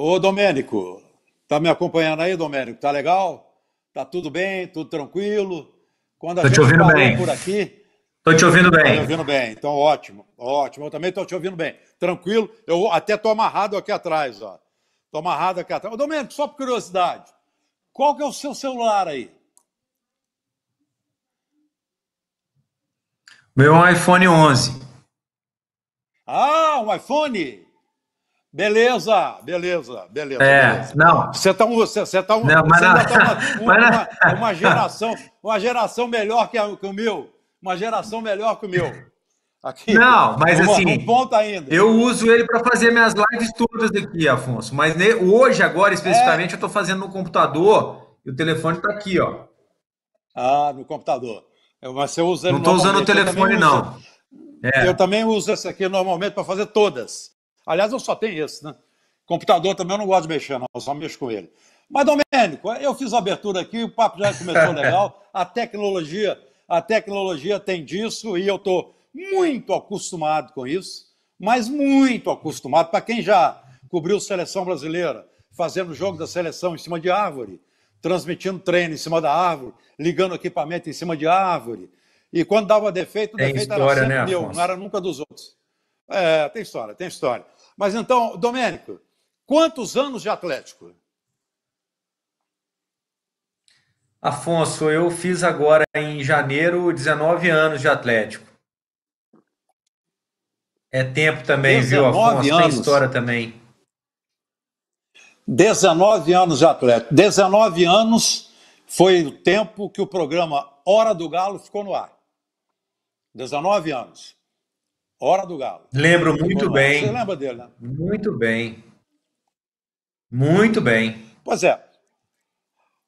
Ô, Domênico, tá me acompanhando aí, Domênico? Tá legal? Tá tudo bem? Tudo tranquilo? Quando a Tô gente te ouvindo bem. por aqui, Estou te ouvindo bem. Estou te ouvindo bem, então ótimo, ótimo. Eu também estou te ouvindo bem. Tranquilo, eu até estou amarrado aqui atrás, ó. Estou amarrado aqui atrás. Ô, Domênico, só por curiosidade, qual que é o seu celular aí? Meu iPhone 11. Ah, um iPhone? Beleza, beleza, beleza. É, beleza. não. Você está você, você tá um, não, você está uma, uma, uma, geração, uma geração melhor que, a, que o meu uma geração melhor que o meu. Aqui, não, mas assim. Um ponto ainda. Eu uso ele para fazer minhas lives todas aqui, Afonso. Mas hoje, agora, especificamente, é... eu estou fazendo no computador e o telefone está aqui, ó. Ah, no computador. Eu, mas eu uso Não estou usando o telefone, não. Uso... É. Eu também uso esse aqui normalmente para fazer todas. Aliás, eu só tenho esse, né? Computador também eu não gosto de mexer, não. Eu só mexo com ele. Mas, Domênico, eu fiz a abertura aqui, o papo já começou legal. A tecnologia a tecnologia tem disso e eu estou muito acostumado com isso, mas muito acostumado. Para quem já cobriu seleção brasileira, fazendo jogo da seleção em cima de árvore, transmitindo treino em cima da árvore, ligando equipamento em cima de árvore. E quando dava defeito, o defeito história, era sempre né, meu, não era nunca dos outros. É, tem história, tem história. Mas então, Domênico, quantos anos de Atlético? Afonso, eu fiz agora em janeiro 19 anos de Atlético. É tempo também, viu, Afonso? Anos. Tem história também. 19 anos de Atlético. 19 anos foi o tempo que o programa Hora do Galo ficou no ar. 19 anos. Hora do Galo. Lembro muito bem. Você lembra dele, né? Muito bem. Muito bem. Pois é.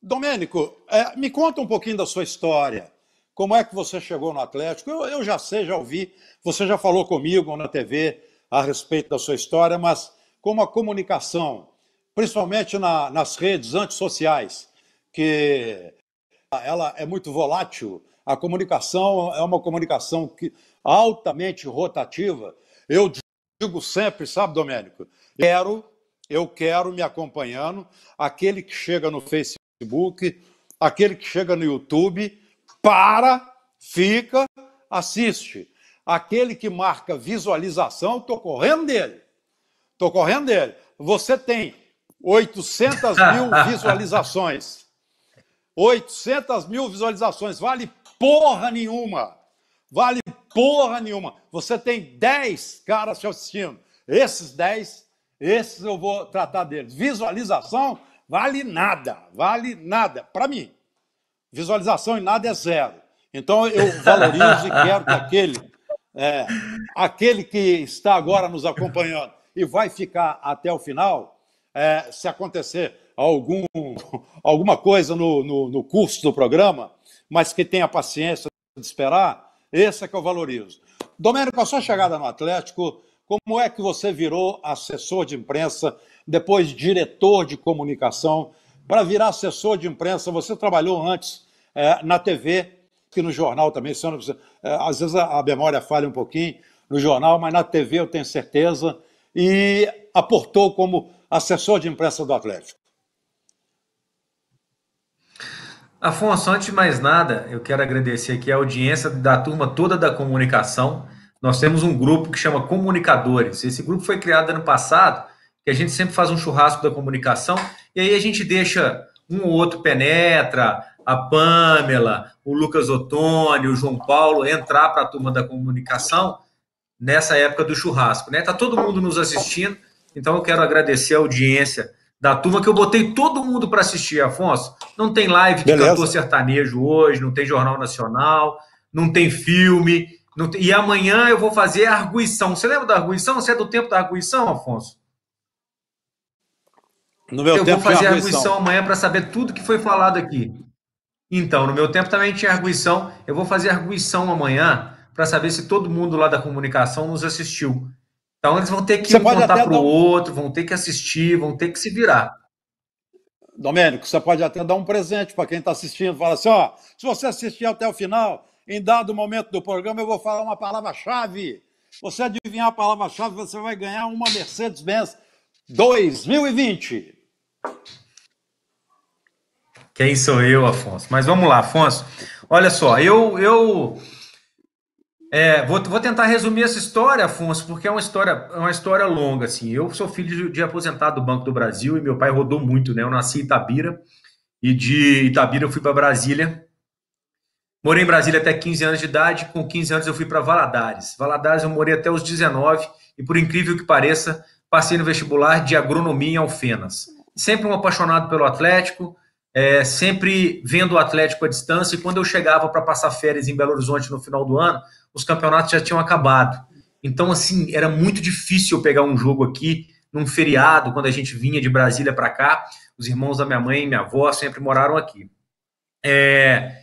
Domênico, é, me conta um pouquinho da sua história. Como é que você chegou no Atlético? Eu, eu já sei, já ouvi, você já falou comigo na TV a respeito da sua história, mas como a comunicação, principalmente na, nas redes antissociais, que ela é muito volátil, a comunicação é uma comunicação que, altamente rotativa. Eu digo sempre, sabe, Domênico? Quero, eu quero me acompanhando. Aquele que chega no Facebook Facebook, aquele que chega no YouTube, para, fica, assiste. Aquele que marca visualização, estou correndo dele. Estou correndo dele. Você tem 800 mil visualizações. 800 mil visualizações. Vale porra nenhuma. Vale porra nenhuma. Você tem 10 caras te assistindo. Esses 10, esses eu vou tratar deles. Visualização Vale nada, vale nada. Para mim, visualização em nada é zero. Então eu valorizo e quero que aquele, é, aquele que está agora nos acompanhando e vai ficar até o final, é, se acontecer algum, alguma coisa no, no, no, curso do programa, mas que tenha paciência de esperar, esse é que eu valorizo. Domênico, a sua chegada no Atlético, como é que você virou assessor de imprensa depois diretor de comunicação, para virar assessor de imprensa. Você trabalhou antes é, na TV, que no jornal também, senhora, é, às vezes a, a memória falha um pouquinho no jornal, mas na TV eu tenho certeza, e aportou como assessor de imprensa do Atlético. Afonso, antes de mais nada, eu quero agradecer aqui a audiência da turma toda da comunicação. Nós temos um grupo que chama Comunicadores. Esse grupo foi criado ano passado que a gente sempre faz um churrasco da comunicação, e aí a gente deixa um ou outro penetra, a Pamela, o Lucas Ottoni, o João Paulo entrar para a turma da comunicação nessa época do churrasco, né? Tá todo mundo nos assistindo, então eu quero agradecer a audiência da turma que eu botei todo mundo para assistir, Afonso. Não tem live de Beleza. cantor sertanejo hoje, não tem jornal nacional, não tem filme, não tem... e amanhã eu vou fazer a arguição. Você lembra da arguição? Você é do tempo da arguição, Afonso? No meu eu tempo vou fazer a arguição, amanhã para saber tudo que foi falado aqui. Então, no meu tempo também tinha arguição. Eu vou fazer arguição amanhã para saber se todo mundo lá da comunicação nos assistiu. Então, eles vão ter que um contar para o um... outro, vão ter que assistir, vão ter que se virar. Domênico, você pode até dar um presente para quem está assistindo. Fala assim: ó, se você assistir até o final, em dado momento do programa, eu vou falar uma palavra-chave. Você adivinhar a palavra-chave, você vai ganhar uma Mercedes-Benz 2020. Quem sou eu, Afonso? Mas vamos lá, Afonso. Olha só, eu eu é, vou, vou tentar resumir essa história, Afonso, porque é uma história é uma história longa. Assim, eu sou filho de, de aposentado do Banco do Brasil e meu pai rodou muito, né? Eu nasci em Itabira e de Itabira eu fui para Brasília. Morei em Brasília até 15 anos de idade. Com 15 anos eu fui para Valadares. Valadares eu morei até os 19 e, por incrível que pareça, passei no vestibular de agronomia em Alfenas sempre um apaixonado pelo Atlético, é, sempre vendo o Atlético à distância. E quando eu chegava para passar férias em Belo Horizonte no final do ano, os campeonatos já tinham acabado. Então, assim, era muito difícil eu pegar um jogo aqui num feriado, quando a gente vinha de Brasília para cá. Os irmãos da minha mãe e minha avó sempre moraram aqui. É,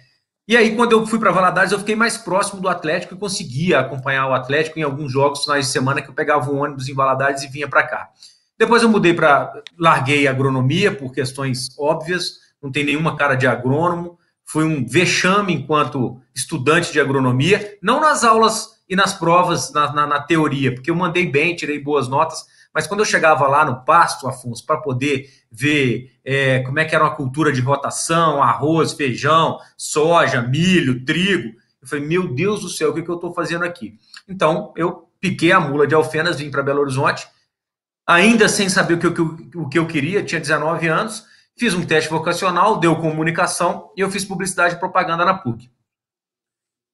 e aí, quando eu fui para Valadares, eu fiquei mais próximo do Atlético e conseguia acompanhar o Atlético em alguns jogos finais de semana que eu pegava um ônibus em Valadares e vinha para cá. Depois eu mudei para. larguei agronomia por questões óbvias, não tem nenhuma cara de agrônomo. Fui um vexame enquanto estudante de agronomia, não nas aulas e nas provas, na, na, na teoria, porque eu mandei bem, tirei boas notas, mas quando eu chegava lá no pasto, Afonso, para poder ver é, como é que era uma cultura de rotação, arroz, feijão, soja, milho, trigo, eu falei, meu Deus do céu, o que, que eu estou fazendo aqui? Então, eu piquei a mula de Alfenas, vim para Belo Horizonte, ainda sem saber o que, eu, o que eu queria, tinha 19 anos, fiz um teste vocacional, deu comunicação e eu fiz publicidade e propaganda na PUC.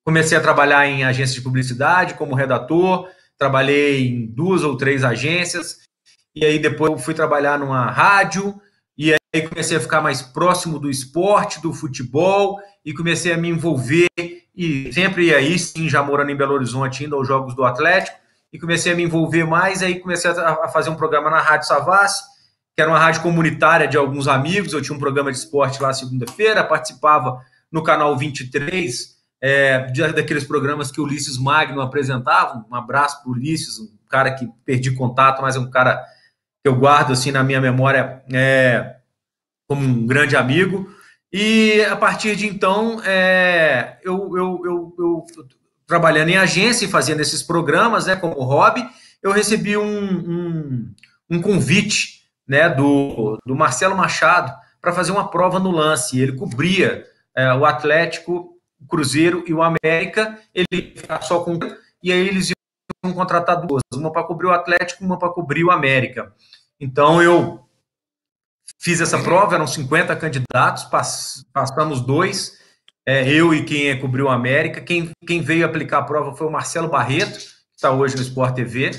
Comecei a trabalhar em agências de publicidade como redator, trabalhei em duas ou três agências, e aí depois fui trabalhar numa rádio, e aí comecei a ficar mais próximo do esporte, do futebol, e comecei a me envolver, e sempre aí sim, já morando em Belo Horizonte, indo aos Jogos do Atlético, e comecei a me envolver mais. Aí comecei a, fazer um programa na Rádio Savassi, que era uma rádio comunitária de alguns amigos. Eu tinha um programa de esporte lá segunda-feira, participava no canal 23, é, daqueles programas que o Ulisses Magno apresentava. Um abraço para o Ulisses, um cara que perdi contato, mas é um cara que eu guardo assim na minha memória é, como um grande amigo. E a partir de então, é, eu, eu, eu, eu trabalhando em agência e fazendo esses programas, né, como hobby, eu recebi um, um, um convite, né, do, do Marcelo Machado para fazer uma prova no lance. Ele cobria é, o Atlético, o Cruzeiro e o América. Ele só com e aí eles iam contratar duas, uma para cobrir o Atlético, uma para cobrir o América. Então eu fiz essa prova, eram 50 candidatos, pass, passamos dois é, eu e quem é, cobriu a América. Quem, quem veio aplicar a prova foi o Marcelo Barreto, que está hoje no Sport TV.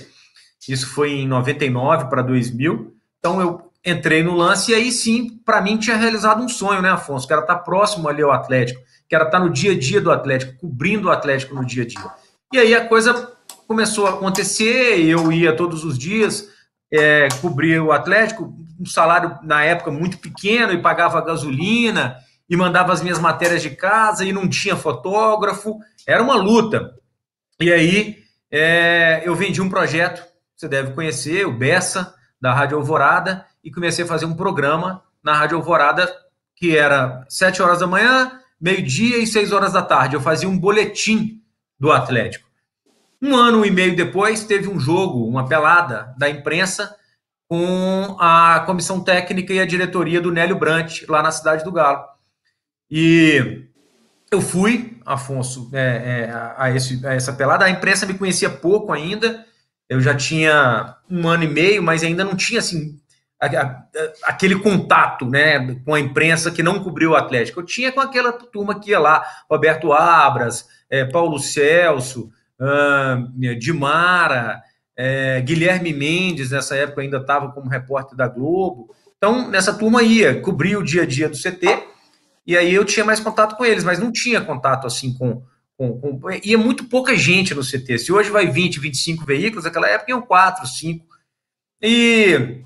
Isso foi em 99 para 2000. Então eu entrei no lance e aí sim, para mim tinha realizado um sonho, né, Afonso? Que era estar tá próximo ali ao Atlético, que era estar tá no dia a dia do Atlético, cobrindo o Atlético no dia a dia. E aí a coisa começou a acontecer, eu ia todos os dias é, cobrir o Atlético, um salário na época muito pequeno e pagava gasolina e mandava as minhas matérias de casa e não tinha fotógrafo, era uma luta. E aí é, eu vendi um projeto, você deve conhecer, o Bessa, da Rádio Alvorada, e comecei a fazer um programa na Rádio Alvorada, que era sete horas da manhã, meio-dia e seis horas da tarde. Eu fazia um boletim do Atlético. Um ano e meio depois, teve um jogo, uma pelada da imprensa com a comissão técnica e a diretoria do Nélio Brant, lá na Cidade do Galo. E eu fui, Afonso, é, é, a, esse, a, essa pelada. A imprensa me conhecia pouco ainda. Eu já tinha um ano e meio, mas ainda não tinha assim a, a, aquele contato, né, com a imprensa que não cobriu o Atlético. Eu tinha com aquela turma que ia lá, Roberto Abras, é, Paulo Celso, uh, Dimara, é, Guilherme Mendes. Nessa época ainda estava como repórter da Globo. Então nessa turma ia cobrir o dia a dia do CT e aí eu tinha mais contato com eles, mas não tinha contato assim com. com, com ia é muito pouca gente no CT. Se hoje vai 20, 25 veículos, naquela época iam 4, 5. E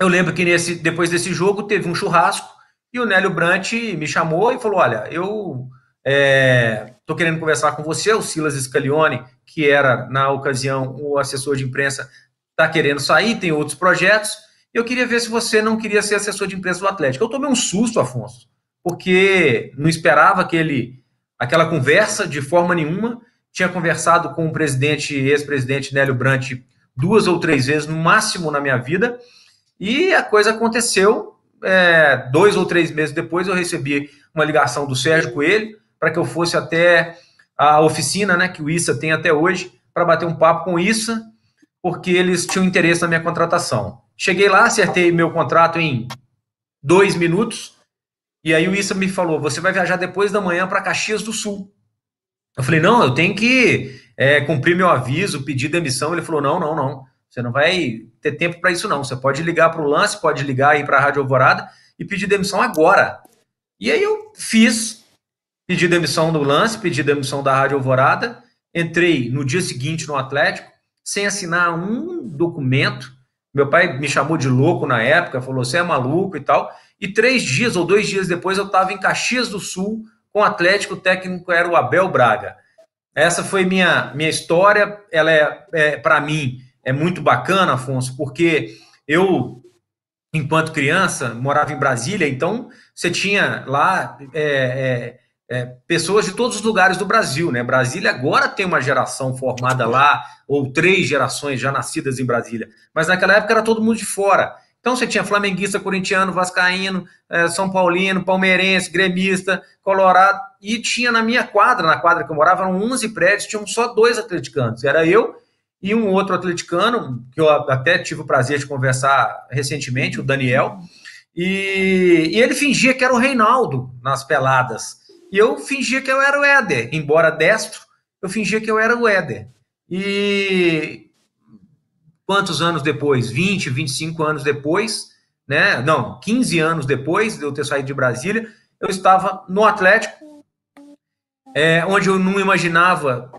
eu lembro que nesse, depois desse jogo teve um churrasco e o Nélio Brant me chamou e falou: Olha, eu é, tô querendo conversar com você, o Silas Scalione, que era, na ocasião, o assessor de imprensa, está querendo sair, tem outros projetos. Eu queria ver se você não queria ser assessor de imprensa do Atlético. Eu tomei um susto, Afonso porque não esperava ele, aquela conversa de forma nenhuma. Tinha conversado com o presidente, ex-presidente Nélio Brant, duas ou três vezes no máximo na minha vida, e a coisa aconteceu. É, dois ou três meses depois, eu recebi uma ligação do Sérgio Coelho para que eu fosse até a oficina né, que o ISA tem até hoje para bater um papo com o ISA, porque eles tinham interesse na minha contratação. Cheguei lá, acertei meu contrato em dois minutos, e aí o Issa me falou: você vai viajar depois da manhã para Caxias do Sul. Eu falei: não, eu tenho que é, cumprir meu aviso, pedir demissão. Ele falou: não, não, não. Você não vai ter tempo para isso, não. Você pode ligar para o lance, pode ligar aí para a Rádio Alvorada e pedir demissão agora. E aí eu fiz, pedi demissão do lance, pedi demissão da Rádio Alvorada. Entrei no dia seguinte no Atlético, sem assinar um documento meu pai me chamou de louco na época, falou: você é maluco e tal. E três dias ou dois dias depois eu estava em Caxias do Sul com o Atlético, o técnico era o Abel Braga. Essa foi minha, minha história. Ela é, é para mim, é muito bacana, Afonso, porque eu, enquanto criança, morava em Brasília, então você tinha lá é, é, é, pessoas de todos os lugares do Brasil, né? Brasília agora tem uma geração formada lá, ou três gerações já nascidas em Brasília, mas naquela época era todo mundo de fora. Então você tinha flamenguista, corintiano, vascaíno, é, são paulino, palmeirense, gremista, colorado, e tinha na minha quadra, na quadra que eu morava, eram 11 prédios, tinham só dois atleticanos, era eu e um outro atleticano, que eu até tive o prazer de conversar recentemente, o Daniel, e, e ele fingia que era o Reinaldo nas peladas, e eu fingia que eu era o Éder, embora destro, eu fingia que eu era o Éder. E quantos anos depois? 20, 25 anos depois, né? Não, 15 anos depois de eu ter saído de Brasília, eu estava no Atlético, é, onde eu não imaginava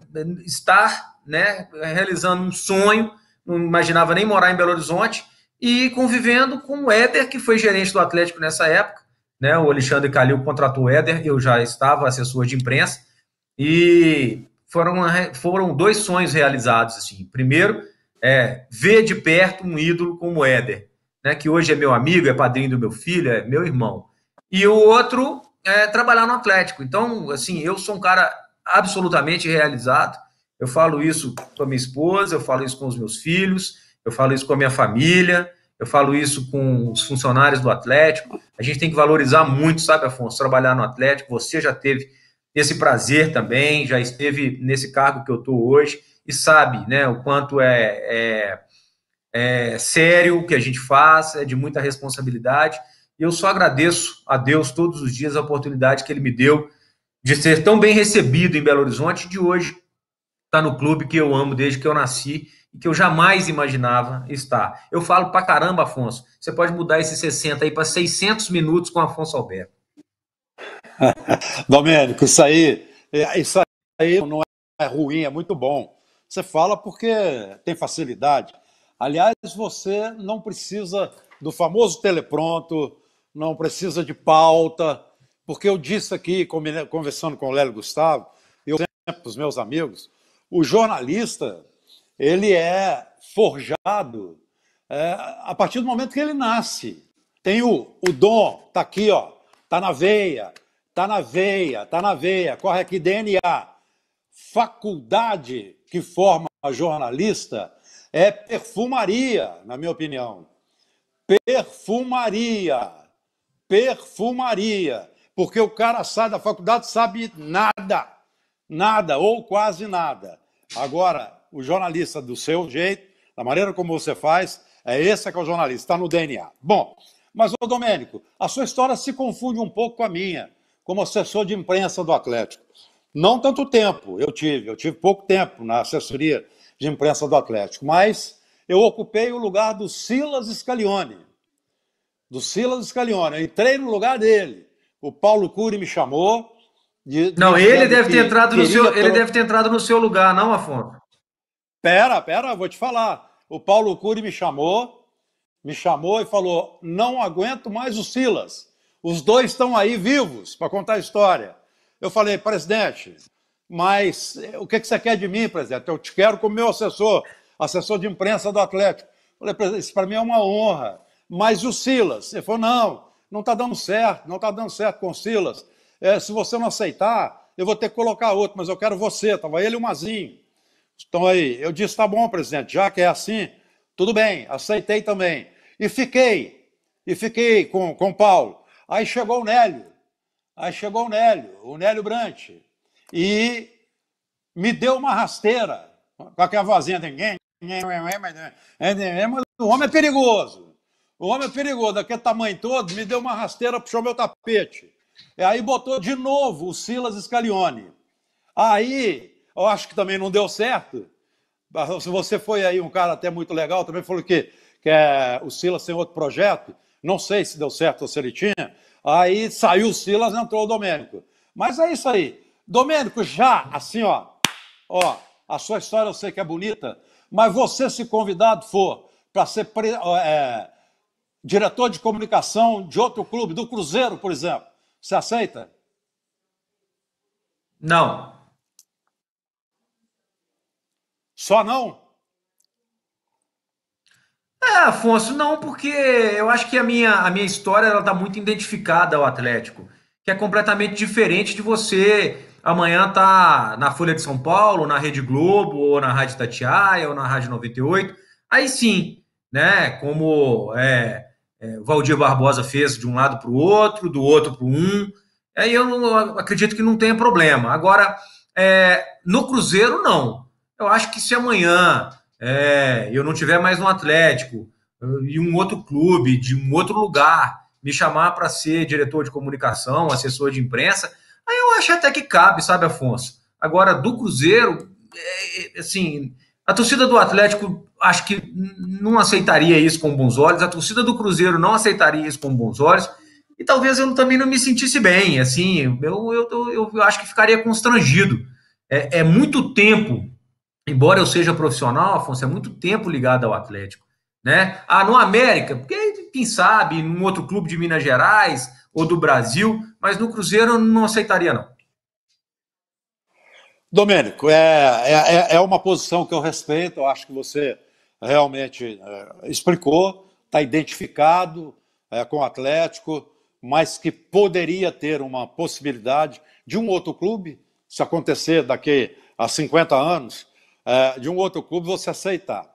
estar, né? Realizando um sonho, não imaginava nem morar em Belo Horizonte e convivendo com o Éder, que foi gerente do Atlético nessa época, né? O Alexandre Calil contratou o Éder, eu já estava assessor de imprensa, e foram, foram dois sonhos realizados, assim. Primeiro, é, ver de perto um ídolo como o Éder, né? Que hoje é meu amigo, é padrinho do meu filho, é meu irmão. E o outro é trabalhar no Atlético. Então, assim, eu sou um cara absolutamente realizado. Eu falo isso com a minha esposa, eu falo isso com os meus filhos, eu falo isso com a minha família. Eu falo isso com os funcionários do Atlético. A gente tem que valorizar muito, sabe, Afonso, trabalhar no Atlético. Você já teve esse prazer também, já esteve nesse cargo que eu estou hoje e sabe, né, o quanto é, é, é sério o que a gente faz, é de muita responsabilidade. E eu só agradeço a Deus todos os dias a oportunidade que Ele me deu de ser tão bem recebido em Belo Horizonte de hoje estar tá no clube que eu amo desde que eu nasci que eu jamais imaginava estar. Eu falo pra caramba, Afonso, você pode mudar esse 60 aí para 600 minutos com Afonso Alberto. Domênico, isso aí, é, isso aí não é ruim, é muito bom. Você fala porque tem facilidade. Aliás, você não precisa do famoso telepronto, não precisa de pauta, porque eu disse aqui, conversando com o Lélio Gustavo, eu sempre os meus amigos, o jornalista ele é forjado é, a partir do momento que ele nasce. Tem o, o dom, tá aqui, ó, tá na veia, tá na veia, tá na veia, corre aqui DNA. Faculdade que forma jornalista é perfumaria, na minha opinião. Perfumaria. Perfumaria. Porque o cara sai da faculdade sabe nada. Nada ou quase nada. Agora, o jornalista do seu jeito, da maneira como você faz, é esse que é o jornalista, está no DNA. Bom, mas, ô Domênico, a sua história se confunde um pouco com a minha, como assessor de imprensa do Atlético. Não tanto tempo eu tive, eu tive pouco tempo na assessoria de imprensa do Atlético, mas eu ocupei o lugar do Silas Scalione. Do Silas Scalione. Eu entrei no lugar dele. O Paulo Cury me chamou. De, não, ele deve ter entrado no seu, ele deve ter entrado no seu lugar, não, Afonso? Pera, pera, vou te falar. O Paulo Cury me chamou, me chamou e falou: não aguento mais o Silas. Os dois estão aí vivos para contar a história. Eu falei, presidente, mas eh, o que, você quer de mim, presidente? Eu te quero como meu assessor, assessor de imprensa do Atlético. Eu falei, presidente, isso para mim é uma honra. Mas o Silas? Ele falou, não, não está dando certo, não está dando certo com o Silas. É, se você não aceitar, eu vou ter que colocar outro, mas eu quero você. Estava ele e o Mazinho estão aí. Eu disse: tá bom, presidente, já que é assim, tudo bem, aceitei também. E fiquei, e fiquei com, com o Paulo. Aí chegou o Nélio, aí chegou o Nélio, o Nélio Brant, e me deu uma rasteira, com a vozinha, ninguém, é, é, é, mas o homem é perigoso. O homem é perigoso, daquele tamanho todo, me deu uma rasteira, puxou meu tapete. E aí botou de novo o Silas Scalione. Aí eu acho que também não deu certo. Se você foi aí um cara até muito legal, também falou que, que é, o Silas tem outro projeto, não sei se deu certo ou se ele tinha. Aí saiu o Silas, entrou o Domênico. Mas é isso aí. Domênico, já, assim, ó, ó, a sua história eu sei que é bonita, mas você, se convidado for para ser é, diretor de comunicação de outro clube, do Cruzeiro, por exemplo, você aceita? Não. Só não? É, Afonso, não, porque eu acho que a minha, a minha história ela está muito identificada ao Atlético, que é completamente diferente de você amanhã tá na Folha de São Paulo, na Rede Globo, ou na Rádio Tatiaia, ou na Rádio 98. Aí sim, né? Como é, é, Valdir Barbosa fez de um lado para o outro, do outro para um. Aí eu, não, acredito que não tenha problema. Agora, é, no Cruzeiro, não. Eu acho que se amanhã é, eu não tiver mais no Atlético e um outro clube de um outro lugar me chamar para ser diretor de comunicação, assessor de imprensa, aí eu acho até que cabe, sabe, Afonso? Agora, do Cruzeiro, é, é assim, a torcida do Atlético acho que não aceitaria isso com bons olhos, a torcida do Cruzeiro não aceitaria isso com bons olhos, e talvez eu também não me sentisse bem, assim, eu, eu, eu, eu acho que ficaria constrangido. É, é muito tempo embora eu seja profissional, Afonso, é muito tempo ligado ao Atlético, né? Ah, no América, porque quem sabe, num outro clube de Minas Gerais ou do Brasil, mas no Cruzeiro eu não aceitaria, não. Domênico, é, é, é, é uma posição que eu respeito, eu acho que você realmente é, explicou, está identificado é, com o Atlético, mas que poderia ter uma possibilidade de um outro clube, se acontecer daqui a 50 anos, é, de um outro clube você aceitar.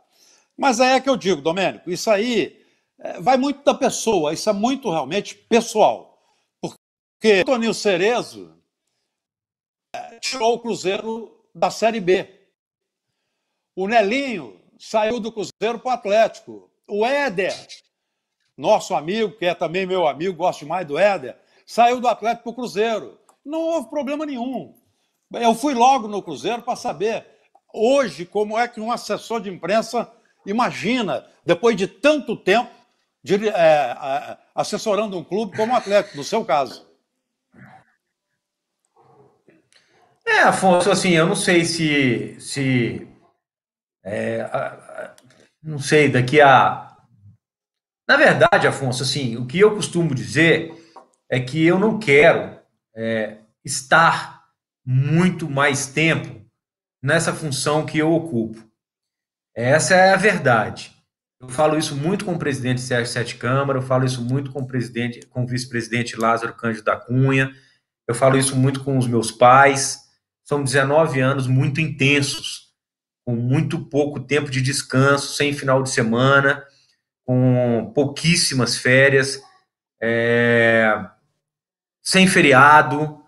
Mas aí é que eu digo, Domênico, isso aí é, vai muito da pessoa, isso é muito realmente pessoal. Porque Toninho Cerezo é, tirou o Cruzeiro da Série B. O Nelinho saiu do Cruzeiro para o Atlético. O Éder, nosso amigo, que é também meu amigo, gosto mais do Éder, saiu do Atlético para o Cruzeiro. Não houve problema nenhum. Eu fui logo no Cruzeiro para saber hoje como é que um assessor de imprensa imagina, depois de tanto tempo, de, é, assessorando um clube como o Atlético, no seu caso. É, Afonso, assim, eu não sei se. se é, não sei, daqui a. Na verdade, Afonso, assim, o que eu costumo dizer é que eu não quero é, estar muito mais tempo nessa função que eu ocupo. Essa é a verdade. Eu falo isso muito com o presidente Sérgio Sete Câmara, eu falo isso muito com o presidente, com o vice-presidente Lázaro Cândido da Cunha, eu falo isso muito com os meus pais. São 19 anos muito intensos, com muito pouco tempo de descanso, sem final de semana, com pouquíssimas férias, é... sem feriado,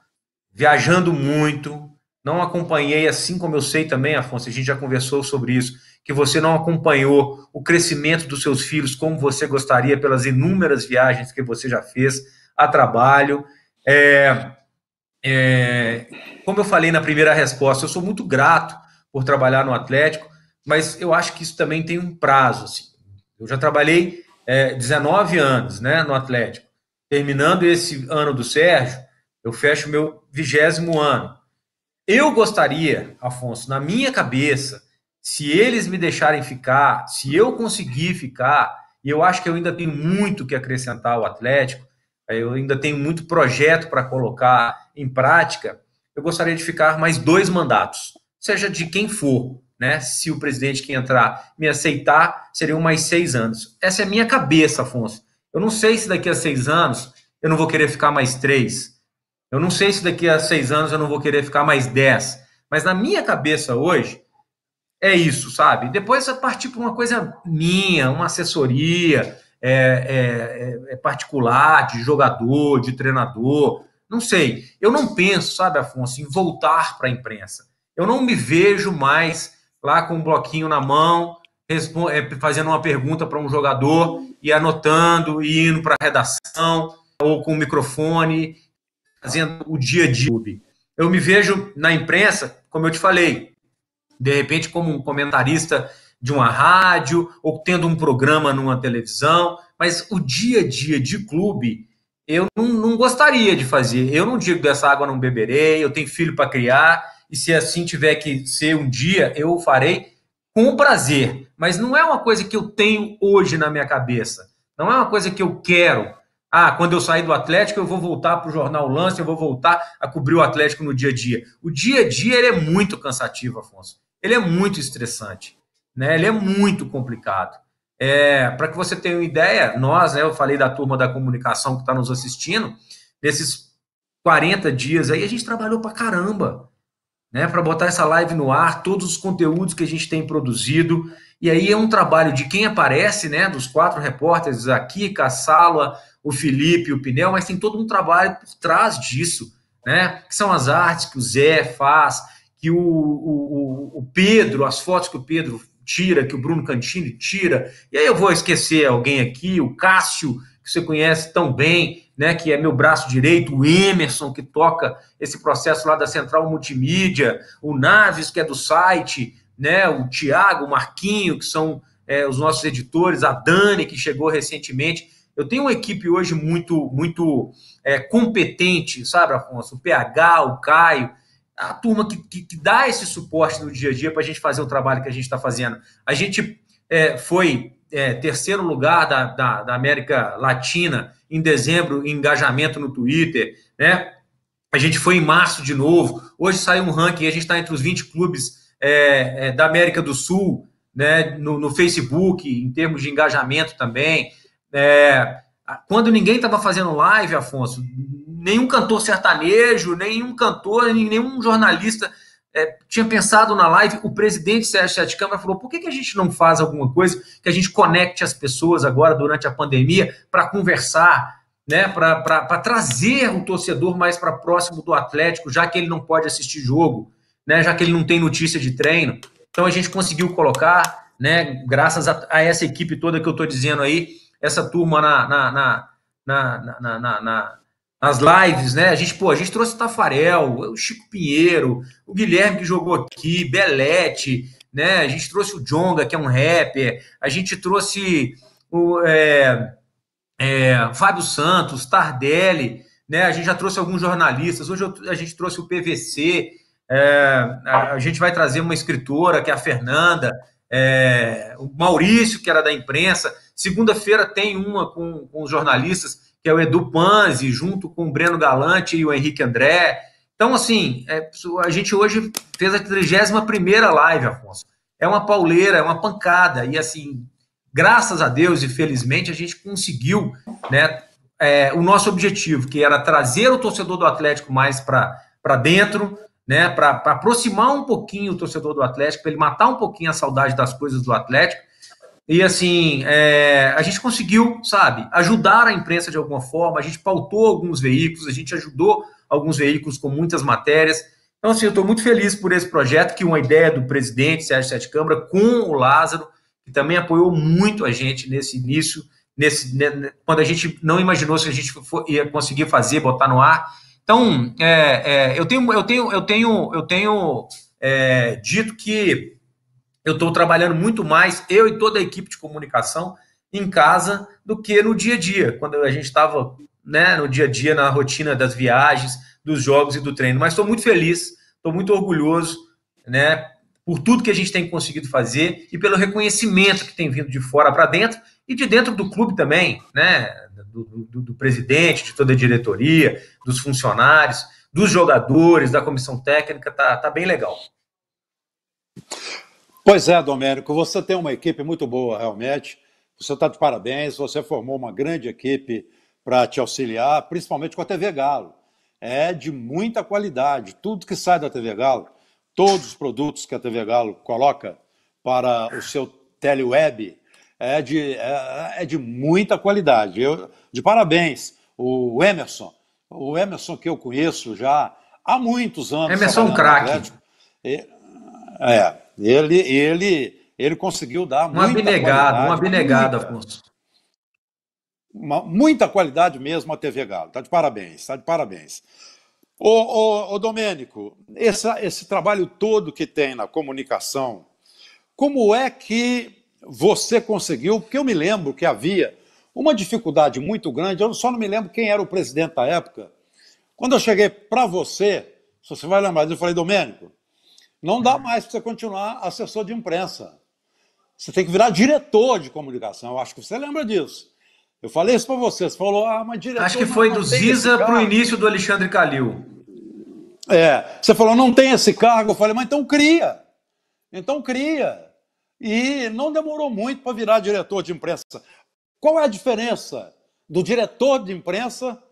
viajando muito, não acompanhei, assim como eu sei também, Afonso, a gente já conversou sobre isso, que você não acompanhou o crescimento dos seus filhos como você gostaria, pelas inúmeras viagens que você já fez a trabalho. É, é, como eu falei na primeira resposta, eu sou muito grato por trabalhar no Atlético, mas eu acho que isso também tem um prazo. Assim. Eu já trabalhei é, 19 anos né, no Atlético. Terminando esse ano do Sérgio, eu fecho meu vigésimo ano. Eu gostaria, Afonso, na minha cabeça, se eles me deixarem ficar, se eu conseguir ficar, e eu acho que eu ainda tenho muito que acrescentar ao Atlético, eh, eu ainda tenho muito projeto para colocar em prática, eu gostaria de ficar mais dois mandatos, seja de quem for, né? Se o presidente que entrar me aceitar, seriam mais seis anos. Essa é a minha cabeça, Afonso. Eu não sei se daqui a seis anos eu não vou querer ficar mais três. Eu não sei se daqui a seis anos eu não vou querer ficar mais dez, mas na minha cabeça hoje é isso, sabe? Depois eu partir para uma coisa minha, uma assessoria é, é, é, é particular de jogador, de treinador, não sei. Eu não penso, sabe, Afonso, em voltar para a imprensa. Eu não me vejo mais lá com um bloquinho na mão, é, fazendo uma pergunta para um jogador e anotando e indo para a redação ou com o microfone fazendo o dia a dia. Eu me vejo na imprensa, como eu te falei, de repente como um comentarista de uma rádio ou tendo um programa numa televisão, mas o dia a dia de clube eu não, não gostaria de fazer. Eu não digo dessa água não beberei, eu tenho filho para criar e se assim tiver que ser um dia, eu farei com prazer, mas não é uma coisa que eu tenho hoje na minha cabeça. Não é uma coisa que eu quero. Ah, quando eu sair do Atlético, eu vou voltar para o jornal Lance, eu vou voltar a cobrir o Atlético no dia a dia. O dia a dia ele é muito cansativo, Afonso. Ele é muito estressante, né? Ele é muito complicado. É, para que você tenha uma ideia, nós, né, eu falei da turma da comunicação que está nos assistindo, nesses 40 dias aí a gente trabalhou para caramba, né, para botar essa live no ar, todos os conteúdos que a gente tem produzido. E aí é um trabalho de quem aparece, né, dos quatro repórteres aqui, Caçala, o Felipe, o Pinel, mas tem todo um trabalho por trás disso, né? Que são as artes que o Zé faz, que o, o, o Pedro, as fotos que o Pedro tira, que o Bruno Cantini tira. E aí eu vou esquecer alguém aqui, o Cássio, que você conhece tão bem, né? Que é meu braço direito, o Emerson, que toca esse processo lá da Central Multimídia, o Naves, que é do site, né? O Tiago, o Marquinho, que são é, os nossos editores, a Dani, que chegou recentemente. Eu tenho uma equipe hoje muito muito é, competente, sabe, Afonso? O PH, o Caio, a turma que, que, que dá esse suporte no dia a dia para a gente fazer o trabalho que a gente está fazendo. A gente é, foi é, terceiro lugar da, da, da, América Latina em dezembro em engajamento no Twitter, né? A gente foi em março de novo. Hoje saiu um ranking, a gente está entre os 20 clubes é, é, da América do Sul, né? No, no Facebook, em termos de engajamento também. É, quando ninguém estava fazendo live, Afonso, nenhum cantor sertanejo, nenhum cantor, nenhum jornalista é, tinha pensado na live. O presidente Sérgio Sete Câmara falou: por que, que a gente não faz alguma coisa que a gente conecte as pessoas agora durante a pandemia para conversar, né, para trazer o torcedor mais para próximo do Atlético, já que ele não pode assistir jogo, né, já que ele não tem notícia de treino. Então a gente conseguiu colocar, né, graças a, a essa equipe toda que eu estou dizendo aí, essa turma na, na, na, nas lives, né? A gente, pô, a gente trouxe o Tafarel, o Chico Pinheiro, o Guilherme que jogou aqui, Belete, né? A gente trouxe o Jonga, que é um rapper, a gente trouxe o é, é, Fábio Santos, Tardelli, né? A gente já trouxe alguns jornalistas, hoje eu, a gente trouxe o PVC, é, a, a, gente vai trazer uma escritora, que é a Fernanda, é, o Maurício, que era da imprensa. Segunda-feira tem uma com, com os jornalistas, que é o Edu Panzi, junto com o Breno Galante e o Henrique André. Então, assim, é, a gente hoje fez a 31 live, Afonso. É uma pauleira, é uma pancada. E, assim, graças a Deus e felizmente, a gente conseguiu né, é, o nosso objetivo, que era trazer o torcedor do Atlético mais para dentro, né, para aproximar um pouquinho o torcedor do Atlético, para ele matar um pouquinho a saudade das coisas do Atlético e assim, é, a gente conseguiu, sabe, ajudar a imprensa de alguma forma, a gente pautou alguns veículos, a gente ajudou alguns veículos com muitas matérias. Então, assim, eu estou muito feliz por esse projeto, que uma ideia do presidente Sérgio Sete Câmara com o Lázaro, que também apoiou muito a gente nesse início, nesse, né, né quando a gente não imaginou se a gente for, ia conseguir fazer, botar no ar. Então, é, é, eu tenho, eu tenho, eu tenho, eu tenho é, dito que eu estou trabalhando muito mais, eu e toda a equipe de comunicação, em casa do que no dia a dia, quando a gente estava né, no dia a dia, na rotina das viagens, dos jogos e do treino. Mas estou muito feliz, estou muito orgulhoso né, por tudo que a gente tem conseguido fazer e pelo reconhecimento que tem vindo de fora para dentro e de dentro do clube também, né, do, do, do presidente, de toda a diretoria, dos funcionários, dos jogadores, da comissão técnica, tá, tá bem legal. Pois é, Domênico, você tem uma equipe muito boa, realmente. Você está de parabéns, você formou uma grande equipe para te auxiliar, principalmente com a TV Galo. É de muita qualidade. Tudo que sai da TV Galo, todos os produtos que a TV Galo coloca para o seu teleweb, é de, é, é de muita qualidade. Eu, de parabéns, o Emerson, o Emerson que eu conheço já há muitos anos. Emerson craque. É, ele, ele, ele conseguiu dar uma abnegado, uma abnegado, muita, Afonso. Uma, muita qualidade mesmo a TV Galo. Está de parabéns, está de parabéns. Ô, ô, ô Domênico, essa, esse trabalho todo que tem na comunicação, como é que você conseguiu? Porque eu me lembro que havia uma dificuldade muito grande, eu só não me lembro quem era o presidente da época. Quando eu cheguei para você, se você vai lembrar, eu falei, Domênico, não dá mais para você continuar assessor de imprensa. Você tem que virar diretor de comunicação. Eu acho que você lembra disso. Eu falei isso para você. Você falou, ah, mas diretor. Acho que foi do Ziza para o início do Alexandre Calil. É. Você falou, não tem esse cargo. Eu falei, mas então cria. Então cria. E não demorou muito para virar diretor de imprensa. Qual é a diferença do diretor de imprensa,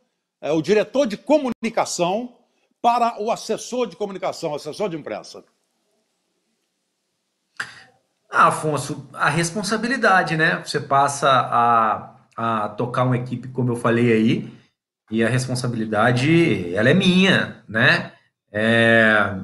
é, o diretor de comunicação, para o assessor de comunicação, assessor de imprensa? Ah, Afonso, a responsabilidade, né? Você passa a, a tocar uma equipe, como eu falei aí, e a responsabilidade, ela é minha, né? É,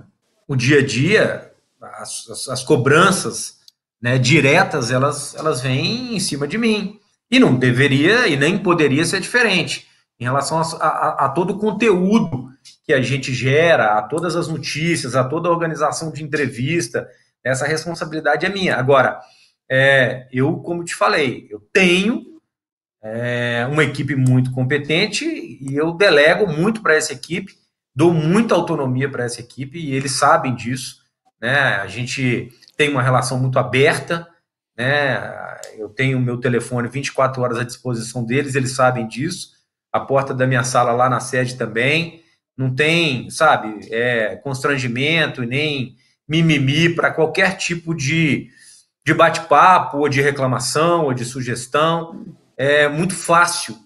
o dia a dia, as, as, as cobranças né, diretas, elas, elas vêm em cima de mim. E não deveria e nem poderia ser diferente em relação a, a, a todo o conteúdo que a gente gera, a todas as notícias, a toda a organização de entrevista, essa responsabilidade é minha. Agora, é, eu, como te falei, eu tenho é, uma equipe muito competente e eu delego muito para essa equipe, dou muita autonomia para essa equipe e eles sabem disso. Né? A gente tem uma relação muito aberta, né? eu tenho meu telefone 24 horas à disposição deles, eles sabem disso. A porta da minha sala lá na sede também. Não tem, sabe, é, constrangimento e nem mimimi, para qualquer tipo de, de bate-papo, ou de reclamação, ou de sugestão. É muito fácil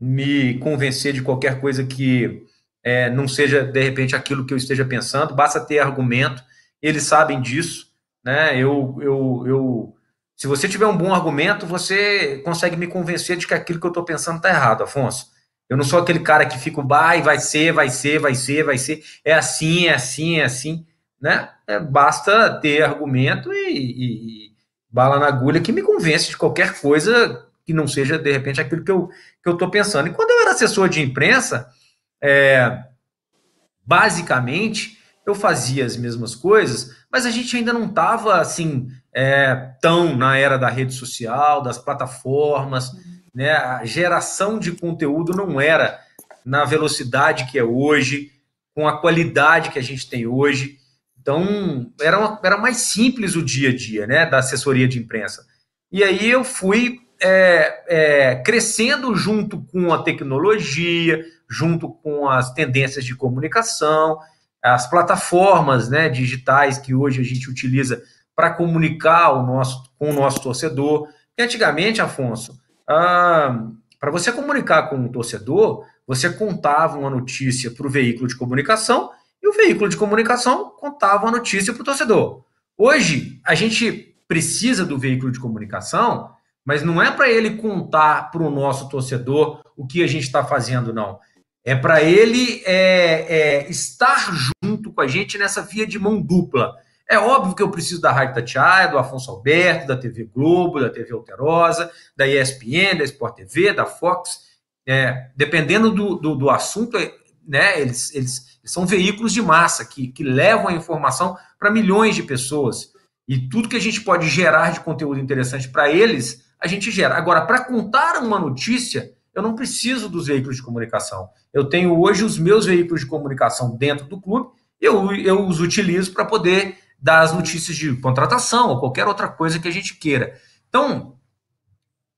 me convencer de qualquer coisa que é, não seja, de repente, aquilo que eu esteja pensando, basta ter argumento, eles sabem disso, né? Eu, eu, eu, se você tiver um bom argumento, você consegue me convencer de que aquilo que eu estou pensando está errado, Afonso. Eu não sou aquele cara que fica, vai, vai ser, vai ser, vai ser, vai ser, é assim, é assim, é assim né? É, basta ter argumento e, e, bala na agulha que me convence de qualquer coisa que não seja, de repente, aquilo que eu estou pensando. E quando eu era assessor de imprensa, é, basicamente, eu fazia as mesmas coisas, mas a gente ainda não estava, assim, é, tão na era da rede social, das plataformas, uhum. né? A geração de conteúdo não era na velocidade que é hoje, com a qualidade que a gente tem hoje. Então, era, uma, era mais simples o dia a dia, né, da assessoria de imprensa. E aí eu fui é, é, crescendo junto com a tecnologia, junto com as tendências de comunicação, as plataformas né, digitais que hoje a gente utiliza para comunicar o nosso, com o nosso torcedor. E antigamente, Afonso, ah, para você comunicar com o um torcedor, você contava uma notícia para o veículo de comunicação e o veículo de comunicação contava a notícia para o torcedor. Hoje, a gente precisa do veículo de comunicação, mas não é para ele contar para o nosso torcedor o que a gente está fazendo, não. É para ele é, é, estar junto com a gente nessa via de mão dupla. É óbvio que eu preciso da Rádio Tatiaia, do Afonso Alberto, da TV Globo, da TV Alterosa, da ESPN, da Sport TV, da Fox. É, dependendo do, do, do assunto, né, eles, eles são veículos de massa que, que levam a informação para milhões de pessoas. E tudo que a gente pode gerar de conteúdo interessante para eles, a gente gera. Agora, para contar uma notícia, eu não preciso dos veículos de comunicação. Eu tenho hoje os meus veículos de comunicação dentro do clube, eu, eu os utilizo para poder dar as notícias de contratação ou qualquer outra coisa que a gente queira. Então,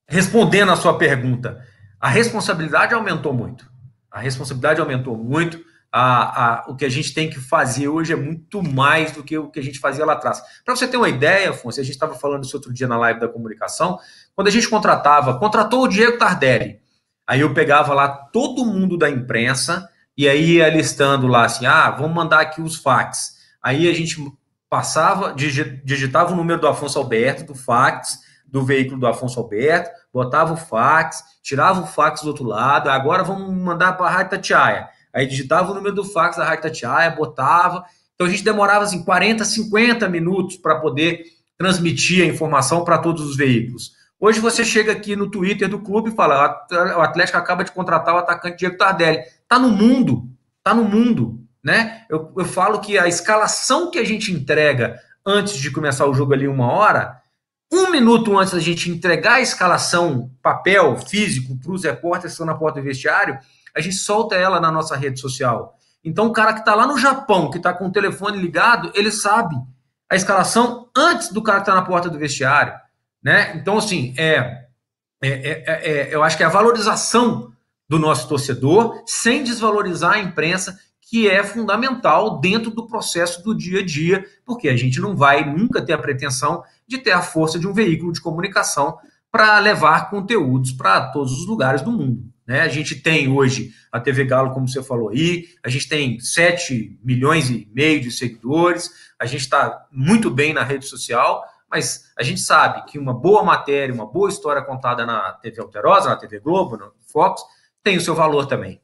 respondendo a sua pergunta, a responsabilidade aumentou muito. A responsabilidade aumentou muito a, a, o que a gente tem que fazer hoje é muito mais do que o que a gente fazia lá atrás. Para você ter uma ideia, Afonso, a gente estava falando isso outro dia na live da comunicação, quando a gente contratava, contratou o Diego Tardelli, aí eu pegava lá todo mundo da imprensa e aí ia listando lá assim, ah, vamos mandar aqui os fax. Aí a gente passava, digitava o número do Afonso Alberto, do fax, do veículo do Afonso Alberto, botava o fax, tirava o fax do outro lado, agora vamos mandar para a Rádio Tatiaia. Aí digitava o número do fax da Rádio Tatiaia, botava. Então a gente demorava assim 40, 50 minutos para poder transmitir a informação para todos os veículos. Hoje você chega aqui no Twitter do clube e fala: o Atlético acaba de contratar o atacante Diego Tardelli. Tá no mundo, tá no mundo, né? Eu, eu falo que a escalação que a gente entrega antes de começar o jogo ali uma hora, um minuto antes da gente entregar a escalação papel físico para os repórteres que estão na porta do vestiário, a gente solta ela na nossa rede social. Então, o cara que está lá no Japão, que está com o telefone ligado, ele sabe a escalação antes do cara que está na porta do vestiário. Né? Então, assim, é é, é, é, é, eu acho que é a valorização do nosso torcedor, sem desvalorizar a imprensa, que é fundamental dentro do processo do dia a dia, porque a gente não vai nunca ter a pretensão de ter a força de um veículo de comunicação para levar conteúdos para todos os lugares do mundo. Né? A gente tem hoje a TV Galo, como você falou aí, a gente tem 7 milhões e meio de seguidores, a gente está muito bem na rede social, mas a gente sabe que uma boa matéria, uma boa história contada na TV Alterosa, na TV Globo, no Fox, tem o seu valor também.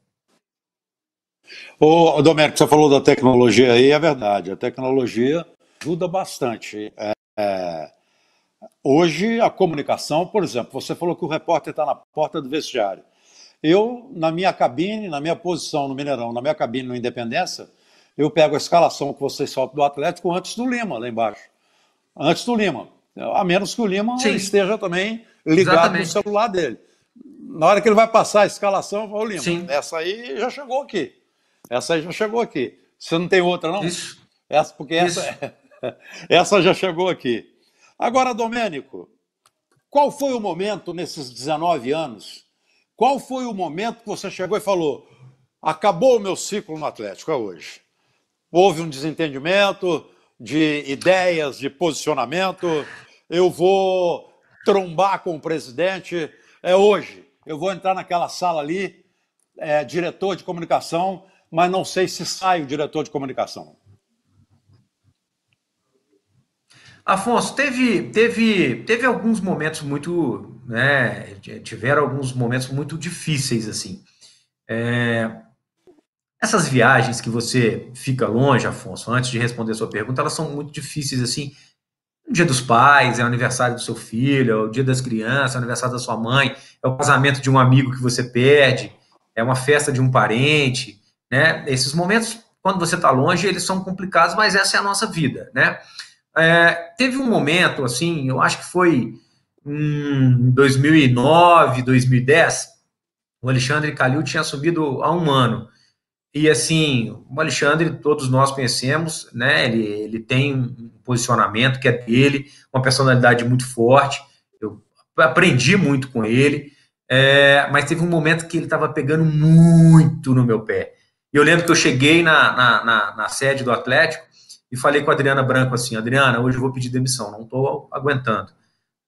O Domérico, você falou da tecnologia aí, é verdade. A tecnologia ajuda bastante. É, é... hoje, a comunicação, por exemplo, você falou que o repórter está na porta do vestiário eu, na minha cabine, na minha posição no Mineirão, na minha cabine no Independência, eu pego a escalação que vocês soltam do Atlético antes do Lima, lá embaixo. Antes do Lima. A menos que o Lima Sim. esteja também ligado Exatamente. no celular dele. Na hora que ele vai passar a escalação, eu falo, Lima, Sim. essa aí já chegou aqui. Essa aí já chegou aqui. Você não tem outra, não? Isso. Essa, porque Isso. essa, essa já chegou aqui. Agora, Domênico, qual foi o momento nesses 19 anos qual foi o momento que você chegou e falou: acabou o meu ciclo no Atlético, é hoje? Houve um desentendimento de ideias, de posicionamento. Eu vou trombar com o presidente, é hoje. Eu vou entrar naquela sala ali, é, diretor de comunicação, mas não sei se sai o diretor de comunicação. Afonso, teve, teve, teve alguns momentos muito né, tiveram alguns momentos muito difíceis, assim. É, essas viagens que você fica longe, Afonso, antes de responder a sua pergunta, elas são muito difíceis, assim. O dia dos pais, é o aniversário do seu filho, é o dia das crianças, é o aniversário da sua mãe, é o casamento de um amigo que você perde, é uma festa de um parente, né? Esses momentos, quando você está longe, eles são complicados, mas essa é a nossa vida, né? É, teve um momento, assim, eu acho que foi em 2009, 2010, o Alexandre Calil tinha subido há um ano. E assim, o Alexandre, todos nós conhecemos, né? Ele, ele tem um posicionamento que é dele, uma personalidade muito forte. Eu aprendi muito com ele, é, mas teve um momento que ele estava pegando muito no meu pé. E eu lembro que eu cheguei na, na, na, na, sede do Atlético e falei com a Adriana Branco assim: Adriana, hoje eu vou pedir demissão, não estou aguentando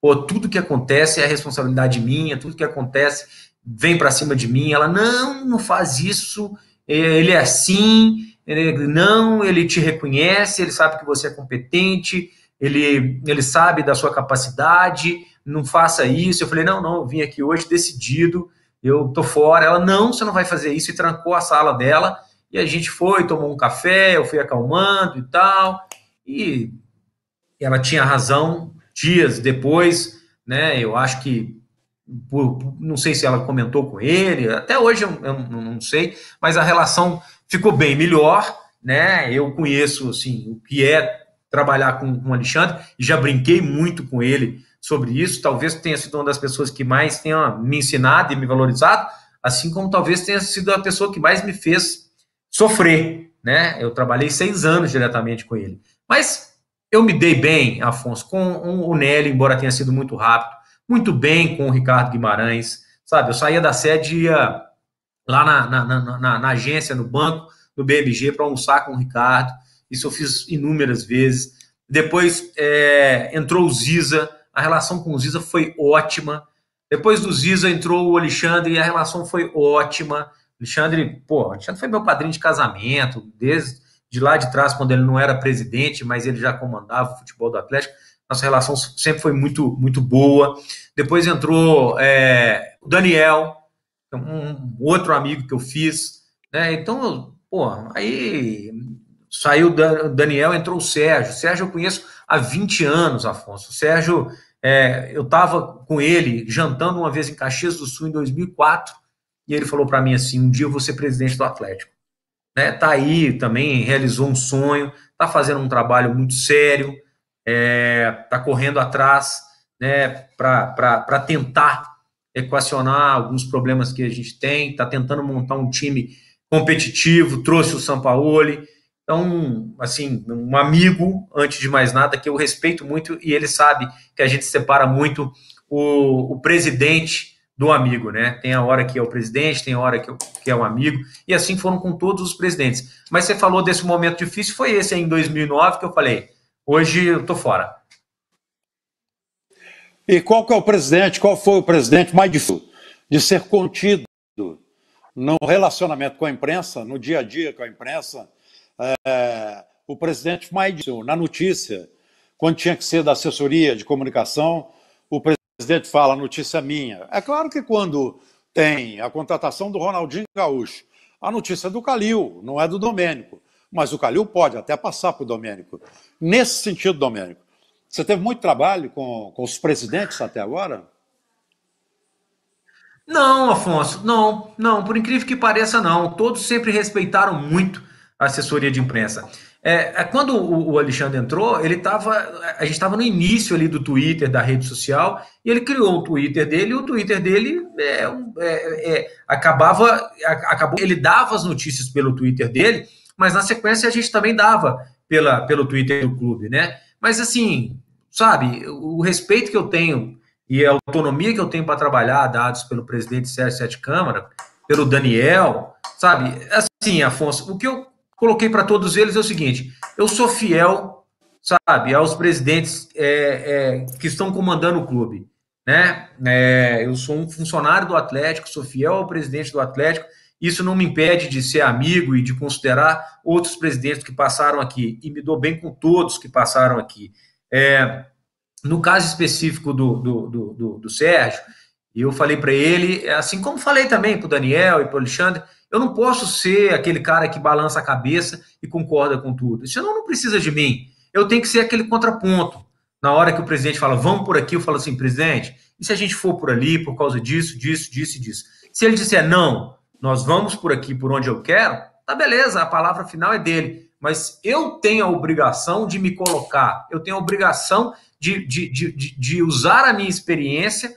pô, tudo que acontece é responsabilidade minha, tudo que acontece vem para cima de mim. Ela, não, não faz isso, ele é assim, ele, não, ele te reconhece, ele sabe que você é competente, ele, ele sabe da sua capacidade, não faça isso. Eu falei, não, não, eu vim aqui hoje decidido, eu tô fora. Ela, não, você não vai fazer isso, e trancou a sala dela. E a gente foi, tomou um café, eu fui acalmando e tal. E ela tinha razão, dias depois, né? Eu acho que não sei se ela comentou com ele, até hoje eu, eu não sei, mas a relação ficou bem melhor, né? Eu conheço assim o que é trabalhar com o Alexandre e já brinquei muito com ele sobre isso. Talvez tenha sido uma das pessoas que mais tenha me ensinado e me valorizado, assim como talvez tenha sido a pessoa que mais me fez sofrer, né? Eu trabalhei seis anos diretamente com ele, mas eu me dei bem, Afonso, com o Nelly, embora tenha sido muito rápido, muito bem com o Ricardo Guimarães, sabe? Eu saía da sede ia lá na, na, na, na agência, no banco, no BMG, para almoçar com o Ricardo. Isso eu fiz inúmeras vezes. Depois é, entrou o Ziza, a relação com o Ziza foi ótima. Depois do Ziza entrou o Alexandre e a relação foi ótima. Alexandre, pô, Alexandre foi meu padrinho de casamento, desde de lá de trás, quando ele não era presidente, mas ele já comandava o futebol do Atlético. Nossa relação sempre foi muito, muito boa. Depois entrou é, o Daniel, é um outro amigo que eu fiz. Né? Então, pô, aí saiu o Daniel, entrou o Sérgio. O Sérgio eu conheço há 20 anos, Afonso. O Sérgio, é, eu estava com ele jantando uma vez em Caxias do Sul em 2004 e ele falou para mim assim: um dia eu vou ser presidente do Atlético né? Tá aí também realizou um sonho, tá fazendo um trabalho muito sério, é, tá correndo atrás, né? Para tentar equacionar alguns problemas que a gente tem, tá tentando montar um time competitivo, trouxe o Sampaoli, então, assim, um amigo, antes de mais nada, que eu respeito muito e ele sabe que a gente separa muito o, o presidente do amigo, né? Tem a hora que é o presidente, tem a hora que, é que é o um amigo, e assim foram com todos os presidentes. Mas você falou desse momento difícil, foi esse aí em 2009 que eu falei, hoje eu tô fora. E qual que é o presidente, qual foi o presidente mais difícil de ser contido no relacionamento com a imprensa, no dia a dia com a imprensa, é, o presidente mais difícil, na notícia, quando tinha que ser da assessoria de comunicação, o presidente presidente fala notícia minha. É claro que quando tem a contratação do Ronaldinho Gaúcho, a notícia é do Calil, não é do Domênico. Mas o Calil pode até passar para o Domênico. Nesse sentido, Domênico, você teve muito trabalho com, com os presidentes até agora? Não, Afonso, não, não, por incrível que pareça, não. Todos sempre respeitaram muito a assessoria de imprensa. É, é, quando o, Alexandre entrou, ele estava, a gente estava no início ali do Twitter, da rede social, e ele criou o Twitter dele, e o Twitter dele é, é, é, acabava, acabou, ele dava as notícias pelo Twitter dele, mas na sequência a gente também dava pela, pelo Twitter do clube, né? Mas assim, sabe, o respeito que eu tenho e a autonomia que eu tenho para trabalhar, dados pelo presidente Sérgio Sete Câmara, pelo Daniel, sabe? Assim, Afonso, o que eu coloquei para todos eles é o seguinte: eu sou fiel, sabe, aos presidentes é, é, que estão comandando o clube. Né? É, eu sou um funcionário do Atlético, sou fiel ao presidente do Atlético. Isso não me impede de ser amigo e de considerar outros presidentes que passaram aqui e me dou bem com todos que passaram aqui. É, no caso específico do, do, do, do, do Sérgio, e eu falei para ele, é assim como falei também para o Daniel e para o Alexandre, eu não posso ser aquele cara que balança a cabeça e concorda com tudo. Senão não precisa de mim. Eu tenho que ser aquele contraponto. Na hora que o presidente fala, vamos por aqui, eu falo assim, presidente, e se a gente for por ali por causa disso, disso, disso e disso? Se ele disser não, nós vamos por aqui por onde eu quero, tá beleza, a palavra final é dele. Mas eu tenho a obrigação de me colocar, eu tenho a obrigação de, de, de, de, de usar a minha experiência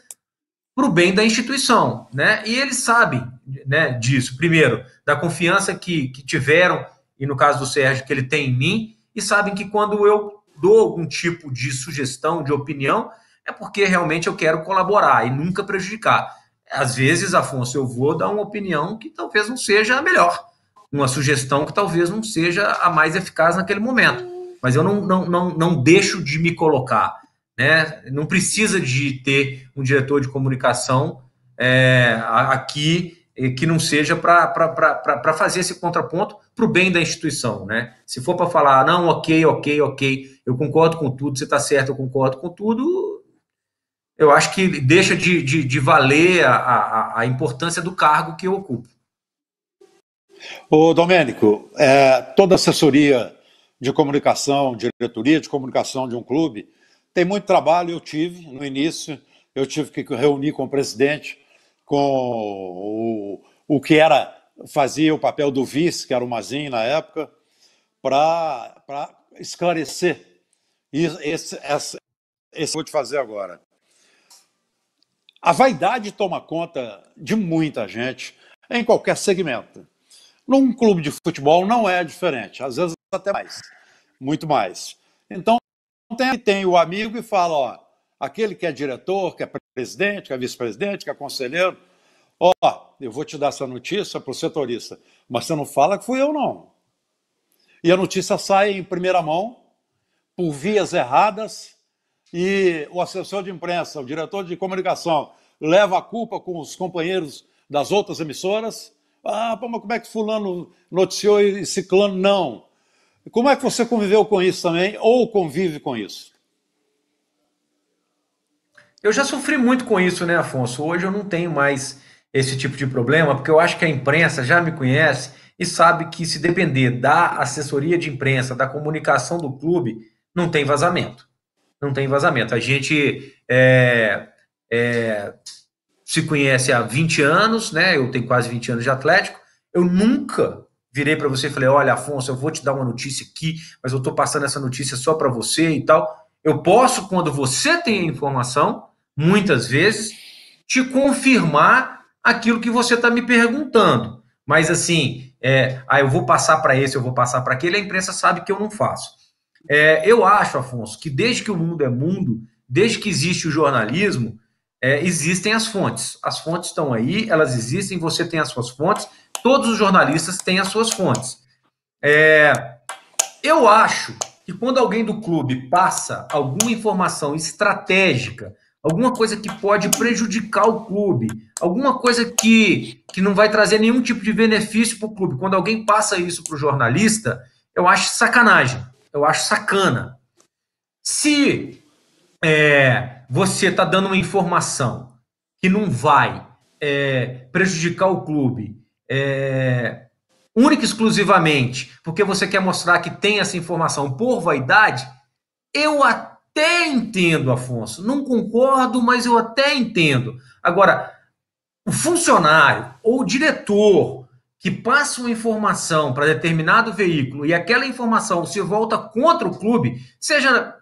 para o bem da instituição, né? E eles sabem, né, disso. Primeiro, da confiança que, que tiveram e no caso do Sérgio que ele tem em mim e sabem que quando eu dou algum tipo de sugestão, de opinião, é porque realmente eu quero colaborar e nunca prejudicar. Às vezes, Afonso, eu vou dar uma opinião que talvez não seja a melhor, uma sugestão que talvez não seja a mais eficaz naquele momento, mas eu não, não, não, não deixo de me colocar. Né? Não precisa de ter um diretor de comunicação é, aqui que não seja para fazer esse contraponto para o bem da instituição. Né? Se for para falar, ah, não, ok, ok, ok, eu concordo com tudo, você está certo, eu concordo com tudo, eu acho que deixa de, de, de valer a, a, a, importância do cargo que eu ocupo. Ô, Domênico, é, toda assessoria de comunicação, diretoria de comunicação de um clube, tem muito trabalho, eu tive no início, eu tive que reunir com o presidente, com o, o que era, fazia o papel do vice, que era o Mazinho na época, para esclarecer isso, esse, esse, esse vou te fazer agora. A vaidade toma conta de muita gente em qualquer segmento. Num clube de futebol não é diferente, às vezes até mais, muito mais. Então, tem, tem o amigo e fala, ó, aquele que é diretor, que é presidente, que é vice-presidente, que é conselheiro, ó, eu vou te dar essa notícia para o setorista, mas você não fala que fui eu, não. E a notícia sai em primeira mão, por vias erradas, e o assessor de imprensa, o diretor de comunicação, leva a culpa com os companheiros das outras emissoras. Ah, mas como é que fulano noticiou e ciclano? Não. Como é que você conviveu com isso também, ou convive com isso? Eu já sofri muito com isso, né, Afonso? Hoje eu não tenho mais esse tipo de problema, porque eu acho que a imprensa já me conhece e sabe que se depender da assessoria de imprensa, da comunicação do clube, não tem vazamento. Não tem vazamento. A gente é, é, se conhece há 20 anos, né? Eu tenho quase 20 anos de Atlético. Eu nunca virei para você e falei: Olha, Afonso, eu vou te dar uma notícia aqui, mas eu estou passando essa notícia só para você e tal. Eu posso, quando você tem a informação, muitas vezes, te confirmar aquilo que você está me perguntando. Mas assim, é, ah, eu vou passar para esse, eu vou passar para aquele, a imprensa sabe que eu não faço. É, eu acho, Afonso, que desde que o mundo é mundo, desde que existe o jornalismo, é, existem as fontes. As fontes estão aí, elas existem, você tem as suas fontes, todos os jornalistas têm as suas fontes. É, eu acho que quando alguém do clube passa alguma informação estratégica, alguma coisa que pode prejudicar o clube, alguma coisa que, que não vai trazer nenhum tipo de benefício para o clube, quando alguém passa isso para o jornalista, eu acho sacanagem, eu acho sacana. Se é, você está dando uma informação que não vai é, prejudicar o clube, é, única e exclusivamente porque você quer mostrar que tem essa informação por vaidade, eu até entendo, Afonso. Não concordo, mas eu até entendo. Agora, o funcionário ou o diretor que passa uma informação para determinado veículo e aquela informação se volta contra o clube, seja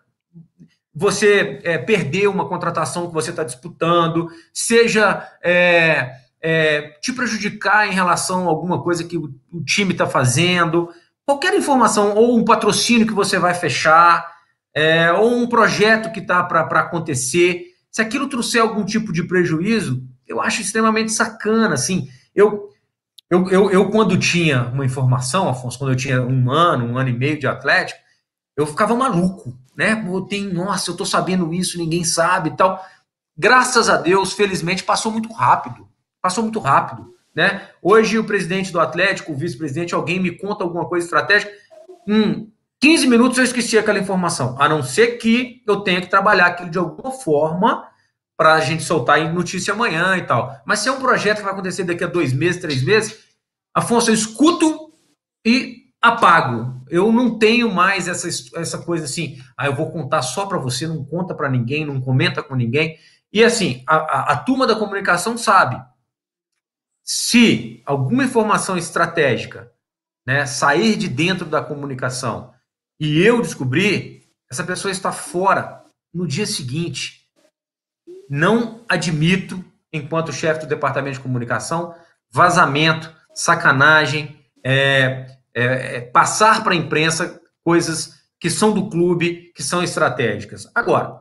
você é, perder uma contratação que você está disputando, seja é, é, te prejudicar em relação a alguma coisa que o, o time está fazendo, qualquer informação, ou um patrocínio que você vai fechar, é, ou um projeto que está para acontecer, se aquilo trouxer algum tipo de prejuízo, eu acho extremamente sacana, assim, eu... Eu, eu, eu, quando tinha uma informação, Afonso, quando eu tinha um ano, um ano e meio de Atlético, eu ficava maluco, né? Eu tenho, nossa, eu tô sabendo isso, ninguém sabe e tal. Graças a Deus, felizmente, passou muito rápido. Passou muito rápido, né? Hoje o presidente do Atlético, o vice-presidente, alguém me conta alguma coisa estratégica, hum, 15 minutos eu esqueci aquela informação, a não ser que eu tenha que trabalhar aquilo de alguma forma para a gente soltar em notícia amanhã e tal. Mas se é um projeto que vai acontecer daqui a dois meses, três meses, Afonso, eu escuto e apago eu não tenho mais essa, essa coisa assim, ah, eu vou contar só para você, não conta para ninguém, não comenta com ninguém. E assim, a, a, a, turma da comunicação sabe. Se alguma informação estratégica né, sair de dentro da comunicação e eu descobrir, essa pessoa está fora no dia seguinte. Não admito, enquanto chefe do departamento de comunicação, vazamento, sacanagem, é, é, é, passar para a imprensa coisas que são do clube, que são estratégicas. Agora,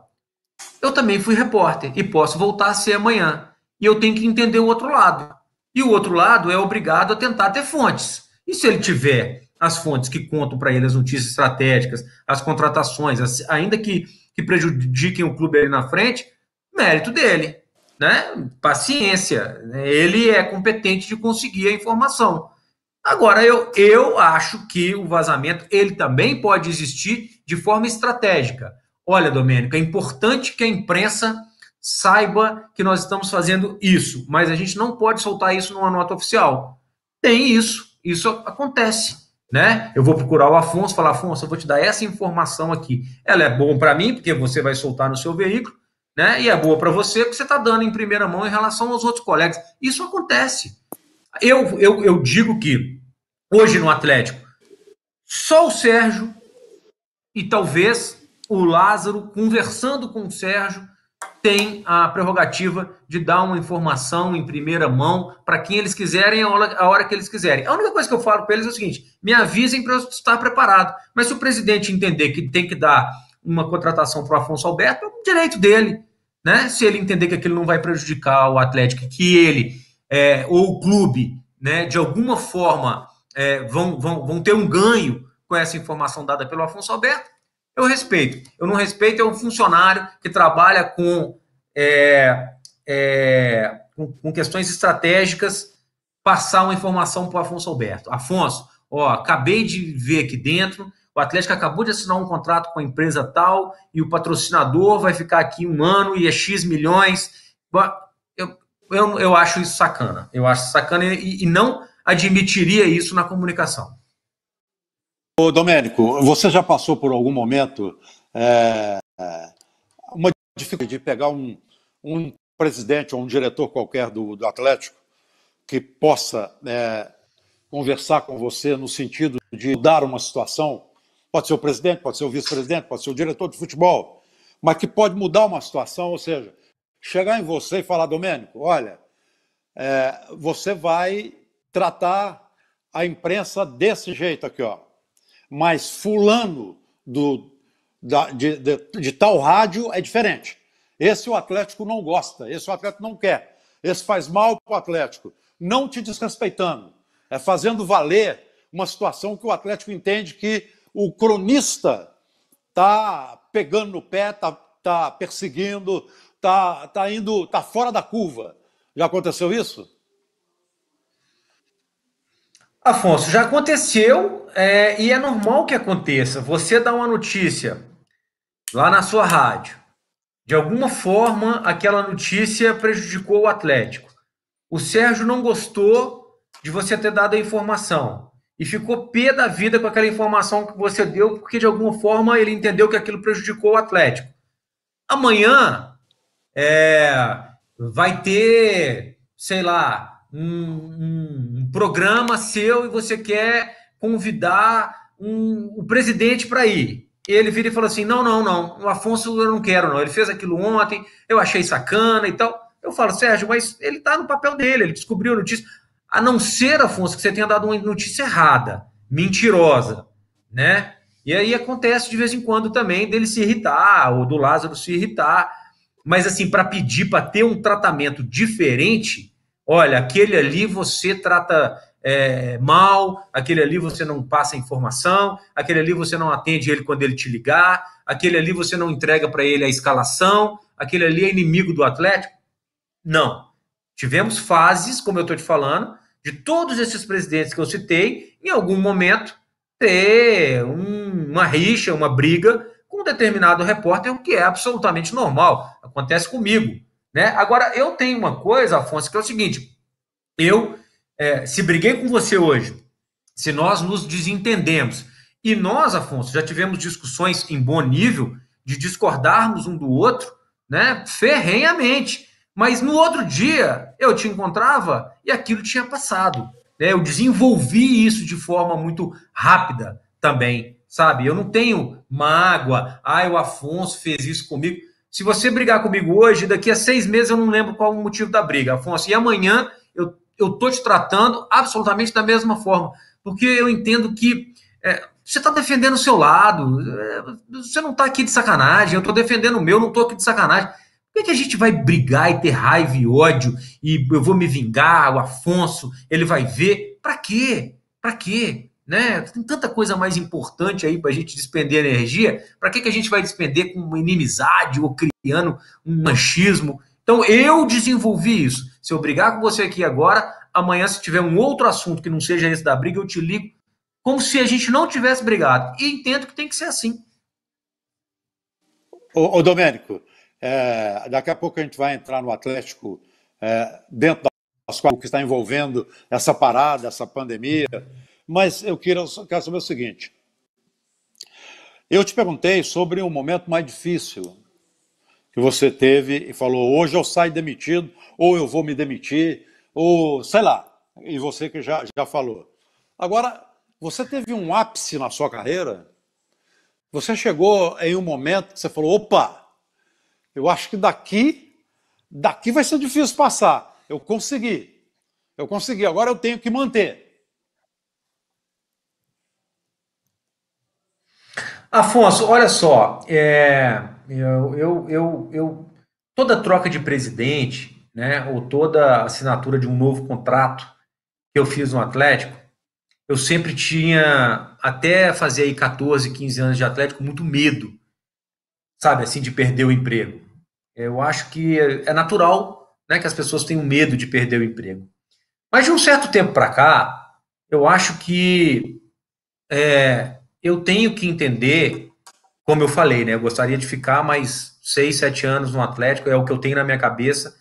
eu também fui repórter e posso voltar a ser amanhã. E eu tenho que entender o outro lado. E o outro lado é obrigado a tentar ter fontes. E se ele tiver as fontes que contam para ele as notícias estratégicas, as contratações, as, ainda que, que prejudiquem o clube ali na frente, mérito dele. Né? Paciência. Ele é competente de conseguir a informação. Agora, eu, eu acho que o vazamento ele também pode existir de forma estratégica. Olha, Domênico, é importante que a imprensa saiba que nós estamos fazendo isso, mas a gente não pode soltar isso numa nota oficial. Tem isso, isso acontece, né? Eu vou procurar o Afonso, falar Afonso, eu vou te dar essa informação aqui. Ela é boa para mim porque você vai soltar no seu veículo, né? E é boa para você porque você está dando em primeira mão em relação aos outros colegas. Isso acontece. Eu, eu, eu digo que hoje no Atlético? Só o Sérgio e talvez o Lázaro, conversando com o Sérgio, tem a prerrogativa de dar uma informação em primeira mão para quem eles quiserem, a hora, que eles quiserem. A única coisa que eu falo para eles é o seguinte: me avisem para eu estar preparado. Mas se o presidente entender que tem que dar uma contratação para o Afonso Alberto, é um direito dele. Né? Se ele entender que aquilo não vai prejudicar o Atlético, que ele é, ou o clube, né, de alguma forma, é, vão, vão, vão ter um ganho com essa informação dada pelo Afonso Alberto, eu respeito. Eu não respeito é um funcionário que trabalha com, é, é, com, com, questões estratégicas passar uma informação para o Afonso Alberto. Afonso, ó, acabei de ver aqui dentro, o Atlético acabou de assinar um contrato com a empresa tal e o patrocinador vai ficar aqui um ano e é X milhões. Eu, eu, eu acho isso sacana. Eu acho sacana e, e não admitiria isso na comunicação. Ô, Domênico, você já passou por algum momento é, uma dificuldade de pegar um, um presidente ou um diretor qualquer do, do Atlético que possa é, conversar com você no sentido de mudar uma situação? Pode ser o presidente, pode ser o vice-presidente, pode ser o diretor de futebol, mas que pode mudar uma situação, ou seja, chegar em você e falar, Domênico, olha, é, você vai tratar a imprensa desse jeito aqui, ó. Mas fulano do, da, de, de, de tal rádio é diferente. Esse o Atlético não gosta, esse o Atlético não quer. Esse faz mal para o Atlético. Não te desrespeitando, é fazendo valer uma situação que o Atlético entende que o cronista tá pegando no pé, tá, tá perseguindo, tá, tá indo, tá fora da curva. Já aconteceu isso? Afonso, já aconteceu é, e é normal que aconteça. Você dá uma notícia lá na sua rádio. De alguma forma, aquela notícia prejudicou o Atlético. O Sérgio não gostou de você ter dado a informação e ficou pé da vida com aquela informação que você deu, porque de alguma forma ele entendeu que aquilo prejudicou o Atlético. Amanhã é, vai ter, sei lá, um, um programa seu e você quer convidar um, o presidente para ir. Ele vira e fala assim: não, não, não, o Afonso eu não quero, não. Ele fez aquilo ontem, eu achei sacana e tal. Eu falo, Sérgio, mas ele está no papel dele, ele descobriu a notícia. A não ser, Afonso, que você tenha dado uma notícia errada, mentirosa, né? E aí acontece de vez em quando também dele se irritar, ou do Lázaro se irritar. Mas assim, para pedir para ter um tratamento diferente, Olha, aquele ali você trata é, mal, aquele ali você não passa informação, aquele ali você não atende ele quando ele te ligar, aquele ali você não entrega para ele a escalação, aquele ali é inimigo do Atlético. Não. Tivemos fases, como eu estou te falando, de todos esses presidentes que eu citei, em algum momento ter um, uma rixa, uma briga com um determinado repórter, o que é absolutamente normal. Acontece comigo. Né? Agora, eu tenho uma coisa, Afonso, que é o seguinte: eu, é, se briguei com você hoje, se nós nos desentendemos, e nós, Afonso, já tivemos discussões em bom nível de discordarmos um do outro, né, ferrenhamente, mas no outro dia eu te encontrava e aquilo tinha passado. Né? Eu desenvolvi isso de forma muito rápida também, sabe? Eu não tenho mágoa, ah, o Afonso fez isso comigo. Se você brigar comigo hoje, daqui a seis meses eu não lembro qual o motivo da briga, Afonso. E amanhã eu, eu tô te tratando absolutamente da mesma forma. Porque eu entendo que é, você está defendendo o seu lado, é, você não está aqui de sacanagem, eu estou defendendo o meu, não estou aqui de sacanagem. Por que, a gente vai brigar e ter raiva e ódio e eu vou me vingar, o Afonso, ele vai ver? Para quê? Para quê? né? Tem tanta coisa mais importante aí para a gente despender energia. Para que, que a gente vai despender com uma inimizade ou criando um machismo? Então eu desenvolvi isso. Se eu brigar com você aqui agora, amanhã se tiver um outro assunto que não seja esse da briga, eu te ligo como se a gente não tivesse brigado. E entendo que tem que ser assim. Ô, ô Domênico, é, daqui a pouco a gente vai entrar no Atlético é, dentro das quatro que está envolvendo essa parada, essa pandemia. Mas eu quero, quero saber o seguinte. Eu te perguntei sobre o um momento mais difícil que você teve e falou: hoje eu saio demitido, ou eu vou me demitir, ou sei lá. E você que já, já falou. Agora, você teve um ápice na sua carreira? Você chegou em um momento que você falou: opa, eu acho que daqui, daqui vai ser difícil passar. Eu consegui, eu consegui, agora eu tenho que manter. Afonso, olha só, é, eu, eu, eu, eu, toda troca de presidente, né, ou toda assinatura de um novo contrato que eu fiz no Atlético, eu sempre tinha, até fazer aí 14, 15 anos de Atlético, muito medo, sabe, assim, de perder o emprego. Eu acho que é natural né, que as pessoas tenham medo de perder o emprego. Mas de um certo tempo para cá, eu acho que é, eu tenho que entender, como eu falei, né? Eu gostaria de ficar mais seis, sete anos no Atlético, é o que eu tenho na minha cabeça.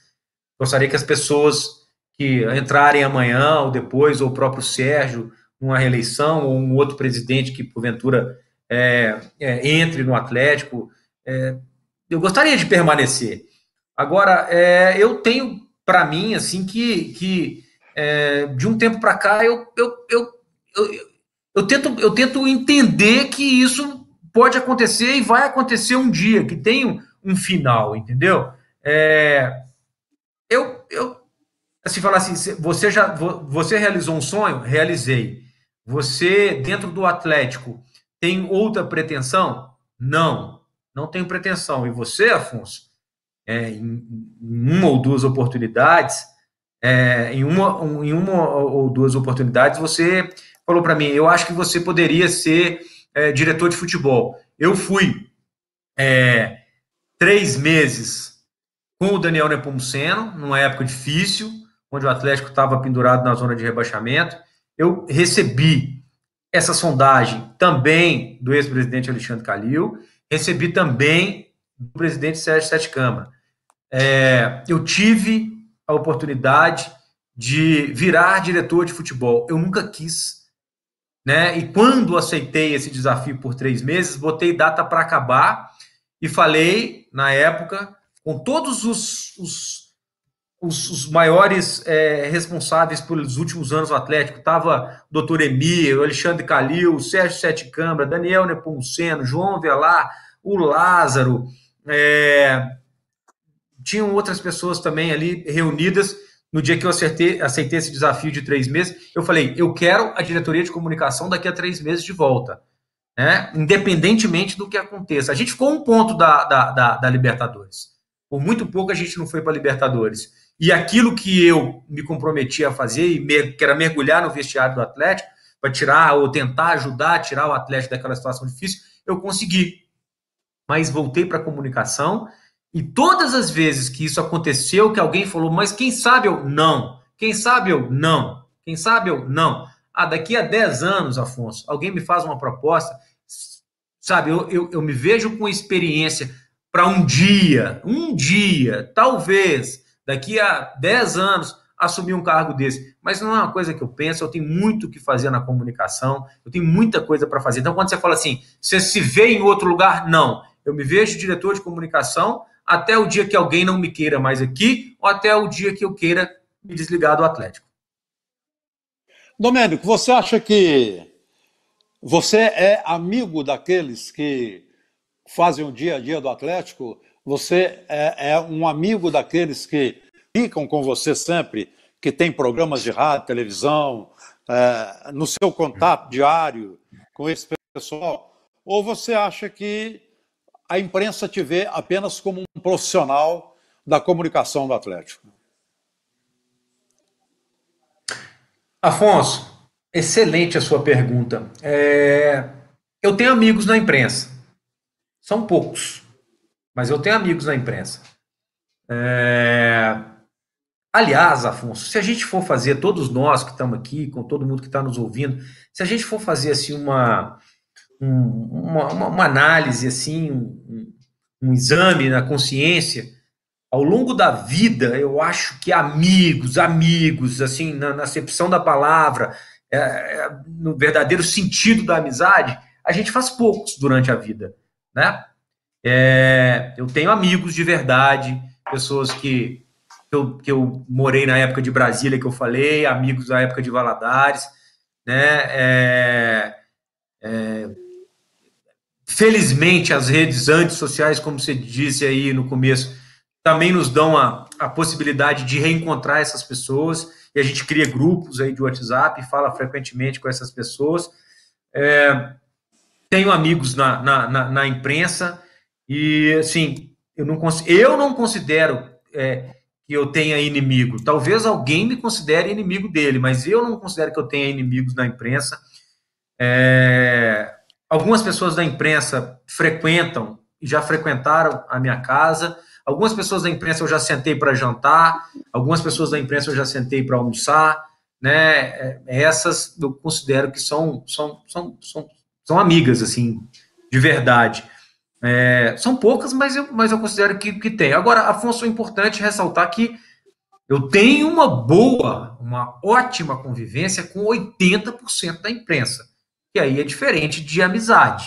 Gostaria que as pessoas que entrarem amanhã ou depois, ou o próprio Sérgio, numa reeleição, ou um outro presidente que porventura é, é, entre no Atlético, é, eu gostaria de permanecer. Agora, é, eu tenho para mim, assim, que, que é, de um tempo para cá eu, eu, eu, eu eu tento, eu tento entender que isso pode acontecer e vai acontecer um dia, que tem um, um final, entendeu? É, eu, eu, se assim, falar assim, você já, você realizou um sonho? Realizei. Você, dentro do Atlético, tem outra pretensão? Não, não tenho pretensão. E você, Afonso, é, em, uma ou duas oportunidades, é, em, uma, em uma ou duas oportunidades, você falou para mim: eu acho que você poderia ser é, diretor de futebol. Eu fui é, três meses com o Daniel Nepomuceno, numa época difícil, onde o Atlético estava pendurado na zona de rebaixamento. Eu recebi essa sondagem também do ex-presidente Alexandre Calil, recebi também do presidente Sérgio Sete Câmara. É, eu tive a oportunidade de virar diretor de futebol. Eu nunca quis. Né? E quando aceitei esse desafio por três meses, botei data para acabar e falei, na época, com todos os, os, os, os maiores é, responsáveis pelos últimos anos do Atlético, tava o Dr. Emir, o Alexandre Calil, o Sérgio Sete Câmara, Daniel Nepomuceno, João Velar, o Lázaro, é... tinham outras pessoas também ali reunidas no dia que eu acertei, aceitei esse desafio de três meses, eu falei, eu quero a diretoria de comunicação daqui a três meses de volta. Né? Independentemente do que aconteça. A gente ficou um ponto da, da, da, da Libertadores. Por muito pouco a gente não foi para Libertadores. E aquilo que eu me comprometi a fazer, e que era mergulhar no vestiário do Atlético, para tirar ou tentar ajudar a tirar o Atlético daquela situação difícil, eu consegui. Mas voltei para a comunicação e todas as vezes que isso aconteceu, que alguém falou, mas quem sabe eu não, quem sabe eu não, quem sabe eu não. Ah, daqui a 10 anos, Afonso, alguém me faz uma proposta, sabe, eu, eu, eu me vejo com experiência para um dia, um dia, talvez, daqui a 10 anos, assumir um cargo desse. Mas não é uma coisa que eu penso, eu tenho muito o que fazer na comunicação, eu tenho muita coisa para fazer. Então, quando você fala assim, você se vê em outro lugar? Não. Eu me vejo diretor de comunicação até o dia que alguém não me queira mais aqui ou até o dia que eu queira me desligar do Atlético. Domênico, você acha que você é amigo daqueles que fazem o dia a dia do Atlético? Você é, é um amigo daqueles que ficam com você sempre, que tem programas de rádio, televisão, é, no seu contato diário com esse pessoal? Ou você acha que a imprensa te vê apenas como um profissional da comunicação do Atlético. Afonso, excelente a sua pergunta. É... Eu tenho amigos na imprensa. São poucos, mas eu tenho amigos na imprensa. É... Aliás, Afonso, se a gente for fazer, todos nós que estamos aqui, com todo mundo que está nos ouvindo, se a gente for fazer assim uma um, uma, uma, análise, assim, um, um exame na consciência, ao longo da vida, eu acho que amigos, amigos, assim, na, na acepção da palavra, é, é, no verdadeiro sentido da amizade, a gente faz poucos durante a vida, né? É, eu tenho amigos de verdade, pessoas que, que, eu, que eu morei na época de Brasília, que eu falei, amigos da época de Valadares, né? É, é, Felizmente, as redes antissociais, como você disse aí no começo, também nos dão a, a possibilidade de reencontrar essas pessoas e a gente cria grupos aí de WhatsApp, fala frequentemente com essas pessoas. É, tenho amigos na, na, na, na, imprensa e, assim, eu não, eu não considero é, que eu tenha inimigo. Talvez alguém me considere inimigo dele, mas eu não considero que eu tenha inimigos na imprensa. É, Algumas pessoas da imprensa frequentam e já frequentaram a minha casa. Algumas pessoas da imprensa eu já sentei para jantar, algumas pessoas da imprensa eu já sentei para almoçar, né? É, é essas eu considero que são são, são, são, são amigas, assim, de verdade. É, são poucas, mas eu, mas eu considero que, que tem. Agora, Afonso, é importante ressaltar que eu tenho uma boa, uma ótima convivência com 80% da imprensa que aí é diferente de amizade.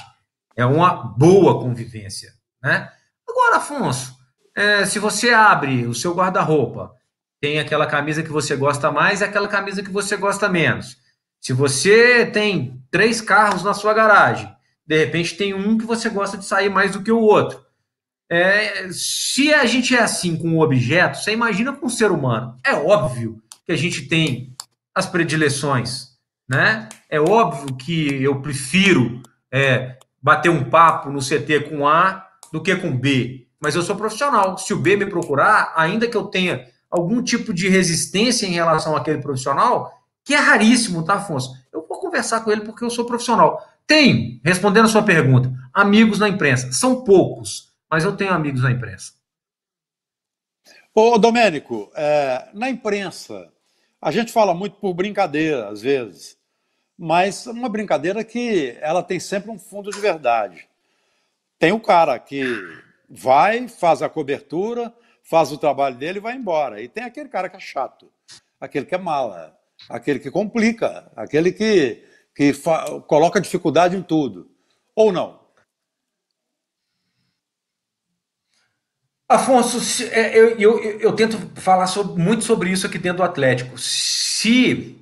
É uma boa convivência, né? Agora, Afonso, é, se você abre o seu guarda-roupa, tem aquela camisa que você gosta mais e aquela camisa que você gosta menos. Se você tem três carros na sua garagem, de repente tem um que você gosta de sair mais do que o outro. É, se a gente é assim com o objeto, você imagina com o ser humano. É óbvio que a gente tem as predileções, né? É óbvio que eu prefiro é, bater um papo no CT com A do que com B, mas eu sou profissional. Se o B me procurar, ainda que eu tenha algum tipo de resistência em relação àquele profissional, que é raríssimo, tá, Afonso? Eu vou conversar com ele porque eu sou profissional. Tem, respondendo a sua pergunta, amigos na imprensa. São poucos, mas eu tenho amigos na imprensa. Ô, Domênico, é, na imprensa, a gente fala muito por brincadeira, às vezes, mas é uma brincadeira que ela tem sempre um fundo de verdade. Tem o cara que vai, faz a cobertura, faz o trabalho dele e vai embora. E tem aquele cara que é chato, aquele que é mala, aquele que complica, aquele que, que coloca dificuldade em tudo. Ou não? Afonso, eu, é, eu, eu, eu tento falar sobre, muito sobre isso aqui dentro do Atlético. Se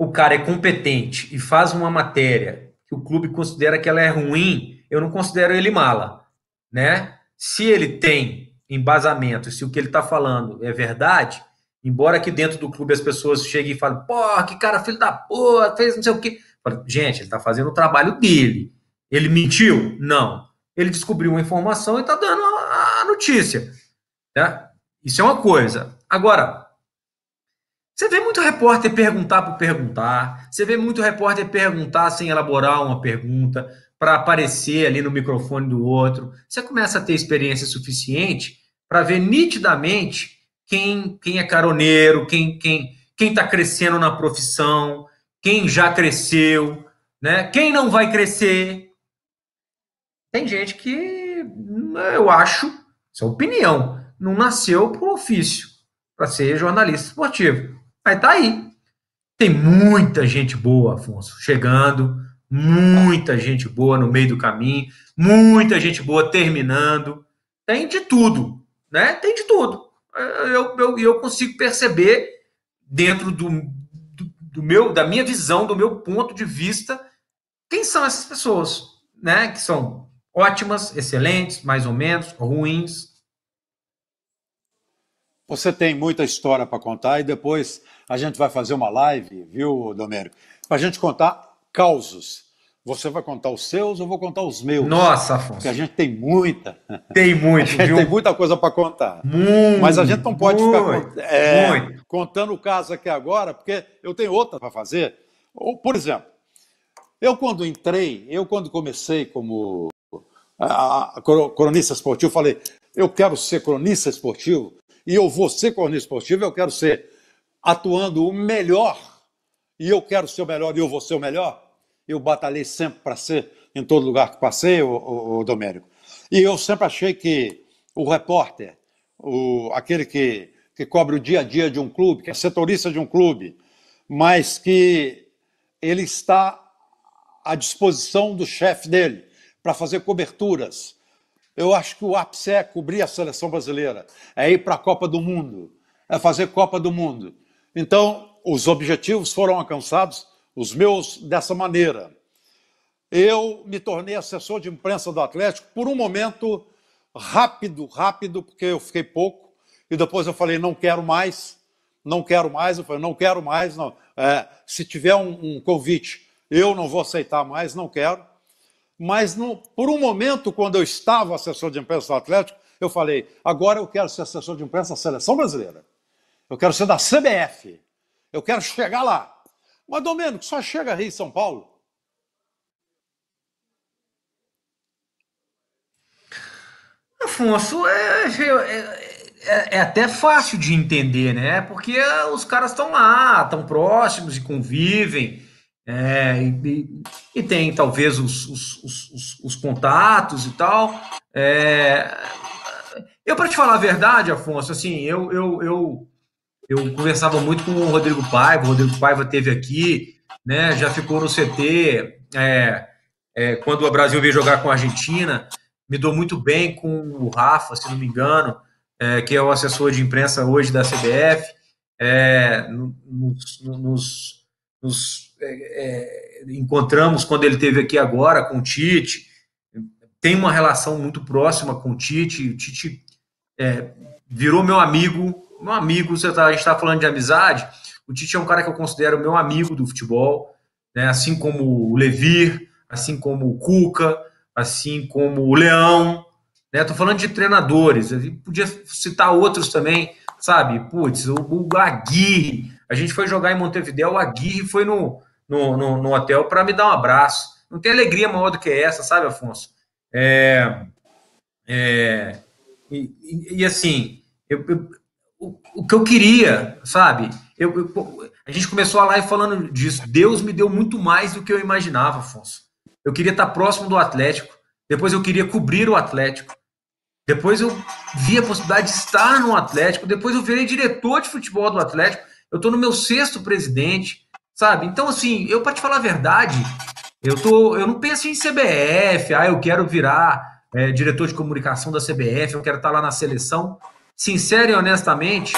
o cara é competente e faz uma matéria que o clube considera que ela é ruim, eu não considero ele mala, né? Se ele tem embasamento, se o que ele está falando é verdade, embora aqui dentro do clube as pessoas cheguem e falem, pô, que cara filho da porra, fez não sei o quê. Gente, ele está fazendo o trabalho dele. Ele mentiu? Não. Ele descobriu uma informação e está dando a notícia. Né? Isso é uma coisa. Agora, você vê muito repórter perguntar por perguntar, você vê muito repórter perguntar sem elaborar uma pergunta para aparecer ali no microfone do outro. Você começa a ter experiência suficiente para ver nitidamente quem, quem é caroneiro, quem quem quem está crescendo na profissão, quem já cresceu, né? Quem não vai crescer? Tem gente que eu acho, isso é opinião, não nasceu para o ofício para ser jornalista esportivo. Mas tá aí. Tem muita gente boa, Afonso, chegando, muita gente boa no meio do caminho, muita gente boa terminando. Tem de tudo, né? Tem de tudo. Eh, eu, eu, eu consigo perceber dentro do, do, do meu, da minha visão, do meu ponto de vista, quem são essas pessoas, né? Que são ótimas, excelentes, mais ou menos, ruins, você tem muita história para contar e depois a gente vai fazer uma live, viu, Domênico? Para a gente contar causos. Você vai contar os seus, eu vou contar os meus. Nossa, Afonso. Porque a gente tem muita. Tem muito, viu? Tem muita coisa para contar. Muito, Mas a gente não pode muito, ficar é, contando o caso aqui agora, porque eu tenho outra para fazer. Ou, por exemplo, eu quando entrei, eu quando comecei como a, a, a, cronista esportivo, falei, eu quero ser cronista esportivo e eu vou ser corneta esportiva, eu quero ser atuando o melhor, e eu quero ser o melhor, e eu vou ser o melhor, eu batalhei sempre para ser em todo lugar que passei, o, o, o E eu sempre achei que o repórter, o, aquele que, que cobre o dia a dia de um clube, que é setorista de um clube, mas que ele está à disposição do chefe dele para fazer coberturas, eu acho que o ápice é cobrir a seleção brasileira, é ir para a Copa do Mundo, é fazer Copa do Mundo. Então, os objetivos foram alcançados, os meus, dessa maneira. Eu me tornei assessor de imprensa do Atlético por um momento rápido, rápido, porque eu fiquei pouco, e depois eu falei, não quero mais, não quero mais, eu falei, não quero mais, não. É, se tiver um, um convite, eu não vou aceitar mais, não quero mas no, por um momento, quando eu estava assessor de imprensa do Atlético, eu falei: agora eu quero ser assessor de imprensa da seleção brasileira. Eu quero ser da CBF. Eu quero chegar lá. Mas, Domênico, só chega aí em São Paulo. Afonso, é, é, é, é, até fácil de entender, né? Porque os caras estão lá, estão próximos e convivem. É, e, e, tem talvez os, os, os, os contatos e tal. É, eu, para te falar a verdade, Afonso, assim, eu, eu, eu, eu conversava muito com o Rodrigo Paiva, o Rodrigo Paiva teve aqui, né, já ficou no CT é, é, quando o Brasil veio jogar com a Argentina. Me dou muito bem com o Rafa, se não me engano, é, que é o assessor de imprensa hoje da CBF. É, nos, nos, nos é, é, encontramos quando ele teve aqui agora com o Tite, tem uma relação muito próxima com o Tite, o Tite é, virou meu amigo, meu amigo, você tá, a gente está falando de amizade, o Tite é um cara que eu considero meu amigo do futebol, né, assim como o Levir, assim como o Cuca, assim como o Leão, né, falando de treinadores, eu podia citar outros também, sabe, putz, o, o Aguirre, a gente foi jogar em Montevideo, o Aguirre foi no, no, no, no hotel para me dar um abraço. Não tem alegria maior do que essa, sabe, Afonso? É, é, e, e, e assim, eu, eu, o, o, que eu queria, sabe? Eu, a gente começou a live falando disso. Deus me deu muito mais do que eu imaginava, Afonso. Eu queria estar próximo do Atlético. Depois eu queria cobrir o Atlético. Depois eu vi a possibilidade de estar no Atlético. Depois eu virei diretor de futebol do Atlético. Eu estou no meu sexto presidente. Sabe? Então, assim, eu, para te falar a verdade, eu, tô, eu não penso em CBF, ah, eu quero virar é, diretor de comunicação da CBF, eu quero estar tá lá na seleção. Sincero e honestamente,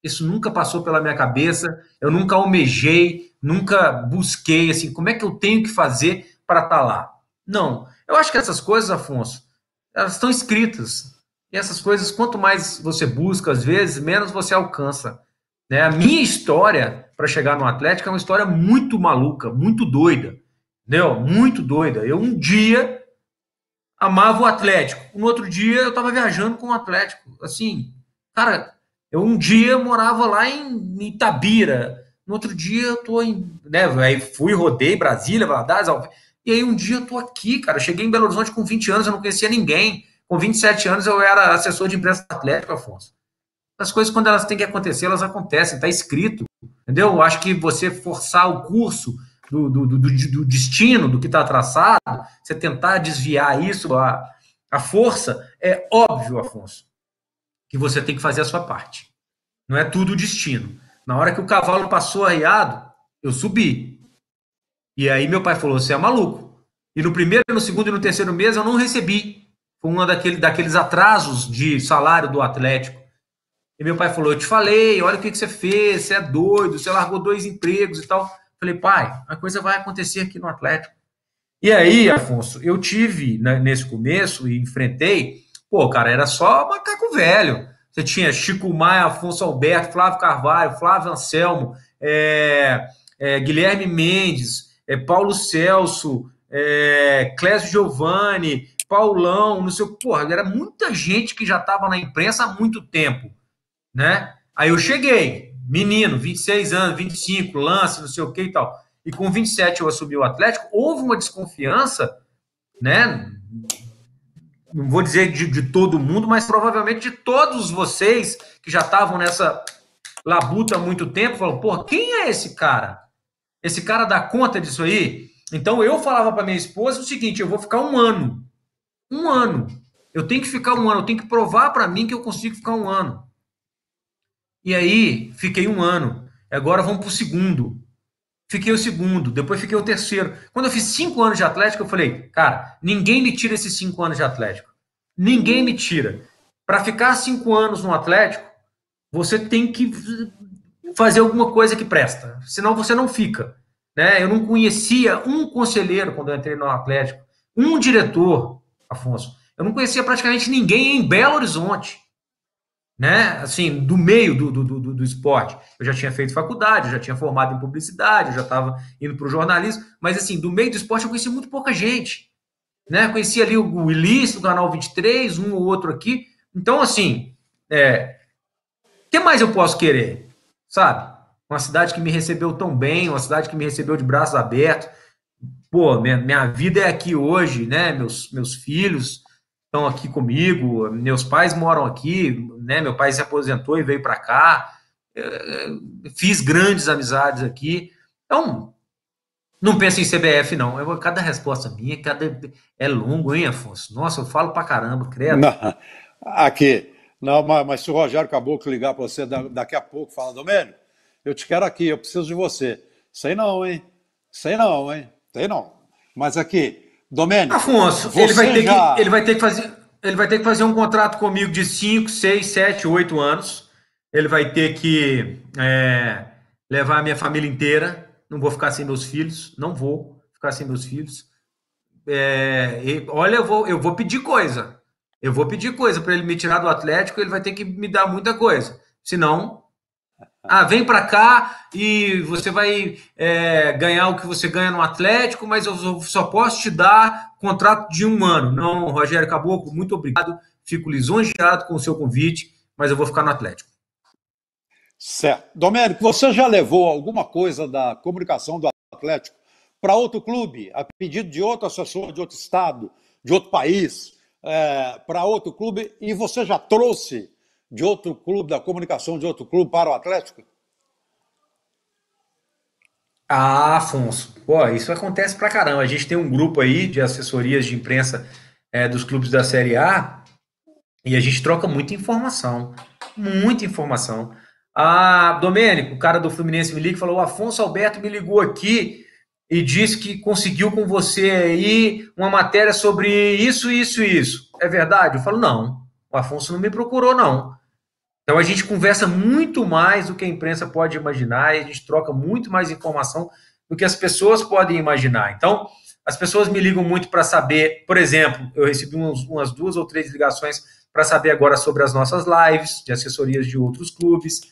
isso nunca passou pela minha cabeça, eu nunca almejei, nunca busquei, assim, como é que eu tenho que fazer para estar tá lá? Não. Eu acho que essas coisas, Afonso, elas estão escritas. E essas coisas, quanto mais você busca, às vezes, menos você alcança. Né? A minha história para chegar no Atlético é uma história muito maluca, muito doida. Entendeu? Muito doida. Eu um dia amava o Atlético, no outro dia eu estava viajando com o Atlético. Assim, cara, eu um dia morava lá em Itabira, no outro dia eu tô em. Né, aí fui, rodei Brasília, Valadares, e aí um dia eu tô aqui, cara. cheguei em Belo Horizonte com 20 anos, eu não conhecia ninguém. Com 27 anos eu era assessor de imprensa do Atlético, Afonso. As coisas, quando elas têm que acontecer, elas acontecem, está escrito. Entendeu? Eu acho que você forçar o curso do, do, do, do destino, do que está traçado, você tentar desviar isso, a, a força, é óbvio, Afonso, que você tem que fazer a sua parte. Não é tudo o destino. Na hora que o cavalo passou arriado, eu subi. E aí meu pai falou: você é maluco. E no primeiro, no segundo e no terceiro mês eu não recebi. Foi um daquele, daqueles atrasos de salário do Atlético. E meu pai falou: Eu te falei, olha o que, que você fez, você é doido, você largou dois empregos e tal. Falei, pai, a coisa vai acontecer aqui no Atlético. E aí, Afonso, eu tive né, nesse começo e enfrentei, pô, cara, era só macaco velho. Você tinha Chico Maia, Afonso Alberto, Flávio Carvalho, Flávio Anselmo, é, é, Guilherme Mendes, é, Paulo Celso, é, Clésio Giovanni, Paulão, não sei o. Porra, era muita gente que já estava na imprensa há muito tempo né? Aí eu cheguei, menino, 26 anos, 25, lance, não sei o que e tal. E com 27 eu assumi o Atlético, houve uma desconfiança, né? Não vou dizer de, de todo mundo, mas provavelmente de todos vocês que já estavam nessa labuta há muito tempo, falou: pô, quem é esse cara? Esse cara dá conta disso aí? Então eu falava para minha esposa o seguinte: eu vou ficar um ano. Um ano. Eu tenho que ficar um ano, eu tenho que provar para mim que eu consigo ficar um ano. E aí fiquei um ano. Agora vamos para o segundo. Fiquei o segundo, depois fiquei o terceiro. Quando eu fiz cinco anos de Atlético, eu falei, cara, ninguém me tira esses cinco anos de Atlético. Ninguém me tira. Para ficar cinco anos no Atlético, você tem que fazer alguma coisa que presta, senão você não fica. Né? Eu não conhecia um conselheiro quando eu entrei no Atlético, um diretor, Afonso. Eu não conhecia praticamente ninguém em Belo Horizonte né? Assim, do meio do, do, do, do esporte. Eu já tinha feito faculdade, eu já tinha formado em publicidade, eu já estava indo para o jornalismo, mas assim, do meio do esporte eu conheci muito pouca gente. Né? Conheci ali o, o Ilício, o Canal 23, um ou outro aqui. Então, assim, é, o que mais eu posso querer? Sabe? Uma cidade que me recebeu tão bem, uma cidade que me recebeu de braços abertos. Pô, minha, minha vida é aqui hoje, né? Meus, meus filhos, estão aqui comigo, meus pais moram aqui, né? Meu pai se aposentou e veio para cá. É, é, fiz grandes amizades aqui. Então, não penso em CBF, não. Eu, cada resposta minha cada, é longo, hein, Afonso? Nossa, eu falo pra caramba, credo. Não, aqui. Não, mas, mas se o Rogério de ligar pra você daqui a pouco, fala, Domênio, eu te quero aqui, eu preciso de você. Sei não, hein? Sei não, hein? Sei não. Mas aqui, Domênio. Afonso, ele vai, ter já... que, ele, vai ter que fazer, ele vai ter que fazer um contrato comigo de 5, 6, 7, 8 anos. Ele vai ter que é, levar a minha família inteira. Não vou ficar sem meus filhos. Não vou ficar sem meus filhos. É, e, olha, eu vou, eu vou pedir coisa. Eu vou pedir coisa para ele me tirar do Atlético. Ele vai ter que me dar muita coisa. Senão, ah, vem para cá e você vai é, ganhar o que você ganha no Atlético, mas eu só posso te dar contrato de um ano. Não, Rogério Caboclo, muito obrigado. Fico lisonjeado com o seu convite, mas eu vou ficar no Atlético. Certo. Domérico, você já levou alguma coisa da comunicação do Atlético para outro clube, a pedido de outro assessor de outro estado, de outro país, é, para outro clube, e você já trouxe de outro clube, da comunicação de outro clube para o Atlético? Ah, Afonso, pô, isso acontece pra caramba. A gente tem um grupo aí de assessorias de imprensa é, dos clubes da Série A e a gente troca muita informação. Muita informação. Ah, Domênico, o cara do Fluminense me liga e falou: o Afonso Alberto me ligou aqui e disse que conseguiu com você aí uma matéria sobre isso, isso e isso. É verdade? Eu falo: não, o Afonso não me procurou, não. Então a gente conversa muito mais do que a imprensa pode imaginar, e a gente troca muito mais informação do que as pessoas podem imaginar. Então, as pessoas me ligam muito para saber, por exemplo, eu recebi uns, umas duas ou três ligações para saber agora sobre as nossas lives, de assessorias de outros clubes.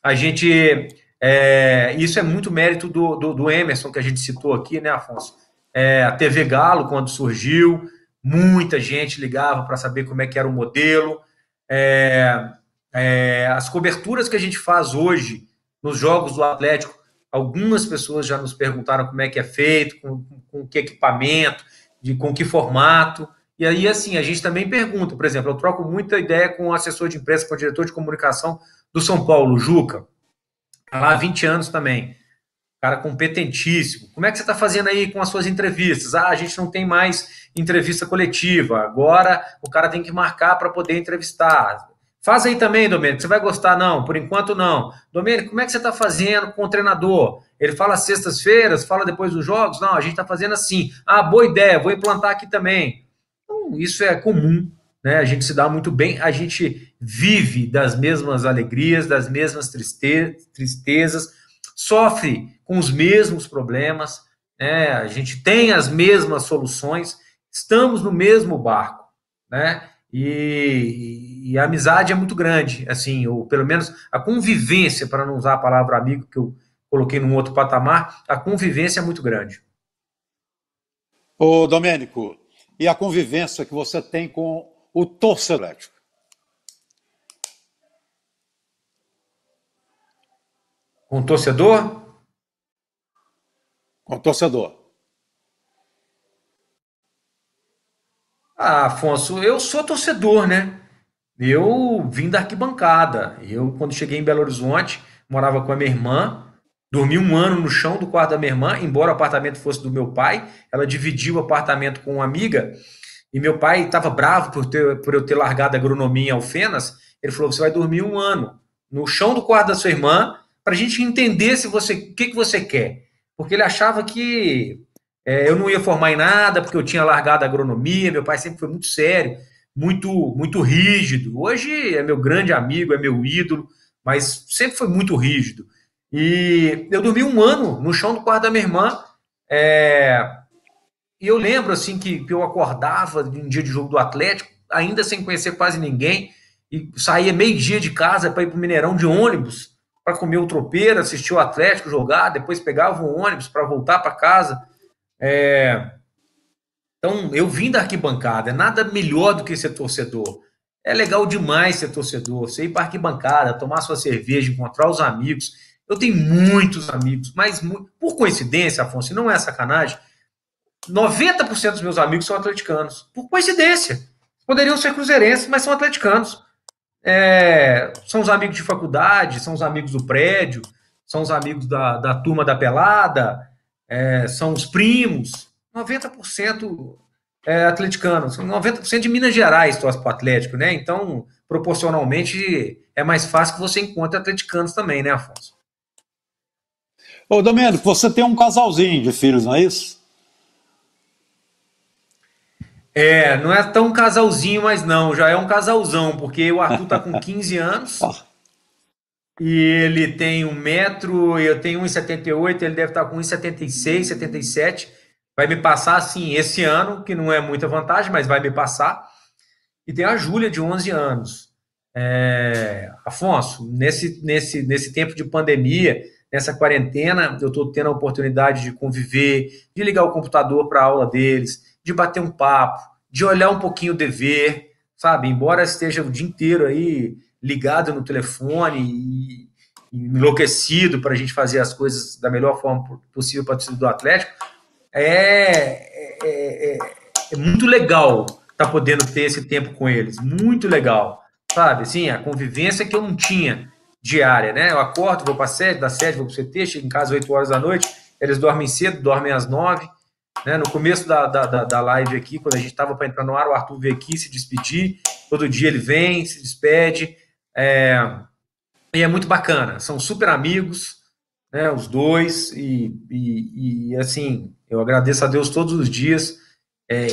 A gente. É, isso é muito mérito do, do, do, Emerson, que a gente citou aqui, né, Afonso? É, a TV Galo, quando surgiu, muita gente ligava para saber como é que era o modelo. É, é, as coberturas que a gente faz hoje nos jogos do Atlético, algumas pessoas já nos perguntaram como é que é feito, com, com que equipamento, de, com que formato. E aí, assim, a gente também pergunta, por exemplo, eu troco muita ideia com o assessor de imprensa, com o diretor de comunicação do São Paulo, Juca, Está lá há 20 anos também, cara competentíssimo. Como é que você está fazendo aí com as suas entrevistas? Ah, a gente não tem mais entrevista coletiva, agora o cara tem que marcar para poder entrevistar. Faz aí também, Domênico, você vai gostar, não, por enquanto não. Domênico, como é que você está fazendo com o treinador? Ele fala sextas-feiras, fala depois dos jogos? Não, a gente está fazendo assim. Ah, boa ideia, vou implantar aqui também. Então, isso é comum, né? A gente se dá muito bem, a gente vive das mesmas alegrias, das mesmas triste tristezas, sofre com os mesmos problemas, né? A gente tem as mesmas soluções, estamos no mesmo barco, né? E, e a amizade é muito grande, assim, ou pelo menos a convivência, para não usar a palavra amigo que eu coloquei num outro patamar, a convivência é muito grande. Ô, Domênico, e a convivência que você tem com o torcedor Com o torcedor? Com o torcedor. Ah, Afonso, eu sou torcedor, né? Eu vim da arquibancada. Eu, quando cheguei em Belo Horizonte, morava com a minha irmã, dormi um ano no chão do quarto da minha irmã, embora o apartamento fosse do meu pai. Ela dividiu o apartamento com uma amiga e meu pai estava bravo por, ter, por eu ter largado a agronomia em Alfenas. Ele falou: Você vai dormir um ano no chão do quarto da sua irmã para a gente entender se você o que, que você quer. Porque ele achava que é, eu não ia formar em nada, porque eu tinha largado a agronomia, meu pai sempre foi muito sério, muito, muito rígido. Hoje é meu grande amigo, é meu ídolo, mas sempre foi muito rígido. E eu dormi um ano no chão do quarto da minha irmã. É... E eu lembro assim que eu acordava um dia de jogo do Atlético, ainda sem conhecer quase ninguém, e saía meio-dia de casa para ir para o Mineirão de ônibus para comer o tropeiro, assistir o Atlético jogar, depois pegava o ônibus para voltar para casa. É... Então, eu vim da arquibancada, é nada melhor do que ser torcedor. É legal demais ser torcedor, você ir para arquibancada, tomar sua cerveja, encontrar os amigos. Eu tenho muitos amigos, mas por coincidência, Afonso, não é sacanagem, 90% dos meus amigos são atleticanos. Por coincidência. Poderiam ser cruzeirenses, mas são atleticanos. É, são os amigos de faculdade, são os amigos do prédio, são os amigos da, da turma da pelada, é, são os primos, 90% é, atleticano, 90% de Minas Gerais torce para o Atlético, né? Então, proporcionalmente, é mais fácil que você encontre atleticanos também, né, Afonso? Ô, Domênico, você tem um casalzinho de filhos, não é isso? É, não é tão casalzinho, mas não, já é um casalzão, porque o Arthur tá com 15 anos e ele tem um metro, eu tenho 1,78, ele deve estar com 1,76, 77. Vai me passar, assim, esse ano, que não é muita vantagem, mas vai me passar. E tem a Júlia, de 11 anos. É... Afonso, nesse, nesse, nesse tempo de pandemia, nessa quarentena, eu estou tendo a oportunidade de conviver, de ligar o computador para a aula deles, de bater um papo, de olhar um pouquinho o dever, sabe? Embora esteja o dia inteiro aí ligado no telefone e enlouquecido para a gente fazer as coisas da melhor forma possível para o time do Atlético, é, é, é, é muito legal estar tá podendo ter esse tempo com eles, muito legal, sabe? Assim, a convivência que eu não tinha diária, né? Eu acordo, vou para a sede, da sede vou para o CT, chego em casa 8 horas da noite, eles dormem cedo, dormem às 9, né? No começo da, da, da, da live aqui, quando a gente estava para entrar no ar, o Arthur veio aqui se despedir, todo dia ele vem, se despede, é, e é muito bacana, são super amigos, né, os dois, e, e, e assim, eu agradeço a Deus todos os dias, é,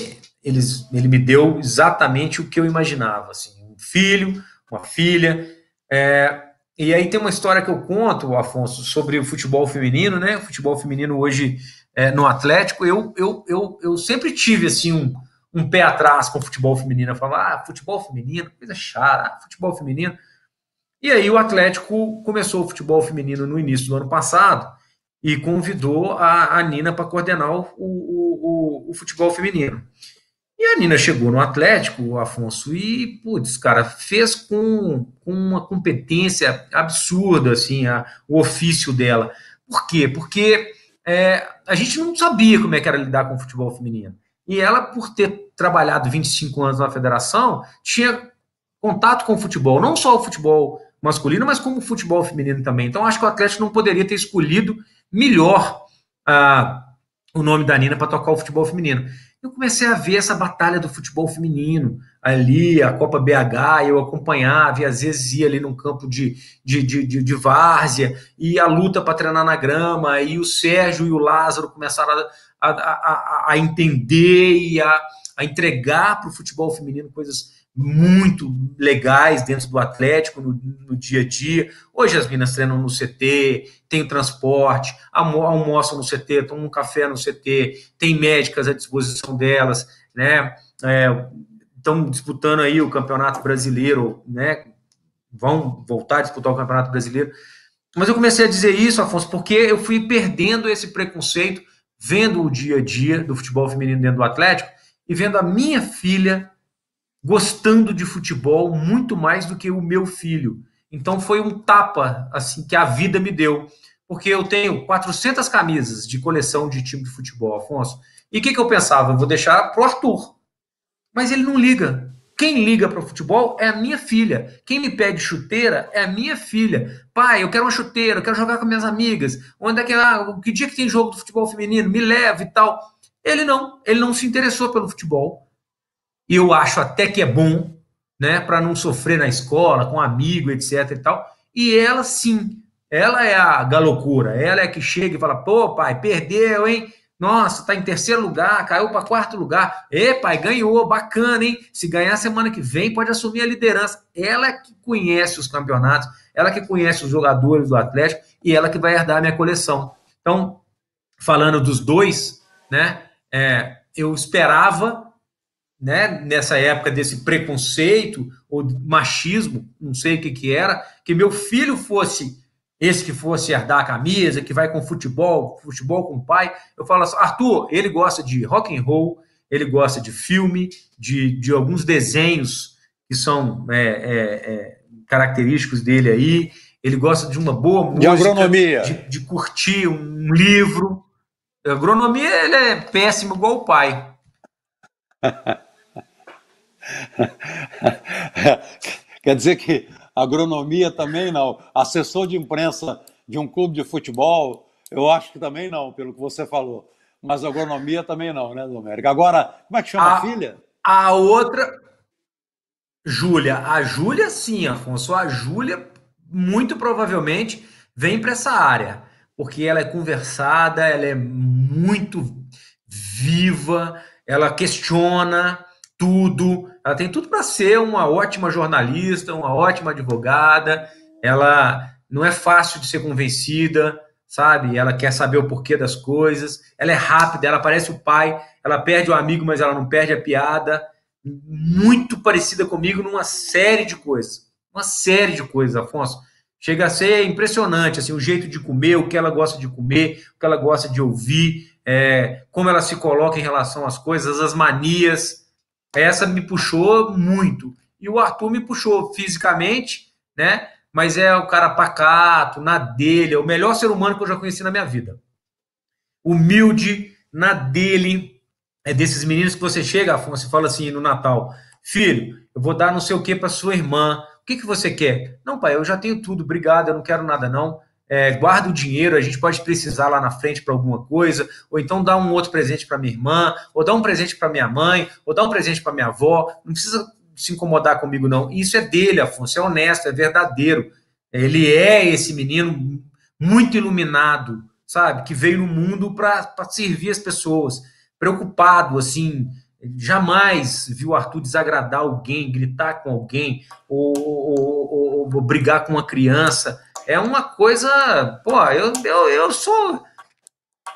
eles, ele me deu exatamente o que eu imaginava, assim, um filho, uma filha, é, e aí tem uma história que eu conto, Afonso, sobre o futebol feminino, né, o futebol feminino hoje é, no Atlético, eu, eu, eu, eu sempre tive, assim, um, um pé atrás com o futebol feminino, eu falava, ah, futebol feminino, coisa chata, ah, futebol feminino, e aí o Atlético começou o futebol feminino no início do ano passado e convidou a, a Nina para coordenar o, o, o, o, futebol feminino. E a Nina chegou no Atlético, Afonso, e, putz, cara, fez com, com uma competência absurda, assim, a, o ofício dela. Por quê? Porque é, a gente não sabia como é que era lidar com o futebol feminino. E ela, por ter trabalhado 25 anos na federação, tinha contato com o futebol, não só o futebol masculino, mas como futebol feminino também. Então, acho que o Atlético não poderia ter escolhido melhor ah, o nome da Nina para tocar o futebol feminino. Eu comecei a ver essa batalha do futebol feminino ali, a Copa BH, eu acompanhava, e às vezes ia ali num campo de, de, de, de, de várzea, e a luta para treinar na grama, e o Sérgio e o Lázaro começaram a, a, a, a entender e a, a entregar para o futebol feminino coisas muito legais dentro do Atlético no, no, dia a dia. Hoje as meninas treinam no CT, tem transporte, almoçam no CT, tomam um café no CT, tem médicas à disposição delas, né? Estão é, disputando aí o Campeonato Brasileiro, né? Vão voltar a disputar o Campeonato Brasileiro. Mas eu comecei a dizer isso, Afonso, porque eu fui perdendo esse preconceito, vendo o dia a dia do futebol feminino dentro do Atlético e vendo a minha filha gostando de futebol muito mais do que o meu filho. Então foi um tapa assim que a vida me deu, porque eu tenho 400 camisas de coleção de time de futebol, Afonso. E o que, que eu pensava? Eu vou deixar pro Arthur. Mas ele não liga. Quem liga para o futebol é a minha filha. Quem me pede chuteira é a minha filha. Pai, eu quero uma chuteira, eu quero jogar com minhas amigas. Onde é que ah, que dia que tem jogo do futebol feminino? Me leva e tal. Ele não, ele não se interessou pelo futebol eu acho até que é bom, né, para não sofrer na escola, com amigo, etc e tal. E ela sim, ela é a galocura, ela é que chega e fala: "Pô, pai, perdeu, hein? Nossa, tá em terceiro lugar, caiu para quarto lugar. E pai, ganhou, bacana, hein? Se ganhar semana que vem, pode assumir a liderança". Ela é que conhece os campeonatos, ela é que conhece os jogadores do Atlético e ela é que vai herdar a minha coleção. Então, falando dos dois, né, é, eu esperava né, nessa época desse preconceito ou machismo, não sei o que, que era, que meu filho fosse esse que fosse herdar a camisa, que vai com futebol, futebol com o pai. Eu falo assim, Arthur, ele gosta de rock and roll, ele gosta de filme, de, de alguns desenhos que são é, é, é, característicos dele aí, ele gosta de uma boa música, de agronomia, de, de curtir um livro. A agronomia ele é péssimo igual o pai. Quer dizer que agronomia também não. Assessor de imprensa de um clube de futebol, eu acho que também não, pelo que você falou. Mas agronomia também não, né, Domérica? Agora, como é que chama a, a filha? A outra. Júlia. A Júlia, sim, Afonso. A Júlia, muito provavelmente, vem para essa área. Porque ela é conversada, ela é muito viva, ela questiona tudo, ela tem tudo para ser uma ótima jornalista, uma ótima advogada. Ela não é fácil de ser convencida, sabe? Ela quer saber o porquê das coisas. Ela é rápida, ela parece o pai, ela perde o amigo, mas ela não perde a piada. Muito parecida comigo numa série de coisas. Uma série de coisas, Afonso. Chega a ser impressionante, assim, o jeito de comer, o que ela gosta de comer, o que ela gosta de ouvir, é, como ela se coloca em relação às coisas, as manias, essa me puxou muito. E o Arthur me puxou fisicamente, né? Mas é o cara pacato, na dele, é o melhor ser humano que eu já conheci na minha vida. Humilde, na dele. É desses meninos que você chega, Afonso, e fala assim no Natal: Filho, eu vou dar não sei o que para sua irmã. O que, que você quer? Não, pai, eu já tenho tudo, obrigado, eu não quero nada, não é, guarda o dinheiro, a gente pode precisar lá na frente para alguma coisa, ou então dá um outro presente para minha irmã, ou dá um presente para minha mãe, ou dá um presente para minha avó. Não precisa se incomodar comigo, não. Isso é dele, Afonso, é honesto, é verdadeiro. Ele é esse menino muito iluminado, sabe? Que veio no mundo para servir as pessoas, preocupado, assim. Jamais viu Arthur desagradar alguém, gritar com alguém, ou, ou, ou, ou brigar com uma criança é uma coisa. Pô, eu, eu, eu sou.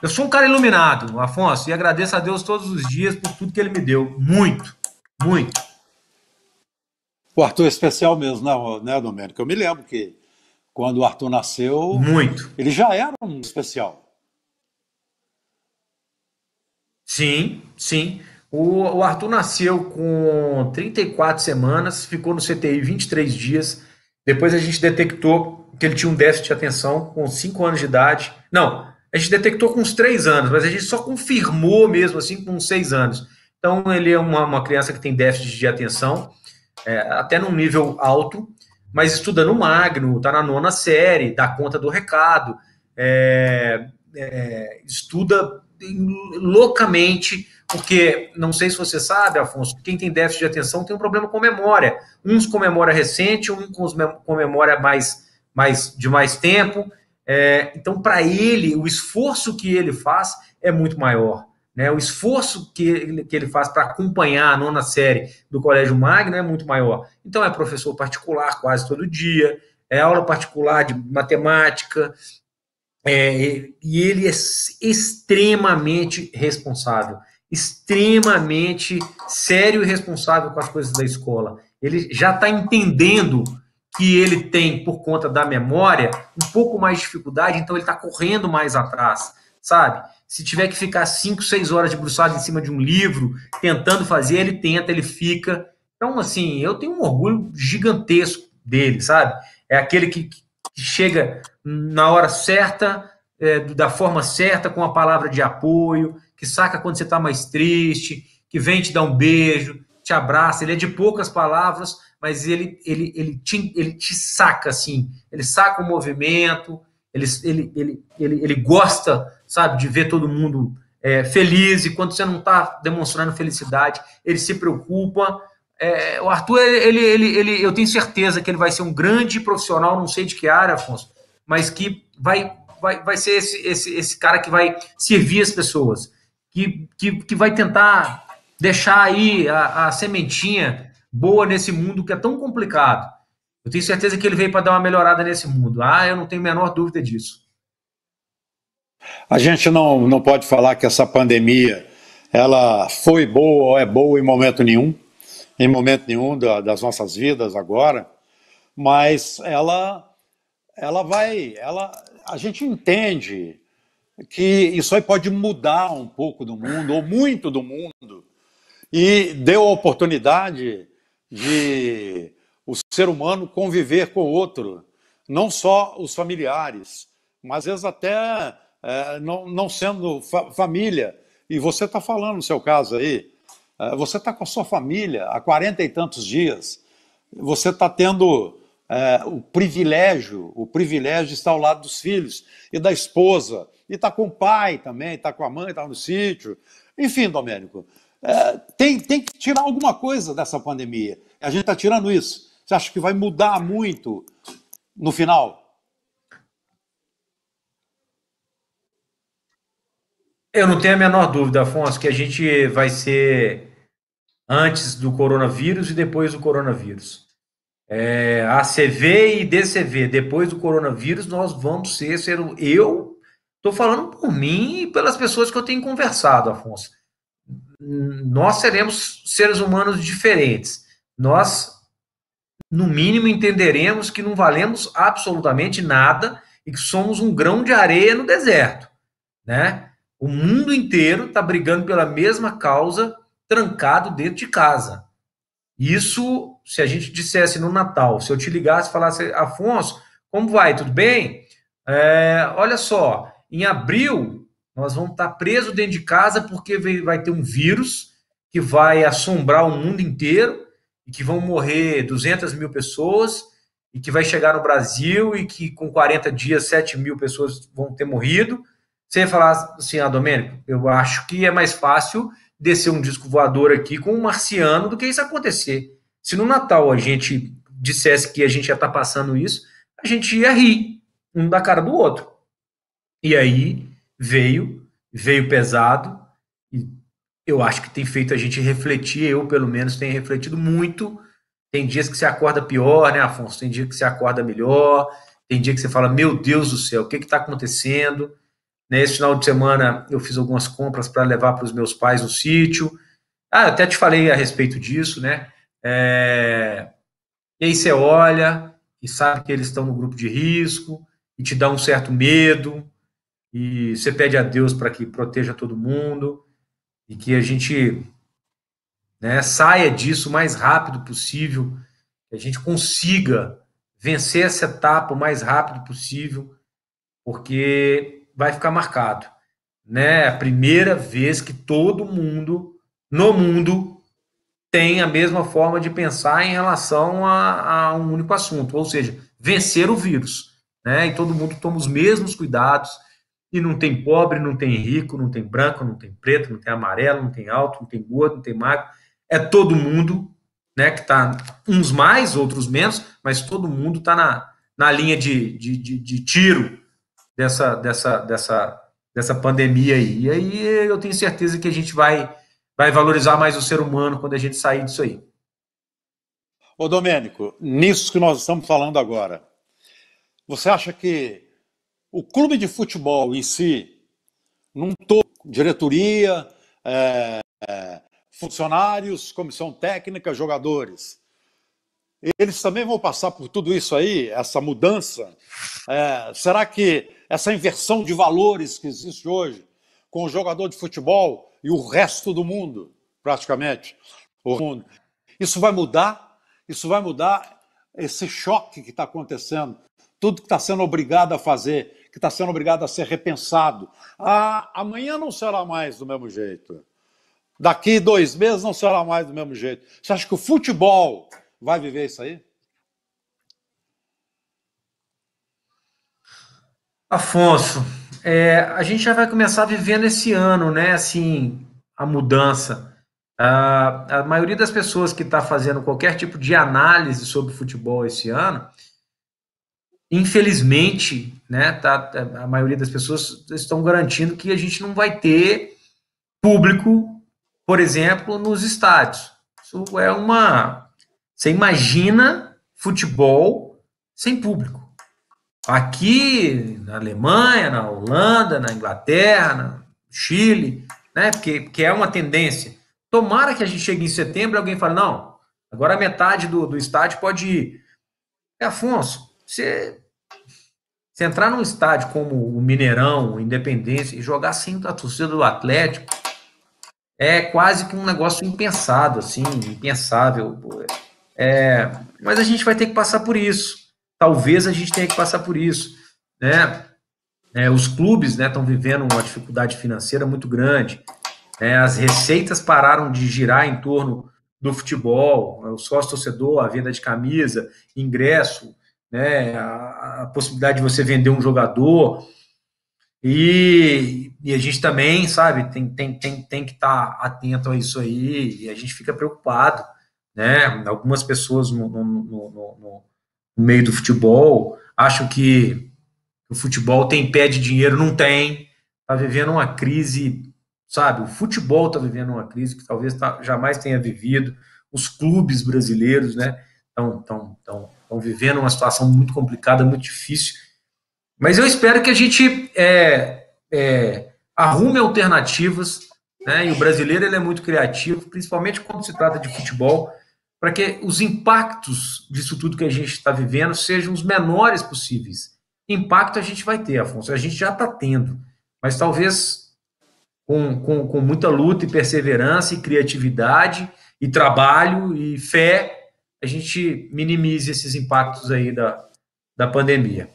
Eu sou um cara iluminado, Afonso, e agradeço a Deus todos os dias por tudo que ele me deu. Muito, muito. O Arthur é especial mesmo, né, né Domênico? Eu me lembro que quando o Arthur nasceu. Muito. Ele já era um especial. Sim, sim. O, o Arthur nasceu com 34 semanas, ficou no CTI 23 dias depois a gente detectou que ele tinha um déficit de atenção com 5 anos de idade. Não, a gente detectou com uns 3 anos, mas a gente só confirmou mesmo assim com uns 6 anos. Então ele é uma, uma criança que tem déficit de atenção, é, até num nível alto, mas estuda no magno, está na nona série, dá conta do recado, é, é, estuda loucamente, porque não sei se você sabe, Afonso, quem tem déficit de atenção tem um problema com memória. Uns com memória recente, um com, memória mais, mais de mais tempo. É, então, para ele, o esforço que ele faz é muito maior. Né? O esforço que ele, que ele faz para acompanhar a nona série do Colégio Magno é muito maior. Então, é professor particular quase todo dia, é aula particular de matemática, é, e ele é extremamente responsável, extremamente sério e responsável com as coisas da escola. Ele já está entendendo que ele tem, por conta da memória, um pouco mais de dificuldade, então ele está correndo mais atrás, sabe? Se tiver que ficar 5, 6 horas debruçado em cima de um livro, tentando fazer, ele tenta, ele fica. Então, assim, eu tenho um orgulho gigantesco dele, sabe? É aquele que, chega na hora certa, é, da forma certa, com a palavra de apoio, que saca quando você está mais triste, que vem te dar um beijo, te abraça. Ele é de poucas palavras, mas ele, ele, ele, te, ele te saca, assim. Ele saca o movimento, ele, ele, ele, ele, ele gosta, sabe, de ver todo mundo é, feliz. E quando você não está demonstrando felicidade, ele se preocupa. É, o Arthur, ele, ele, ele, eu tenho certeza que ele vai ser um grande profissional, não sei de que área, Afonso, mas que vai, vai, vai ser esse, esse, esse cara que vai servir as pessoas, que, que, que vai tentar deixar aí a, a sementinha boa nesse mundo que é tão complicado. Eu tenho certeza que ele veio para dar uma melhorada nesse mundo. Ah, eu não tenho a menor dúvida disso. A gente não, não pode falar que essa pandemia ela foi boa ou é boa em momento nenhum em momento nenhum da, das nossas vidas agora, mas ela, ela vai, ela, a gente entende que isso aí pode mudar um pouco do mundo, ou muito do mundo, e deu a oportunidade de o ser humano conviver com o outro, não só os familiares, mas às vezes até é, não, não sendo fa família. E você está falando no seu caso aí, eh, você está com a sua família há quarenta e tantos dias, você está tendo é, o privilégio, o privilégio de estar ao lado dos filhos e da esposa, e está com o pai também, está com a mãe, está no sítio. Enfim, Domênico, é, tem, tem que tirar alguma coisa dessa pandemia. A gente está tirando isso. Você acha que vai mudar muito no final? Eu não tenho a menor dúvida, Afonso, que a gente vai ser antes do coronavírus e depois do coronavírus. É, ACV e DCV, depois do coronavírus, nós vamos ser, ser eu estou falando por mim e pelas pessoas que eu tenho conversado, Afonso. Nós seremos seres humanos diferentes. Nós, no mínimo, entenderemos que não valemos absolutamente nada e que somos um grão de areia no deserto, né? O mundo inteiro está brigando pela mesma causa, trancado dentro de casa. Isso, se a gente dissesse no Natal, se eu te ligasse e falasse, Afonso, como vai? Tudo bem? É, olha só, em abril nós vamos estar tá presos dentro de casa porque vai ter um vírus que vai assombrar o mundo inteiro e que vão morrer 200 mil pessoas e que vai chegar no Brasil e que com 40 dias 7 mil pessoas vão ter morrido você ia falar assim, ah, Domênico, eu acho que é mais fácil descer um disco voador aqui com um marciano do que isso acontecer. Se no Natal a gente dissesse que a gente ia estar tá passando isso, a gente ia rir um da cara do outro. E aí veio, veio pesado, e eu acho que tem feito a gente refletir, eu pelo menos tenho refletido muito. Tem dias que você acorda pior, né, Afonso? Tem dia que você acorda melhor, tem dia que você fala, meu Deus do céu, o que está acontecendo? neste final de semana eu fiz algumas compras para levar para os meus pais no sítio. Ah, até te falei a respeito disso, né? É... E aí você olha e sabe que eles estão no grupo de risco e te dá um certo medo e você pede a Deus para que proteja todo mundo e que a gente né, saia disso o mais rápido possível, que a gente consiga vencer essa etapa o mais rápido possível, porque vai ficar marcado. Né? A primeira vez que todo mundo no mundo tem a mesma forma de pensar em relação a, a um único assunto, ou seja, vencer o vírus. Né? E todo mundo toma os mesmos cuidados, e não tem pobre, não tem rico, não tem branco, não tem preto, não tem amarelo, não tem alto, não tem gordo, não tem magro. É todo mundo, né? Que tá uns mais, outros menos, mas todo mundo tá na, na linha de, de, de, de tiro dessa, dessa, dessa, dessa pandemia aí. E aí eu tenho certeza que a gente vai, vai valorizar mais o ser humano quando a gente sair disso aí. Ô Domênico, nisso que nós estamos falando agora, você acha que o clube de futebol em si, num todo, diretoria, é, é funcionários, comissão técnica, jogadores, eles também vão passar por tudo isso aí, essa mudança? É, será que essa inversão de valores que existe hoje com o jogador de futebol e o resto do mundo, praticamente. O mundo. Isso vai mudar, isso vai mudar esse choque que está acontecendo, tudo que está sendo obrigado a fazer, que está sendo obrigado a ser repensado. Ah, amanhã não será mais do mesmo jeito. Daqui dois meses não será mais do mesmo jeito. Você acha que o futebol vai viver isso aí? Afonso, é, a gente já vai começar vivendo esse ano, né? Assim, a mudança. A, a maioria das pessoas que está fazendo qualquer tipo de análise sobre futebol esse ano, infelizmente, né, tá, a maioria das pessoas estão garantindo que a gente não vai ter público, por exemplo, nos estádios. Isso é uma. Você imagina futebol sem público. Aqui na Alemanha, na Holanda, na Inglaterra, no Chile, né? Porque, porque é uma tendência. Tomara que a gente chegue em setembro e alguém fale, não, agora metade do, do estádio pode ir. É, Afonso, você, entrar num estádio como o Mineirão, o Independência, e jogar sem a torcida do Atlético, é quase que um negócio impensado, assim, impensável. É, mas a gente vai ter que passar por isso talvez a gente tenha que passar por isso, né? É, os clubes estão né, vivendo uma dificuldade financeira muito grande, né, as receitas pararam de girar em torno do futebol, né? o sócio-torcedor, a venda de camisa, ingresso, né, a, a, possibilidade de você vender um jogador, e, e a gente também, sabe, tem, tem, tem, tem que estar tá atento a isso aí, e a gente fica preocupado, né, algumas pessoas no, no, no, no no meio do futebol, acho que o futebol tem pé de dinheiro, não tem, está vivendo uma crise, sabe? O futebol está vivendo uma crise que talvez tá, jamais tenha vivido, os clubes brasileiros, né? Estão tão, tão, tão vivendo uma situação muito complicada, muito difícil. Mas eu espero que a gente é, é, arrume alternativas, né? E o brasileiro ele é muito criativo, principalmente quando se trata de futebol para que os impactos disso tudo que a gente está vivendo sejam os menores possíveis. Impacto a gente vai ter, Afonso, a gente já está tendo, mas talvez com, com, com muita luta e perseverança e criatividade e trabalho e fé, a gente minimize esses impactos aí da, da pandemia.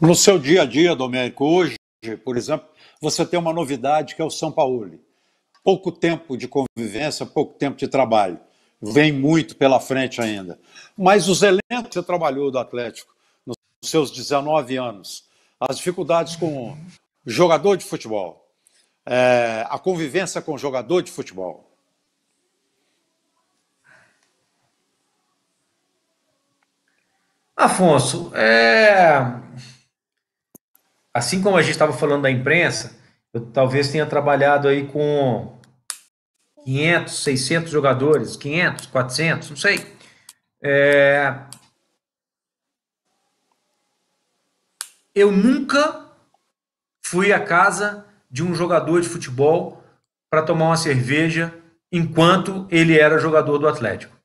No seu dia a dia, domérico hoje, por exemplo, você tem uma novidade que é o São Paulo. Pouco tempo de convivência, pouco tempo de trabalho vem muito pela frente ainda. Mas os elencos que você trabalhou do Atlético nos seus 19 anos, as dificuldades com jogador de futebol, é, a convivência com jogador de futebol. Afonso, é... assim como a gente estava falando da imprensa, eu talvez tenha trabalhado aí com 500, 600 jogadores, 500, 400, não sei. É... Eu nunca fui à casa de um jogador de futebol para tomar uma cerveja enquanto ele era jogador do Atlético.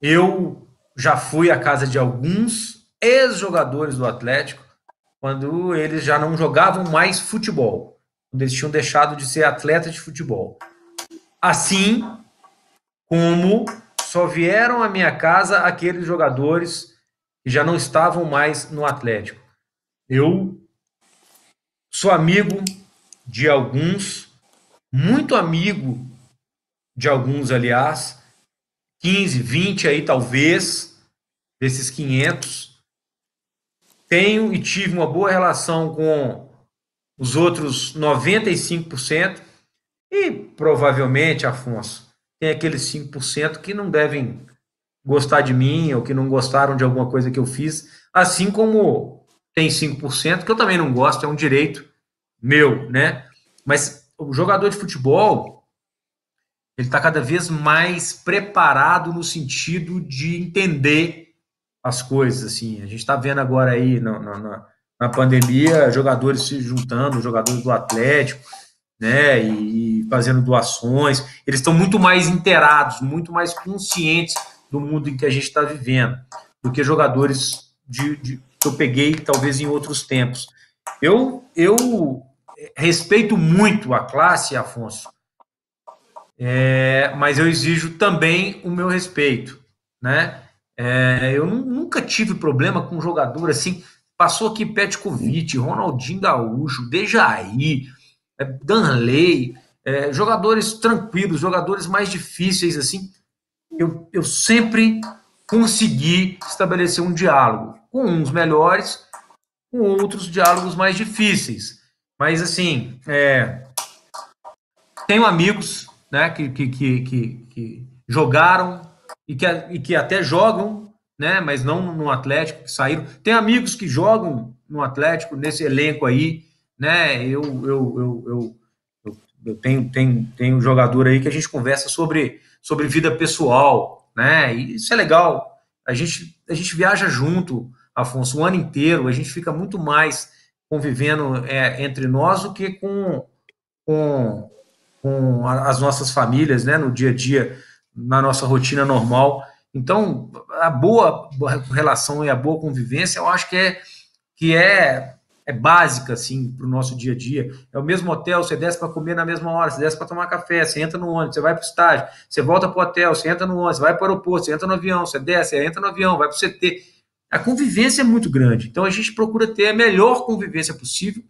Eu já fui à casa de alguns ex-jogadores do Atlético quando eles já não jogavam mais futebol, quando eles tinham deixado de ser atleta de futebol. Assim como só vieram à minha casa aqueles jogadores que já não estavam mais no Atlético. Eu sou amigo de alguns, muito amigo de alguns, aliás, 15, 20 aí talvez, desses 500. Tenho e tive uma boa relação com os outros 95% provavelmente, Afonso, tem aqueles 5% que não devem gostar de mim ou que não gostaram de alguma coisa que eu fiz, assim como tem 5% que eu também não gosto, é um direito meu, né? Mas o jogador de futebol, ele está cada vez mais preparado no sentido de entender as coisas, assim. A gente está vendo agora aí na, na, na pandemia jogadores se juntando, jogadores do Atlético, né, e fazendo doações, eles estão muito mais inteirados, muito mais conscientes do mundo em que a gente está vivendo, do que jogadores de, de, que eu peguei talvez em outros tempos. Eu, eu respeito muito a classe, Afonso, é, mas eu exijo também o meu respeito, né? É, eu nunca tive problema com jogador assim, passou aqui Petkovic, Ronaldinho Gaúcho, Dejaí, é, Danley, é, jogadores tranquilos, jogadores mais difíceis, assim, eu, eu sempre consegui estabelecer um diálogo. Com uns melhores, com outros diálogos mais difíceis. Mas, assim, é, tenho amigos né, que, que, que, que, jogaram e que, e que até jogam, né, mas não no Atlético, que saíram. Tem amigos que jogam no Atlético, nesse elenco aí, né? Eu, eu, eu, eu, eu, tenho, tenho, tenho um jogador aí que a gente conversa sobre, sobre vida pessoal, né? E isso é legal. A gente, a gente viaja junto, Afonso, o ano inteiro, a gente fica muito mais convivendo é, entre nós do que com, com, com as nossas famílias, né? No dia a dia, na nossa rotina normal. Então, a boa relação e a boa convivência, eu acho que é, que é é básica assim para o nosso dia a dia. É o mesmo hotel, você desce para comer na mesma hora, você desce para tomar café, você entra no ônibus, você vai para o estágio, você volta para o hotel, você entra no ônibus, você vai para o aeroporto, você entra no avião, você desce, você entra no avião, vai para o CT. A convivência é muito grande. Então a gente procura ter a melhor convivência possível,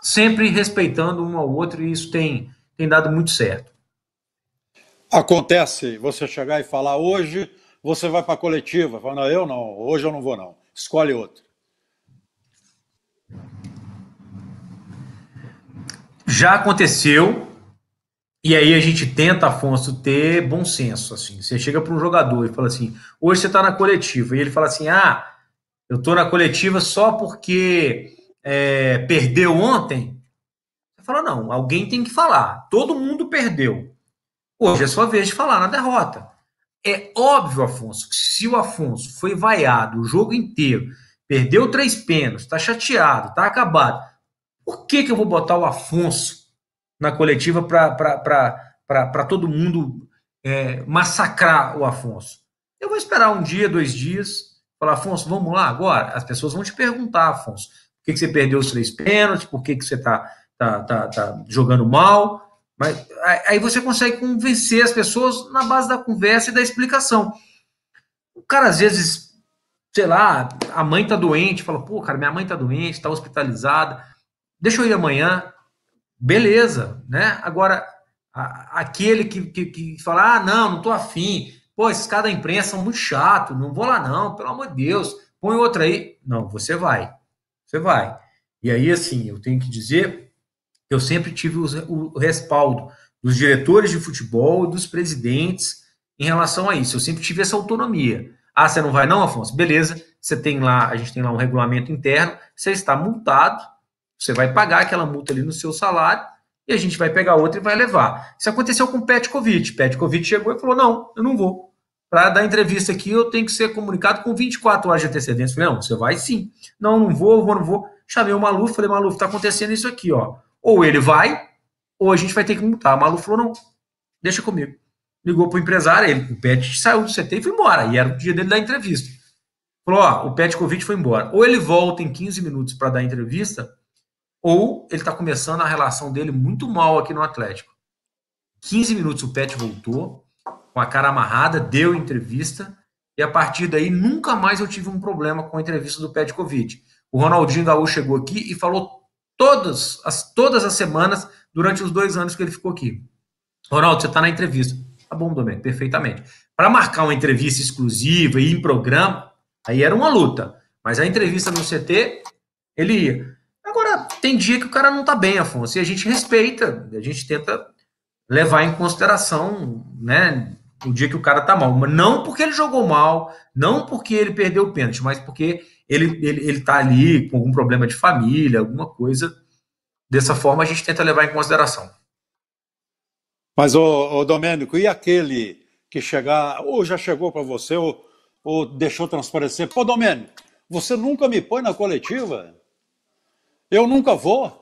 sempre respeitando um ao outro, e isso tem, tem dado muito certo. Acontece você chegar e falar hoje, você vai para a coletiva, fala, não, eu não, hoje eu não vou, não. Escolhe outro. já aconteceu, e aí a gente tenta, Afonso, ter bom senso. assim. Você chega para um jogador e fala assim: hoje você está na coletiva, e ele fala assim: ah, eu estou na coletiva só porque é, perdeu ontem. Você fala: não, alguém tem que falar. Todo mundo perdeu. Hoje é sua vez de falar na derrota. É óbvio, Afonso, que se o Afonso foi vaiado o jogo inteiro, perdeu três pênaltis, está chateado, está acabado, por que, que eu vou botar o Afonso na coletiva para todo mundo é, massacrar o Afonso? Eu vou esperar um dia, dois dias, falar, Afonso, vamos lá agora? As pessoas vão te perguntar, Afonso, por que, que você perdeu os três pênaltis, por que, que você está tá, tá, tá jogando mal? Mas aí você consegue convencer as pessoas na base da conversa e da explicação. O cara às vezes, sei lá, a mãe tá doente, fala, pô, cara, minha mãe tá doente, tá hospitalizada deixa eu ir amanhã, beleza, né? Agora, a, aquele que, que, que fala, ah, não, não tô afim, pô, esses caras da imprensa são muito chato, não vou lá não, pelo amor de Deus, põe outra aí. Não, você vai, você vai. E aí, assim, eu tenho que dizer, eu sempre tive o respaldo dos diretores de futebol e dos presidentes em relação a isso, eu sempre tive essa autonomia. Ah, você não vai não, Afonso? Beleza, você tem lá, a gente tem lá um regulamento interno, você está multado, você vai pagar aquela multa ali no seu salário e a gente vai pegar outra e vai levar. Isso aconteceu com o Petkovic. Petkovic chegou e falou: não, eu não vou. Para dar entrevista aqui, eu tenho que ser comunicado com 24 horas de antecedência. falei, não, você vai sim. Não, não vou, vou, não vou. Chamei o Maluf, falei, Maluf, tá acontecendo isso aqui, ó. Ou ele vai, ou a gente vai ter que multar. O Maluf falou, não, deixa comigo. Ligou pro empresário, ele, o Pet saiu do CT e foi embora. E era o dia dele da entrevista. Falou, ó, o Covid foi embora. Ou ele volta em 15 minutos para dar a entrevista, ou ele está começando a relação dele muito mal aqui no Atlético. 15 minutos o Pet voltou, com a cara amarrada, deu entrevista, e a partir daí nunca mais eu tive um problema com a entrevista do Pet Covid. O Ronaldinho Gaúcho chegou aqui e falou todas as, todas as semanas durante os dois anos que ele ficou aqui. Ronaldo, você está na entrevista. Tá bom, Domênico, perfeitamente. Para marcar uma entrevista exclusiva e em programa, aí era uma luta. Mas a entrevista no CT, ele ia tem dia que o cara não tá bem, Afonso, e a gente respeita, a gente tenta levar em consideração, né, o dia que o cara tá mal, mas não porque ele jogou mal, não porque ele perdeu o pênalti, mas porque ele, ele, ele tá ali com algum problema de família, alguma coisa. Dessa forma a gente tenta levar em consideração. Mas, ô, ô Domênico, e aquele que chegar, ou já chegou para você, ou, ou deixou transparecer, pô, Domênico, você nunca me põe na coletiva? Eu nunca vou.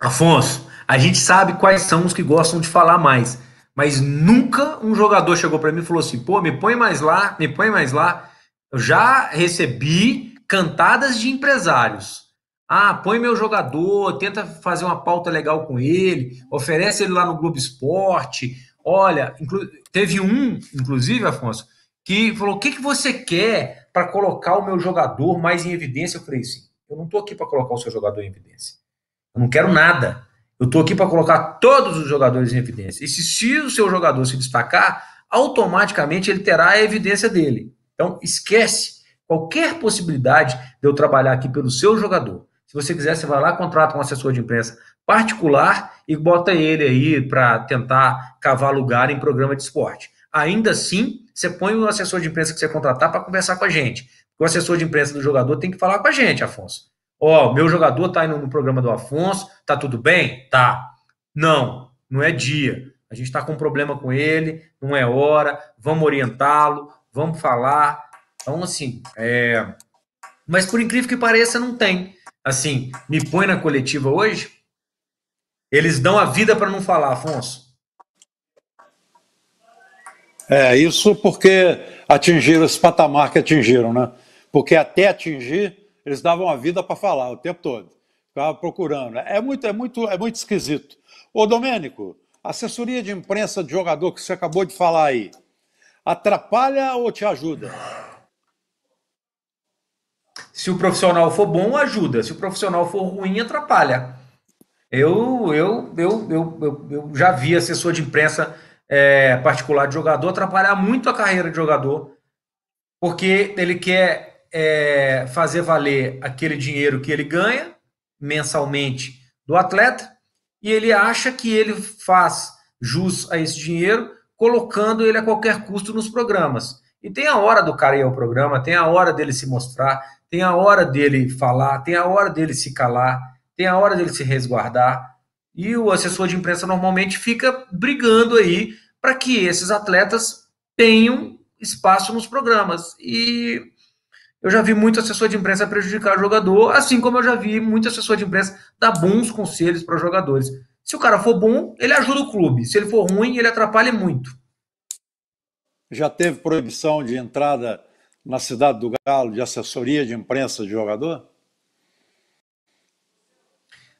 Afonso, a gente sabe quais são os que gostam de falar mais, mas nunca um jogador chegou para mim e falou assim: pô, me põe mais lá, me põe mais lá. Eu já recebi cantadas de empresários. Ah, põe meu jogador, tenta fazer uma pauta legal com ele, oferece ele lá no Globo Esporte. Olha, teve um, inclusive, Afonso, que falou: o que, que você quer? para colocar o meu jogador mais em evidência. Eu falei assim: eu não estou aqui para colocar o seu jogador em evidência. Eu não quero nada. Eu estou aqui para colocar todos os jogadores em evidência. E se, se o seu jogador se destacar, automaticamente ele terá a evidência dele. Então, esquece qualquer possibilidade de eu trabalhar aqui pelo seu jogador. Se você quiser, você vai lá, contrata um assessor de imprensa particular e bota ele aí para tentar cavar lugar em programa de esporte. Ainda assim, você põe o assessor de imprensa que você contratar para conversar com a gente. o assessor de imprensa do jogador tem que falar com a gente, Afonso. Ó, oh, meu jogador tá indo no programa do Afonso, tá tudo bem? Tá. Não, não é dia. A gente está com um problema com ele, não é hora, vamos orientá-lo, vamos falar. Então, assim, é... mas por incrível que pareça, não tem. Assim, me põe na coletiva hoje, eles dão a vida para não falar, Afonso. É, isso porque atingiram esse patamar que atingiram, né? Porque até atingir, eles davam a vida para falar o tempo todo. Ficava procurando. É muito, é muito, é muito esquisito. Ô, Domênico, assessoria de imprensa de jogador que você acabou de falar aí, atrapalha ou te ajuda? Se o profissional for bom, ajuda. Se o profissional for ruim, atrapalha. Eu, eu, eu, eu, eu, eu já vi assessor de imprensa é, particular de jogador, atrapalhar muito a carreira de jogador, porque ele quer é, fazer valer aquele dinheiro que ele ganha mensalmente do atleta e ele acha que ele faz jus a esse dinheiro colocando ele a qualquer custo nos programas. E tem a hora do cara ir ao programa, tem a hora dele se mostrar, tem a hora dele falar, tem a hora dele se calar, tem a hora dele se resguardar. E o assessor de imprensa normalmente fica brigando aí para que esses atletas tenham espaço nos programas. E eu já vi muito assessor de imprensa prejudicar o jogador, assim como eu já vi muito assessor de imprensa dar bons conselhos para jogadores. Se o cara for bom, ele ajuda o clube. Se ele for ruim, ele atrapalha muito. Já teve proibição de entrada na cidade do Galo de assessoria de imprensa de jogador?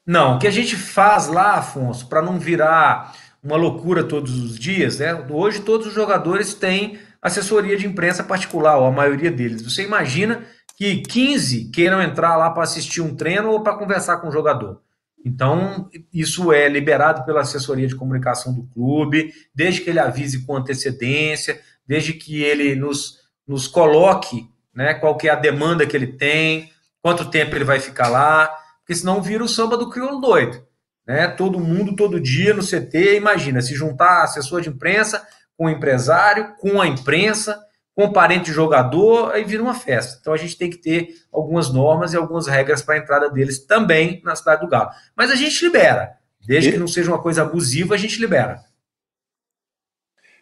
Não, o que a gente faz lá, Afonso, para não virar uma loucura todos os dias, né? Hoje todos os jogadores têm assessoria de imprensa particular, ou a maioria deles. Você imagina que 15 queiram entrar lá para assistir um treino ou para conversar com o jogador. Então, isso é liberado pela assessoria de comunicação do clube, desde que ele avise com antecedência, desde que ele nos, nos coloque né, qual que é a demanda que ele tem, quanto tempo ele vai ficar lá porque senão vira o samba do crioulo doido. Né? Todo mundo, todo dia no CT, imagina, se juntar assessor de imprensa com o empresário, com a imprensa, com parente de jogador, aí vira uma festa. Então a gente tem que ter algumas normas e algumas regras para a entrada deles também na cidade do Galo. Mas a gente libera. Desde e... que não seja uma coisa abusiva, a gente libera.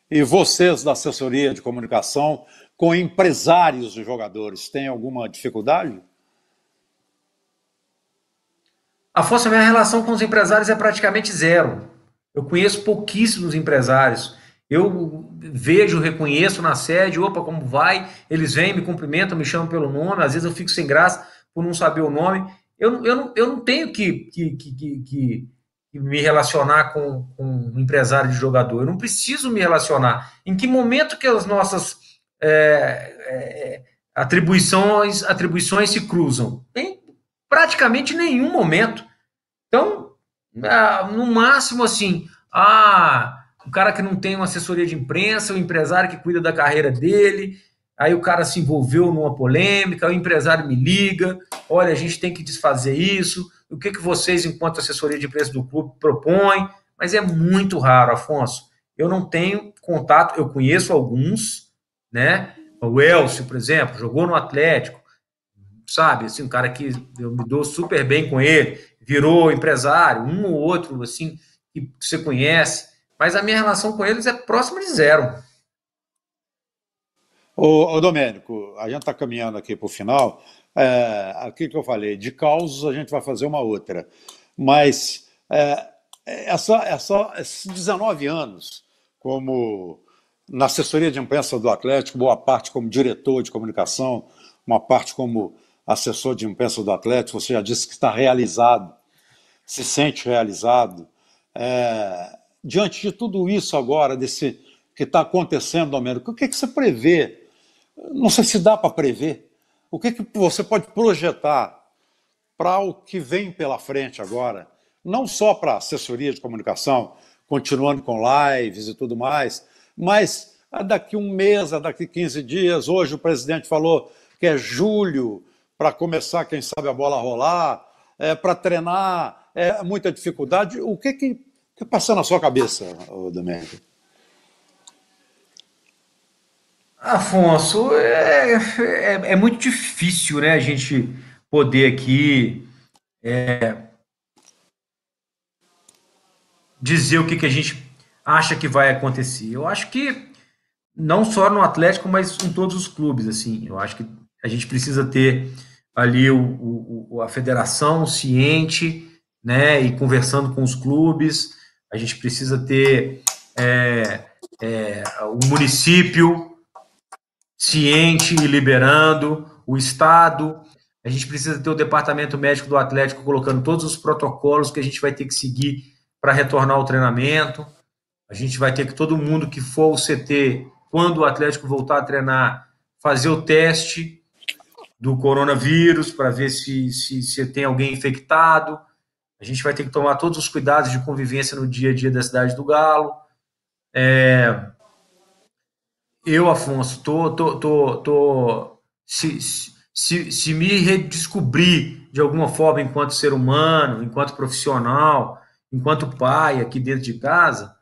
E vocês da assessoria de comunicação com empresários de jogadores têm alguma dificuldade? Afonso, a minha relação com os empresários é praticamente zero. Eu conheço pouquíssimos empresários. Eu vejo, reconheço na sede, opa, como vai? Eles vêm, me cumprimentam, me chamam pelo nome, às vezes eu fico sem graça por não saber o nome. Eu, eu, não, eu não tenho que, que, que, que me relacionar com, com, um empresário de jogador, eu não preciso me relacionar. Em que momento que as nossas é, é, atribuições, atribuições se cruzam? Em praticamente nenhum momento. Então, é, no máximo assim, ah, o cara que não tem uma assessoria de imprensa, o empresário que cuida da carreira dele, aí o cara se envolveu numa polêmica, o empresário me liga, olha, a gente tem que desfazer isso, o que, que vocês, enquanto assessoria de imprensa do clube, propõem, mas é muito raro, Afonso. Eu não tenho contato, eu conheço alguns, né? O Elcio, por exemplo, jogou no Atlético, sabe? Assim, um cara que eu me dou super bem com ele virou empresário, um ou outro, assim, que você conhece, mas a minha relação com eles é próxima de zero. Ô, ô Domênico, a gente está caminhando aqui para o final. É, que eu falei, de causos a gente vai fazer uma outra. Mas é, é só, é só 19 anos como na assessoria de imprensa do Atlético, boa parte como diretor de comunicação, uma parte como assessor de imprensa do Atlético, você já disse que está realizado se sente realizado. É, diante de tudo isso agora, desse que está acontecendo, Américo, o que, que você prevê? Não sei se dá para prever. O que, que você pode projetar para o que vem pela frente agora? Não só para assessoria de comunicação, continuando com lives e tudo mais, mas daqui um mês, daqui 15 dias. Hoje o presidente falou que é julho para começar, quem sabe, a bola rolar, é, para treinar é, muita dificuldade. O que que, que na sua cabeça, Domênico? Afonso, é, é, é, muito difícil, né, a gente poder aqui é, dizer o que, que a gente acha que vai acontecer. Eu acho que não só no Atlético, mas em todos os clubes, assim, eu acho que a gente precisa ter ali o, o a federação ciente né? E conversando com os clubes, a gente precisa ter é, é, o município ciente e liberando, o Estado. A gente precisa ter o departamento médico do Atlético colocando todos os protocolos que a gente vai ter que seguir para retornar ao treinamento. A gente vai ter que todo mundo que for ao CT, quando o Atlético voltar a treinar, fazer o teste do coronavírus para ver se, se, se tem alguém infectado. A gente vai ter que tomar todos os cuidados de convivência no dia a dia da cidade do Galo. É, eu, Afonso, tô, tô, tô, tô se, se, se me redescobrir de alguma forma enquanto ser humano, enquanto profissional, enquanto pai aqui dentro de casa,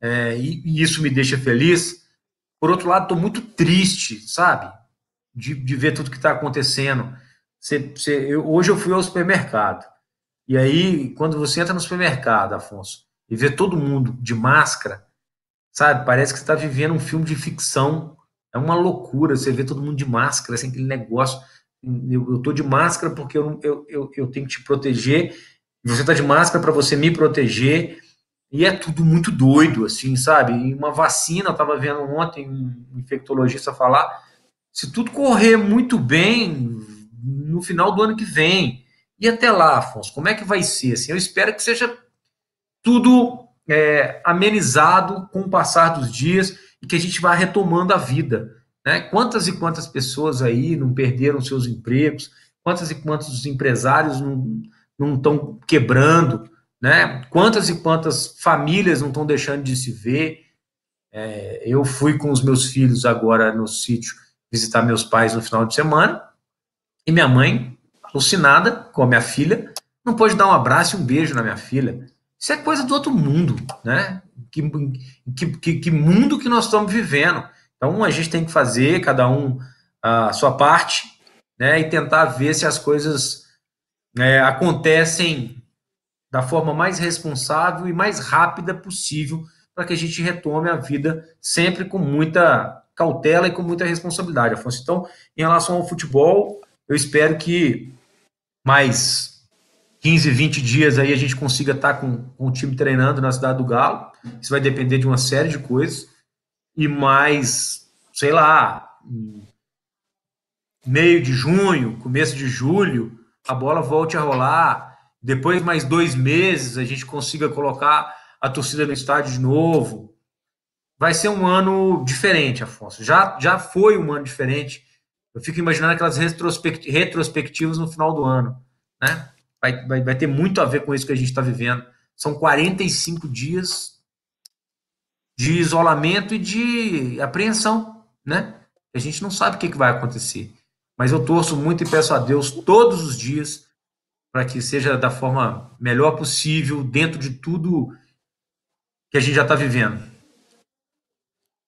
é, e, e, isso me deixa feliz. Por outro lado, estou muito triste, sabe? De, de ver tudo que está acontecendo. Cê, cê, eu, hoje eu fui ao supermercado. E aí, quando você entra no supermercado, Afonso, e vê todo mundo de máscara, sabe? Parece que você está vivendo um filme de ficção. É uma loucura você ver todo mundo de máscara, assim, aquele negócio. Eu, estou de máscara porque eu, eu, eu, eu, tenho que te proteger. Você está de máscara para você me proteger. E é tudo muito doido, assim, sabe? E uma vacina, eu estava vendo ontem um infectologista falar. Se tudo correr muito bem, no final do ano que vem, e até lá, Afonso, como é que vai ser? Assim, eu espero que seja tudo é, amenizado com o passar dos dias e que a gente vá retomando a vida. Né? Quantas e quantas pessoas aí não perderam seus empregos? Quantas e quantos empresários não estão quebrando? Né? Quantas e quantas famílias não estão deixando de se ver? É, eu fui com os meus filhos agora no sítio visitar meus pais no final de semana e minha mãe alucinada com a minha filha, não pôde dar um abraço e um beijo na minha filha. Isso é coisa do outro mundo, né? Que, que, que, mundo que nós estamos vivendo? Então a gente tem que fazer, cada um a sua parte, né? E tentar ver se as coisas é, acontecem da forma mais responsável e mais rápida possível para que a gente retome a vida sempre com muita cautela e com muita responsabilidade, Afonso. Então, em relação ao futebol, eu espero que mais 15, 20 dias aí a gente consiga estar tá com, com o time treinando na cidade do Galo. Isso vai depender de uma série de coisas. E mais, sei lá, meio de junho, começo de julho, a bola volte a rolar. Depois, mais dois meses, a gente consiga colocar a torcida no estádio de novo. Vai ser um ano diferente, Afonso. Já, já foi um ano diferente eu fico imaginando aquelas retrospect retrospectivas no final do ano, né? Vai, vai, vai ter muito a ver com isso que a gente está vivendo. São 45 dias de isolamento e de apreensão, né? A gente não sabe o que, que vai acontecer. Mas eu torço muito e peço a Deus todos os dias para que seja da forma melhor possível, dentro de tudo que a gente já está vivendo.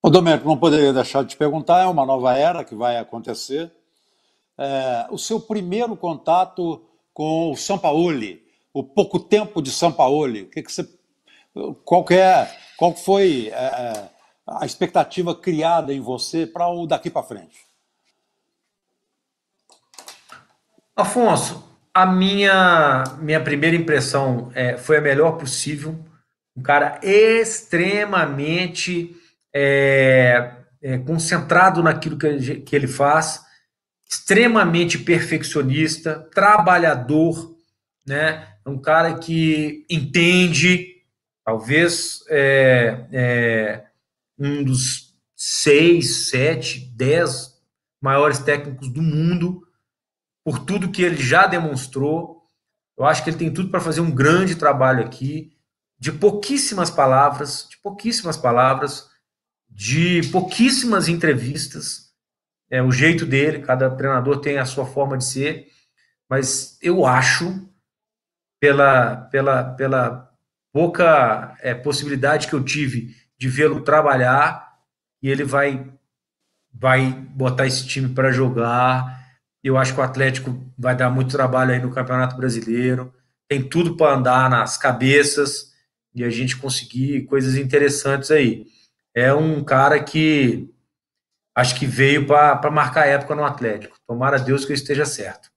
O Domênico, não poderia deixar de te perguntar, é uma nova era que vai acontecer. É, o seu primeiro contato com o Sampaoli, o pouco tempo de Sampaoli, o que, que você, qual, que é, qual foi é, a expectativa criada em você para o daqui para frente? Afonso, a minha, minha primeira impressão é, foi a melhor possível. Um cara extremamente é, é, concentrado naquilo que, que ele faz, extremamente perfeccionista, trabalhador, né? É um cara que entende, talvez é, é, um dos seis, sete, dez maiores técnicos do mundo, por tudo que ele já demonstrou. Eu acho que ele tem tudo para fazer um grande trabalho aqui, de pouquíssimas palavras, de pouquíssimas palavras, de pouquíssimas entrevistas, é o jeito dele, cada treinador tem a sua forma de ser, mas eu acho, pela, pela, pela pouca é, possibilidade que eu tive de vê-lo trabalhar, e ele vai, vai botar esse time para jogar. Eu acho que o Atlético vai dar muito trabalho aí no Campeonato Brasileiro, tem tudo para andar nas cabeças e a gente conseguir coisas interessantes aí é um cara que acho que veio para marcar época no Atlético. Tomara a Deus que eu esteja certo.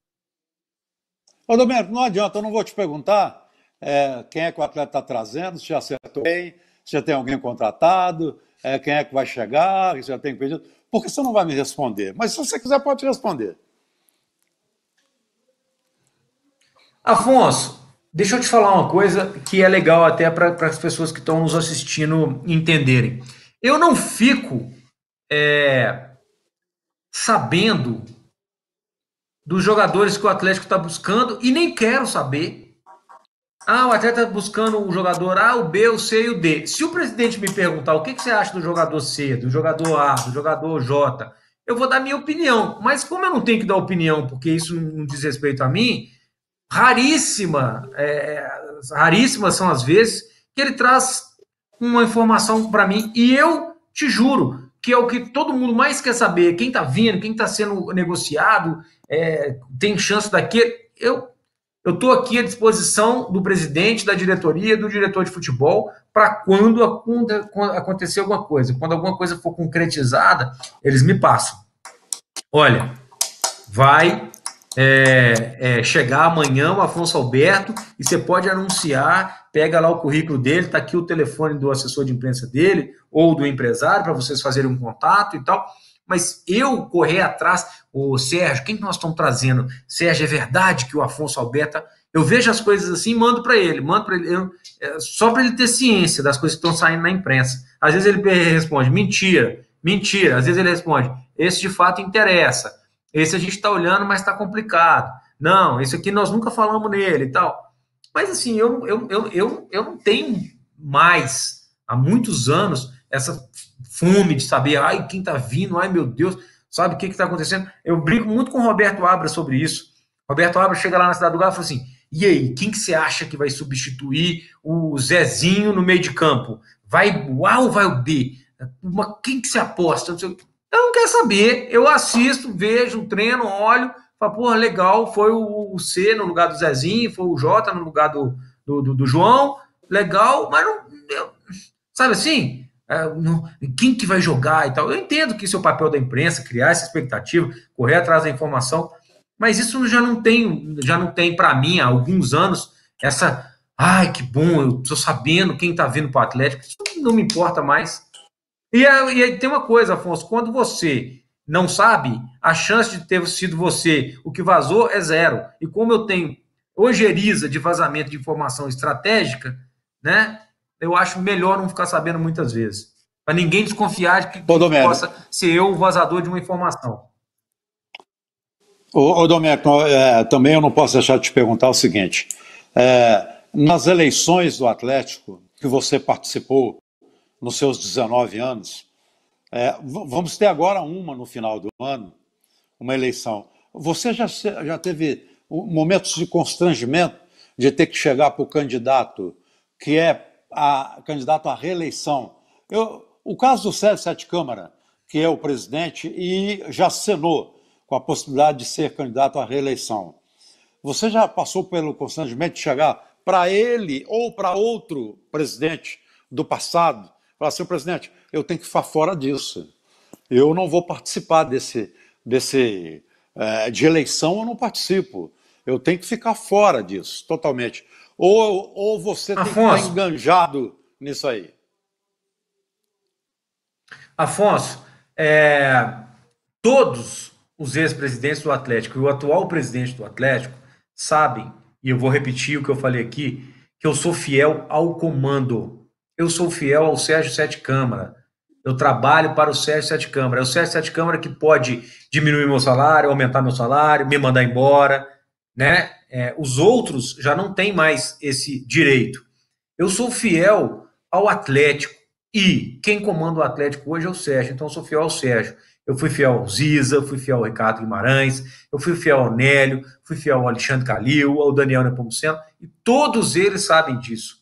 Ô, Domenico, não adianta, eu não vou te perguntar é, quem é que o Atlético está trazendo, se já acertou bem, se já tem alguém contratado, é, quem é que vai chegar, se já tem pedido. Porque você não vai me responder. Mas se você quiser, pode responder. Afonso, deixa eu te falar uma coisa que é legal até para as pessoas que estão nos assistindo entenderem. Eu não fico é, sabendo dos jogadores que o Atlético está buscando e nem quero saber. Ah, o Atlético está buscando o jogador A, o B, o C e o D. Se o presidente me perguntar o que, que você acha do jogador C, do jogador A, do jogador J, eu vou dar minha opinião. Mas como eu não tenho que dar opinião, porque isso não diz respeito a mim, raríssima, é, raríssimas são as vezes que ele traz uma informação para mim. E eu te juro que é o que todo mundo mais quer saber: quem está vindo, quem está sendo negociado, é, tem chance daqui Eu eu estou aqui à disposição do presidente, da diretoria, do diretor de futebol, para quando acontecer alguma coisa. Quando alguma coisa for concretizada, eles me passam. Olha, vai é, é, chegar amanhã o Afonso Alberto e você pode anunciar pega lá o currículo dele, está aqui o telefone do assessor de imprensa dele ou do empresário para vocês fazerem um contato e tal. Mas eu correr atrás, o Sérgio, quem que nós estamos trazendo? Sérgio, é verdade que o Afonso Alberta. Eu vejo as coisas assim, mando para ele, mando para ele, eu, é, só para ele ter ciência das coisas que estão saindo na imprensa. Às vezes ele responde, mentira, mentira. Às vezes ele responde, esse de fato interessa. Esse a gente está olhando, mas está complicado. Não, esse aqui nós nunca falamos nele e tal. Mas assim, eu, eu, eu, eu, eu não tenho mais, há muitos anos, essa fome de saber, ai, quem tá vindo, ai meu Deus, sabe o que que tá acontecendo? Eu brinco muito com o Roberto Abra sobre isso. Roberto Abra chega lá na Cidade do Galo e fala assim, e aí, quem que você acha que vai substituir o Zezinho no meio de campo? Vai o A ou vai o B? Uma, quem que você aposta? Eu não quero saber, eu assisto, vejo, treino, olho, Fala, pô, legal, foi o, C no lugar do Zezinho, foi o J no lugar do, do, do, do João, legal, mas não. Eu, sabe assim? É, não, quem que vai jogar e tal. Eu entendo que isso é o papel da imprensa, criar essa expectativa, correr atrás da informação, mas isso já não tem, já não tem para mim há alguns anos essa, ai que bom, eu tô sabendo quem tá vindo para o Atlético, isso não me importa mais. E, é, e tem uma coisa, Afonso, quando você não sabe, a chance de ter sido você o que vazou é zero. E como eu tenho ojeriza de vazamento de informação estratégica, né? Eu acho melhor não ficar sabendo muitas vezes. Para ninguém desconfiar de que, possa ser eu o vazador de uma informação. Ô, ô Domenico, é, também eu não posso deixar de te perguntar o seguinte: é, nas eleições do Atlético, que você participou nos seus 19 anos, é, vamos ter agora uma no final do ano, uma eleição. Você já, já teve momentos de constrangimento de ter que chegar para o candidato que é a, candidato à reeleição? Eu, o caso do Sérgio Sete Câmara, que é o presidente e já cenou com a possibilidade de ser candidato à reeleição. Você já passou pelo constrangimento de chegar para ele ou para outro presidente do passado? Falar, seu assim, presidente, eu tenho que ficar fora disso. Eu não vou participar desse, desse é, de eleição, eu não participo. Eu tenho que ficar fora disso, totalmente. Ou, ou você Afonso, tem que estar enganjado nisso aí. Afonso, é, todos os ex-presidentes do Atlético e o atual presidente do Atlético sabem, e eu vou repetir o que eu falei aqui, que eu sou fiel ao comando. Eu sou fiel ao Sérgio Sete Câmara. Eu trabalho para o Sérgio Sete Câmara. É o Sérgio Sete Câmara que pode diminuir meu salário, aumentar meu salário, me mandar embora, né? É, os outros já não têm mais esse direito. Eu sou fiel ao Atlético e quem comanda o Atlético hoje é o Sérgio, então eu sou fiel ao Sérgio. Eu fui fiel ao Ziza, fui fiel ao Ricardo Guimarães, eu fui fiel ao Nélio, fui fiel ao Alexandre Calil, ao Daniel Nepomuceno, e todos eles sabem disso.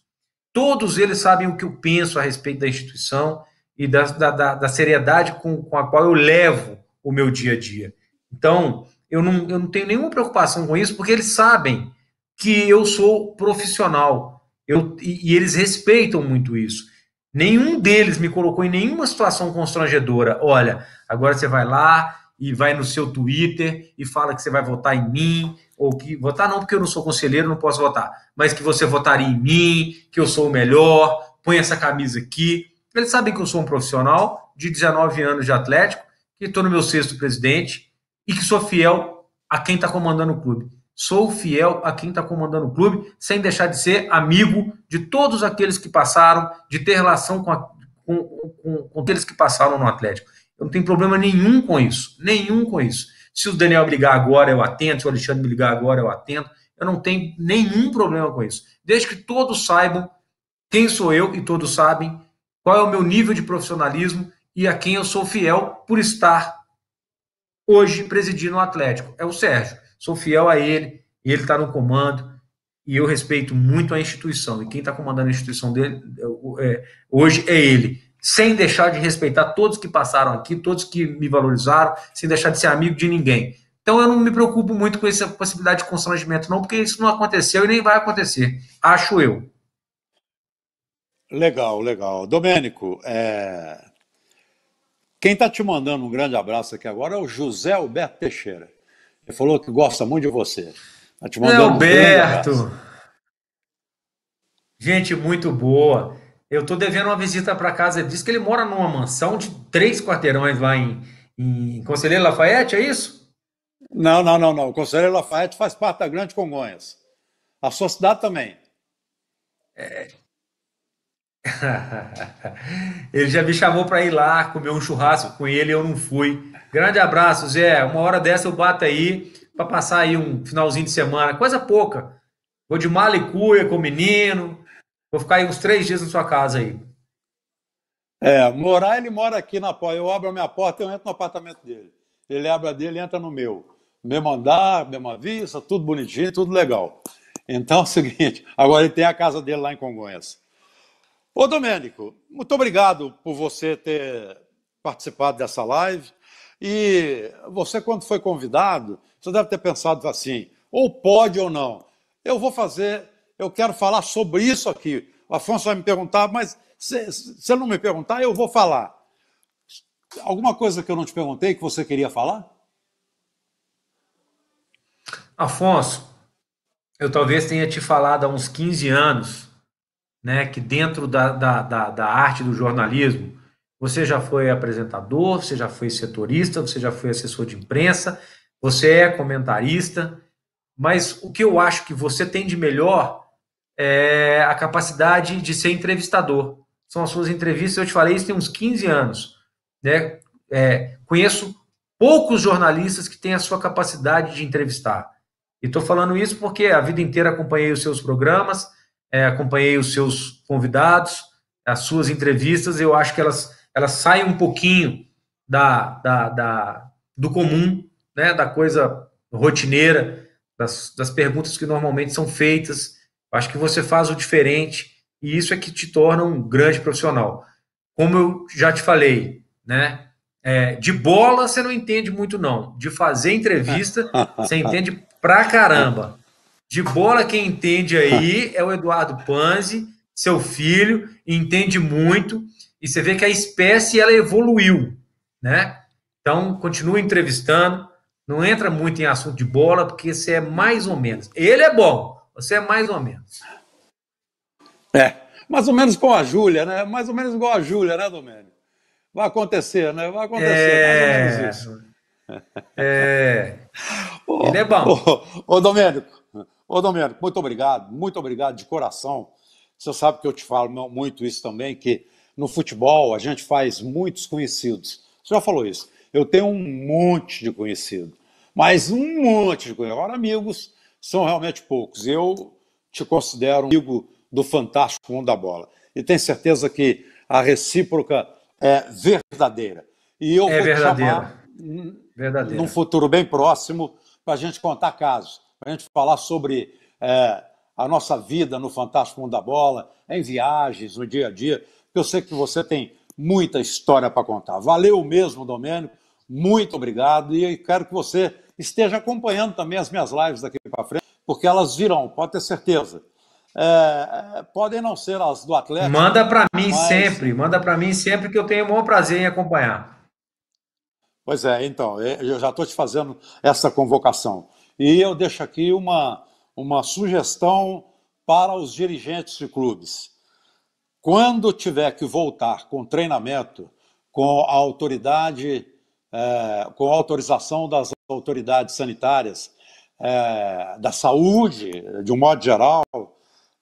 Todos eles sabem o que eu penso a respeito da instituição, e da, da, da seriedade com, com a qual eu levo o meu dia a dia. Então, eu não, eu não tenho nenhuma preocupação com isso, porque eles sabem que eu sou profissional. Eu, e, e eles respeitam muito isso. Nenhum deles me colocou em nenhuma situação constrangedora. Olha, agora você vai lá e vai no seu Twitter e fala que você vai votar em mim, ou que votar não, porque eu não sou conselheiro, não posso votar, mas que você votaria em mim, que eu sou o melhor, põe essa camisa aqui. Eles sabem que eu sou um profissional de 19 anos de Atlético, que estou no meu sexto presidente e que sou fiel a quem está comandando o clube. Sou fiel a quem está comandando o clube, sem deixar de ser amigo de todos aqueles que passaram, de ter relação com, a, com, com, com aqueles que passaram no Atlético. Eu não tenho problema nenhum com isso, nenhum com isso. Se o Daniel me ligar agora, eu atendo. Se o Alexandre me ligar agora, eu atendo. Eu não tenho nenhum problema com isso. Desde que todos saibam quem sou eu e todos sabem qual é o meu nível de profissionalismo e a quem eu sou fiel por estar hoje presidindo o Atlético. É o Sérgio. Sou fiel a ele, ele está no comando e eu respeito muito a instituição. E quem está comandando a instituição dele é, hoje é ele. Sem deixar de respeitar todos que passaram aqui, todos que me valorizaram, sem deixar de ser amigo de ninguém. Então eu não me preocupo muito com essa possibilidade de constrangimento, não, porque isso não aconteceu e nem vai acontecer, acho eu. Legal, legal. Domênico, é... quem está te mandando um grande abraço aqui agora é o José Alberto Teixeira. Ele falou que gosta muito de você. Tá te mandando Alberto! Um Gente muito boa. Eu estou devendo uma visita para casa. Ele Diz que ele mora numa mansão de três quarteirões lá em, em Conselheiro Lafayette, é isso? Não, não, não, não. O Conselheiro Lafayette faz parte da Grande Congonhas. A sua cidade também. É, ele já me chamou para ir lá comer um churrasco com ele, eu não fui. Grande abraço, Zé. Uma hora dessa eu bato aí para passar aí um finalzinho de semana, coisa pouca. Vou de mala e cuia com o menino. Vou ficar aí uns três dias na sua casa aí. É, morar ele mora aqui na porta. Eu abro a minha porta, eu entro no apartamento dele. Ele abre a dele, entra no meu. Mesmo andar, mesma vista, tudo bonitinho, tudo legal. Então é o seguinte, agora ele tem a casa dele lá em Congonhas. Ô, Domênico, muito obrigado por você ter participado dessa live. E você, quando foi convidado, você deve ter pensado assim: ou pode ou não. Eu vou fazer, eu quero falar sobre isso aqui. O Afonso vai me perguntar, mas se, se ele não me perguntar, eu vou falar. Alguma coisa que eu não te perguntei que você queria falar? Afonso, eu talvez tenha te falado há uns 15 anos né, que dentro da, da, da, da arte do jornalismo, você já foi apresentador, você já foi setorista, você já foi assessor de imprensa, você é comentarista, mas o que eu acho que você tem de melhor é a capacidade de ser entrevistador. São as suas entrevistas, eu te falei isso tem uns 15 anos. Né? É, conheço poucos jornalistas que têm a sua capacidade de entrevistar. E estou falando isso porque a vida inteira acompanhei os seus programas, é, acompanhei os seus convidados, as suas entrevistas, eu acho que elas, elas saem um pouquinho da, da, da do comum, né, da coisa rotineira, das, das perguntas que normalmente são feitas. Eu acho que você faz o diferente e isso é que te torna um grande profissional. Como eu já te falei, né, é, de bola você não entende muito, não. De fazer entrevista, você entende pra caramba. De bola, quem entende aí é o Eduardo Panzi, seu filho, entende muito, e você vê que a espécie ela evoluiu, né? Então, continua entrevistando, não entra muito em assunto de bola, porque você é mais ou menos. Ele é bom, você é mais ou menos. É, mais ou menos com a Júlia, né? Mais ou menos igual a Júlia, né, Domênio? Vai acontecer, né? Vai acontecer, é... mais ou menos isso. É. Ele é bom. Ô, ô, ô Domênio, Ô, Domênico, muito obrigado, muito obrigado de coração. Você sabe que eu te falo muito isso também, que no futebol a gente faz muitos conhecidos. Você já falou isso. Eu tenho um monte de conhecido, mas um monte de conhecido. Agora, amigos são realmente poucos. Eu te considero um amigo do fantástico mundo da bola. E tenho certeza que a recíproca é verdadeira. E eu é vou verdadeira. te chamar verdadeira. num futuro bem próximo para a gente contar casos a gente falar sobre é, a nossa vida no Fantástico Mundo da Bola, em viagens, no dia a dia, eu sei que você tem muita história para contar. Valeu mesmo, Domênio, muito obrigado e quero que você esteja acompanhando também as minhas lives daqui para frente, porque elas virão, pode ter certeza. É, podem não ser as do atleta. Manda para mim mas... sempre, manda para mim sempre que eu tenho o maior prazer em acompanhar. Pois é, então, eu já estou te fazendo essa convocação. E eu deixo aqui uma, uma sugestão para os dirigentes de clubes. Quando tiver que voltar com treinamento, com a autoridade, é, com a autorização das autoridades sanitárias, é, da saúde, de um modo geral,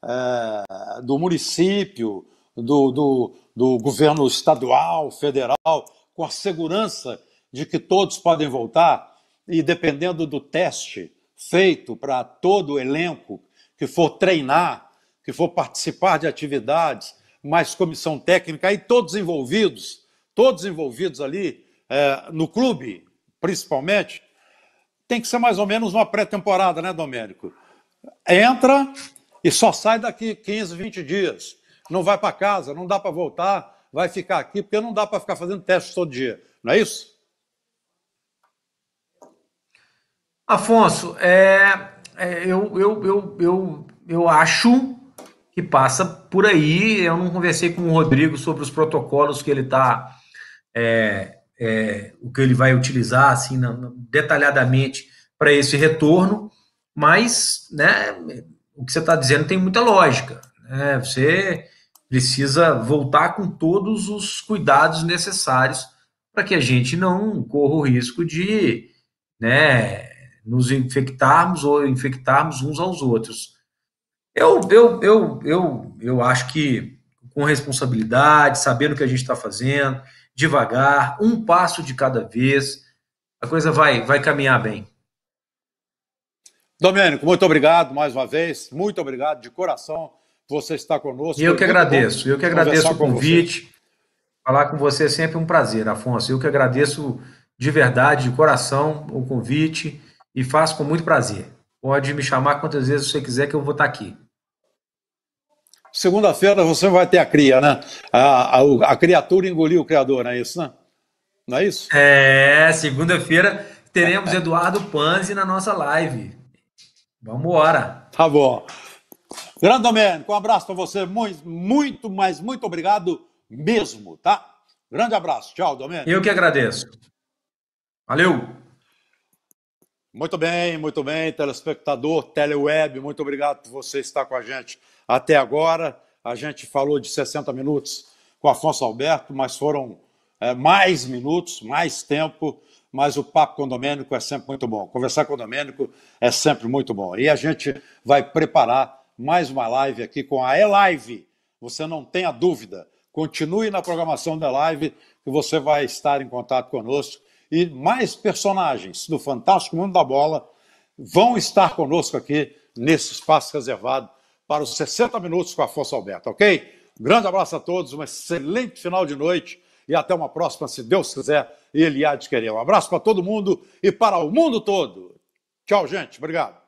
é, do município, do, do, do governo estadual, federal, com a segurança de que todos podem voltar, e dependendo do teste feito para todo o elenco que for treinar, que for participar de atividades, mais comissão técnica, aí todos envolvidos, todos envolvidos ali é, no clube, principalmente, tem que ser mais ou menos uma pré-temporada, né, Domênico? Entra e só sai daqui 15, 20 dias. Não vai para casa, não dá para voltar, vai ficar aqui, porque não dá para ficar fazendo teste todo dia. Não é isso? Afonso, é, é, eu, eu, eu, eu, eu acho que passa por aí. Eu não conversei com o Rodrigo sobre os protocolos que ele está. É, é, o que ele vai utilizar assim detalhadamente para esse retorno, mas né, o que você está dizendo tem muita lógica. Né? Você precisa voltar com todos os cuidados necessários para que a gente não corra o risco de né, nos infectarmos ou infectarmos uns aos outros. Eu, eu, eu, eu, eu acho que com responsabilidade, sabendo o que a gente está fazendo, devagar, um passo de cada vez, a coisa vai, vai caminhar bem. Domênico, muito obrigado mais uma vez, muito obrigado de coração você estar conosco. E Eu que agradeço, eu que agradeço o convite. Falar com você é sempre um prazer, Afonso. Eu que agradeço de verdade, de coração, o convite. E faço com muito prazer. Pode me chamar quantas vezes você quiser que eu vou estar tá aqui. Segunda-feira você vai ter a cria, né? A, a, a, criatura engoliu o criador, não é isso, né? Não é isso? É, segunda-feira teremos é. Eduardo Panzi na nossa live. Vamos embora. Tá bom. Grande Domênico, um abraço para você. Muito, muito, mas muito obrigado mesmo, tá? Grande abraço. Tchau, Domênico. Eu que agradeço. Valeu. Muito bem, muito bem, telespectador, teleweb, muito obrigado por você estar com a gente até agora. A gente falou de 60 minutos com Afonso Alberto, mas foram é, mais minutos, mais tempo, mas o papo com o Domênico é sempre muito bom. Conversar com o Domênico é sempre muito bom. E a gente vai preparar mais uma live aqui com a E-Live. Você não tenha dúvida. Continue na programação da live que você vai estar em contato conosco e mais personagens do fantástico mundo da bola vão estar conosco aqui nesse espaço reservado para os 60 minutos com a Força Alberta, ok? grande abraço a todos, um excelente final de noite e até uma próxima, se Deus quiser e Ele há de querer. Um abraço para todo mundo e para o mundo todo. Tchau, gente. Obrigado.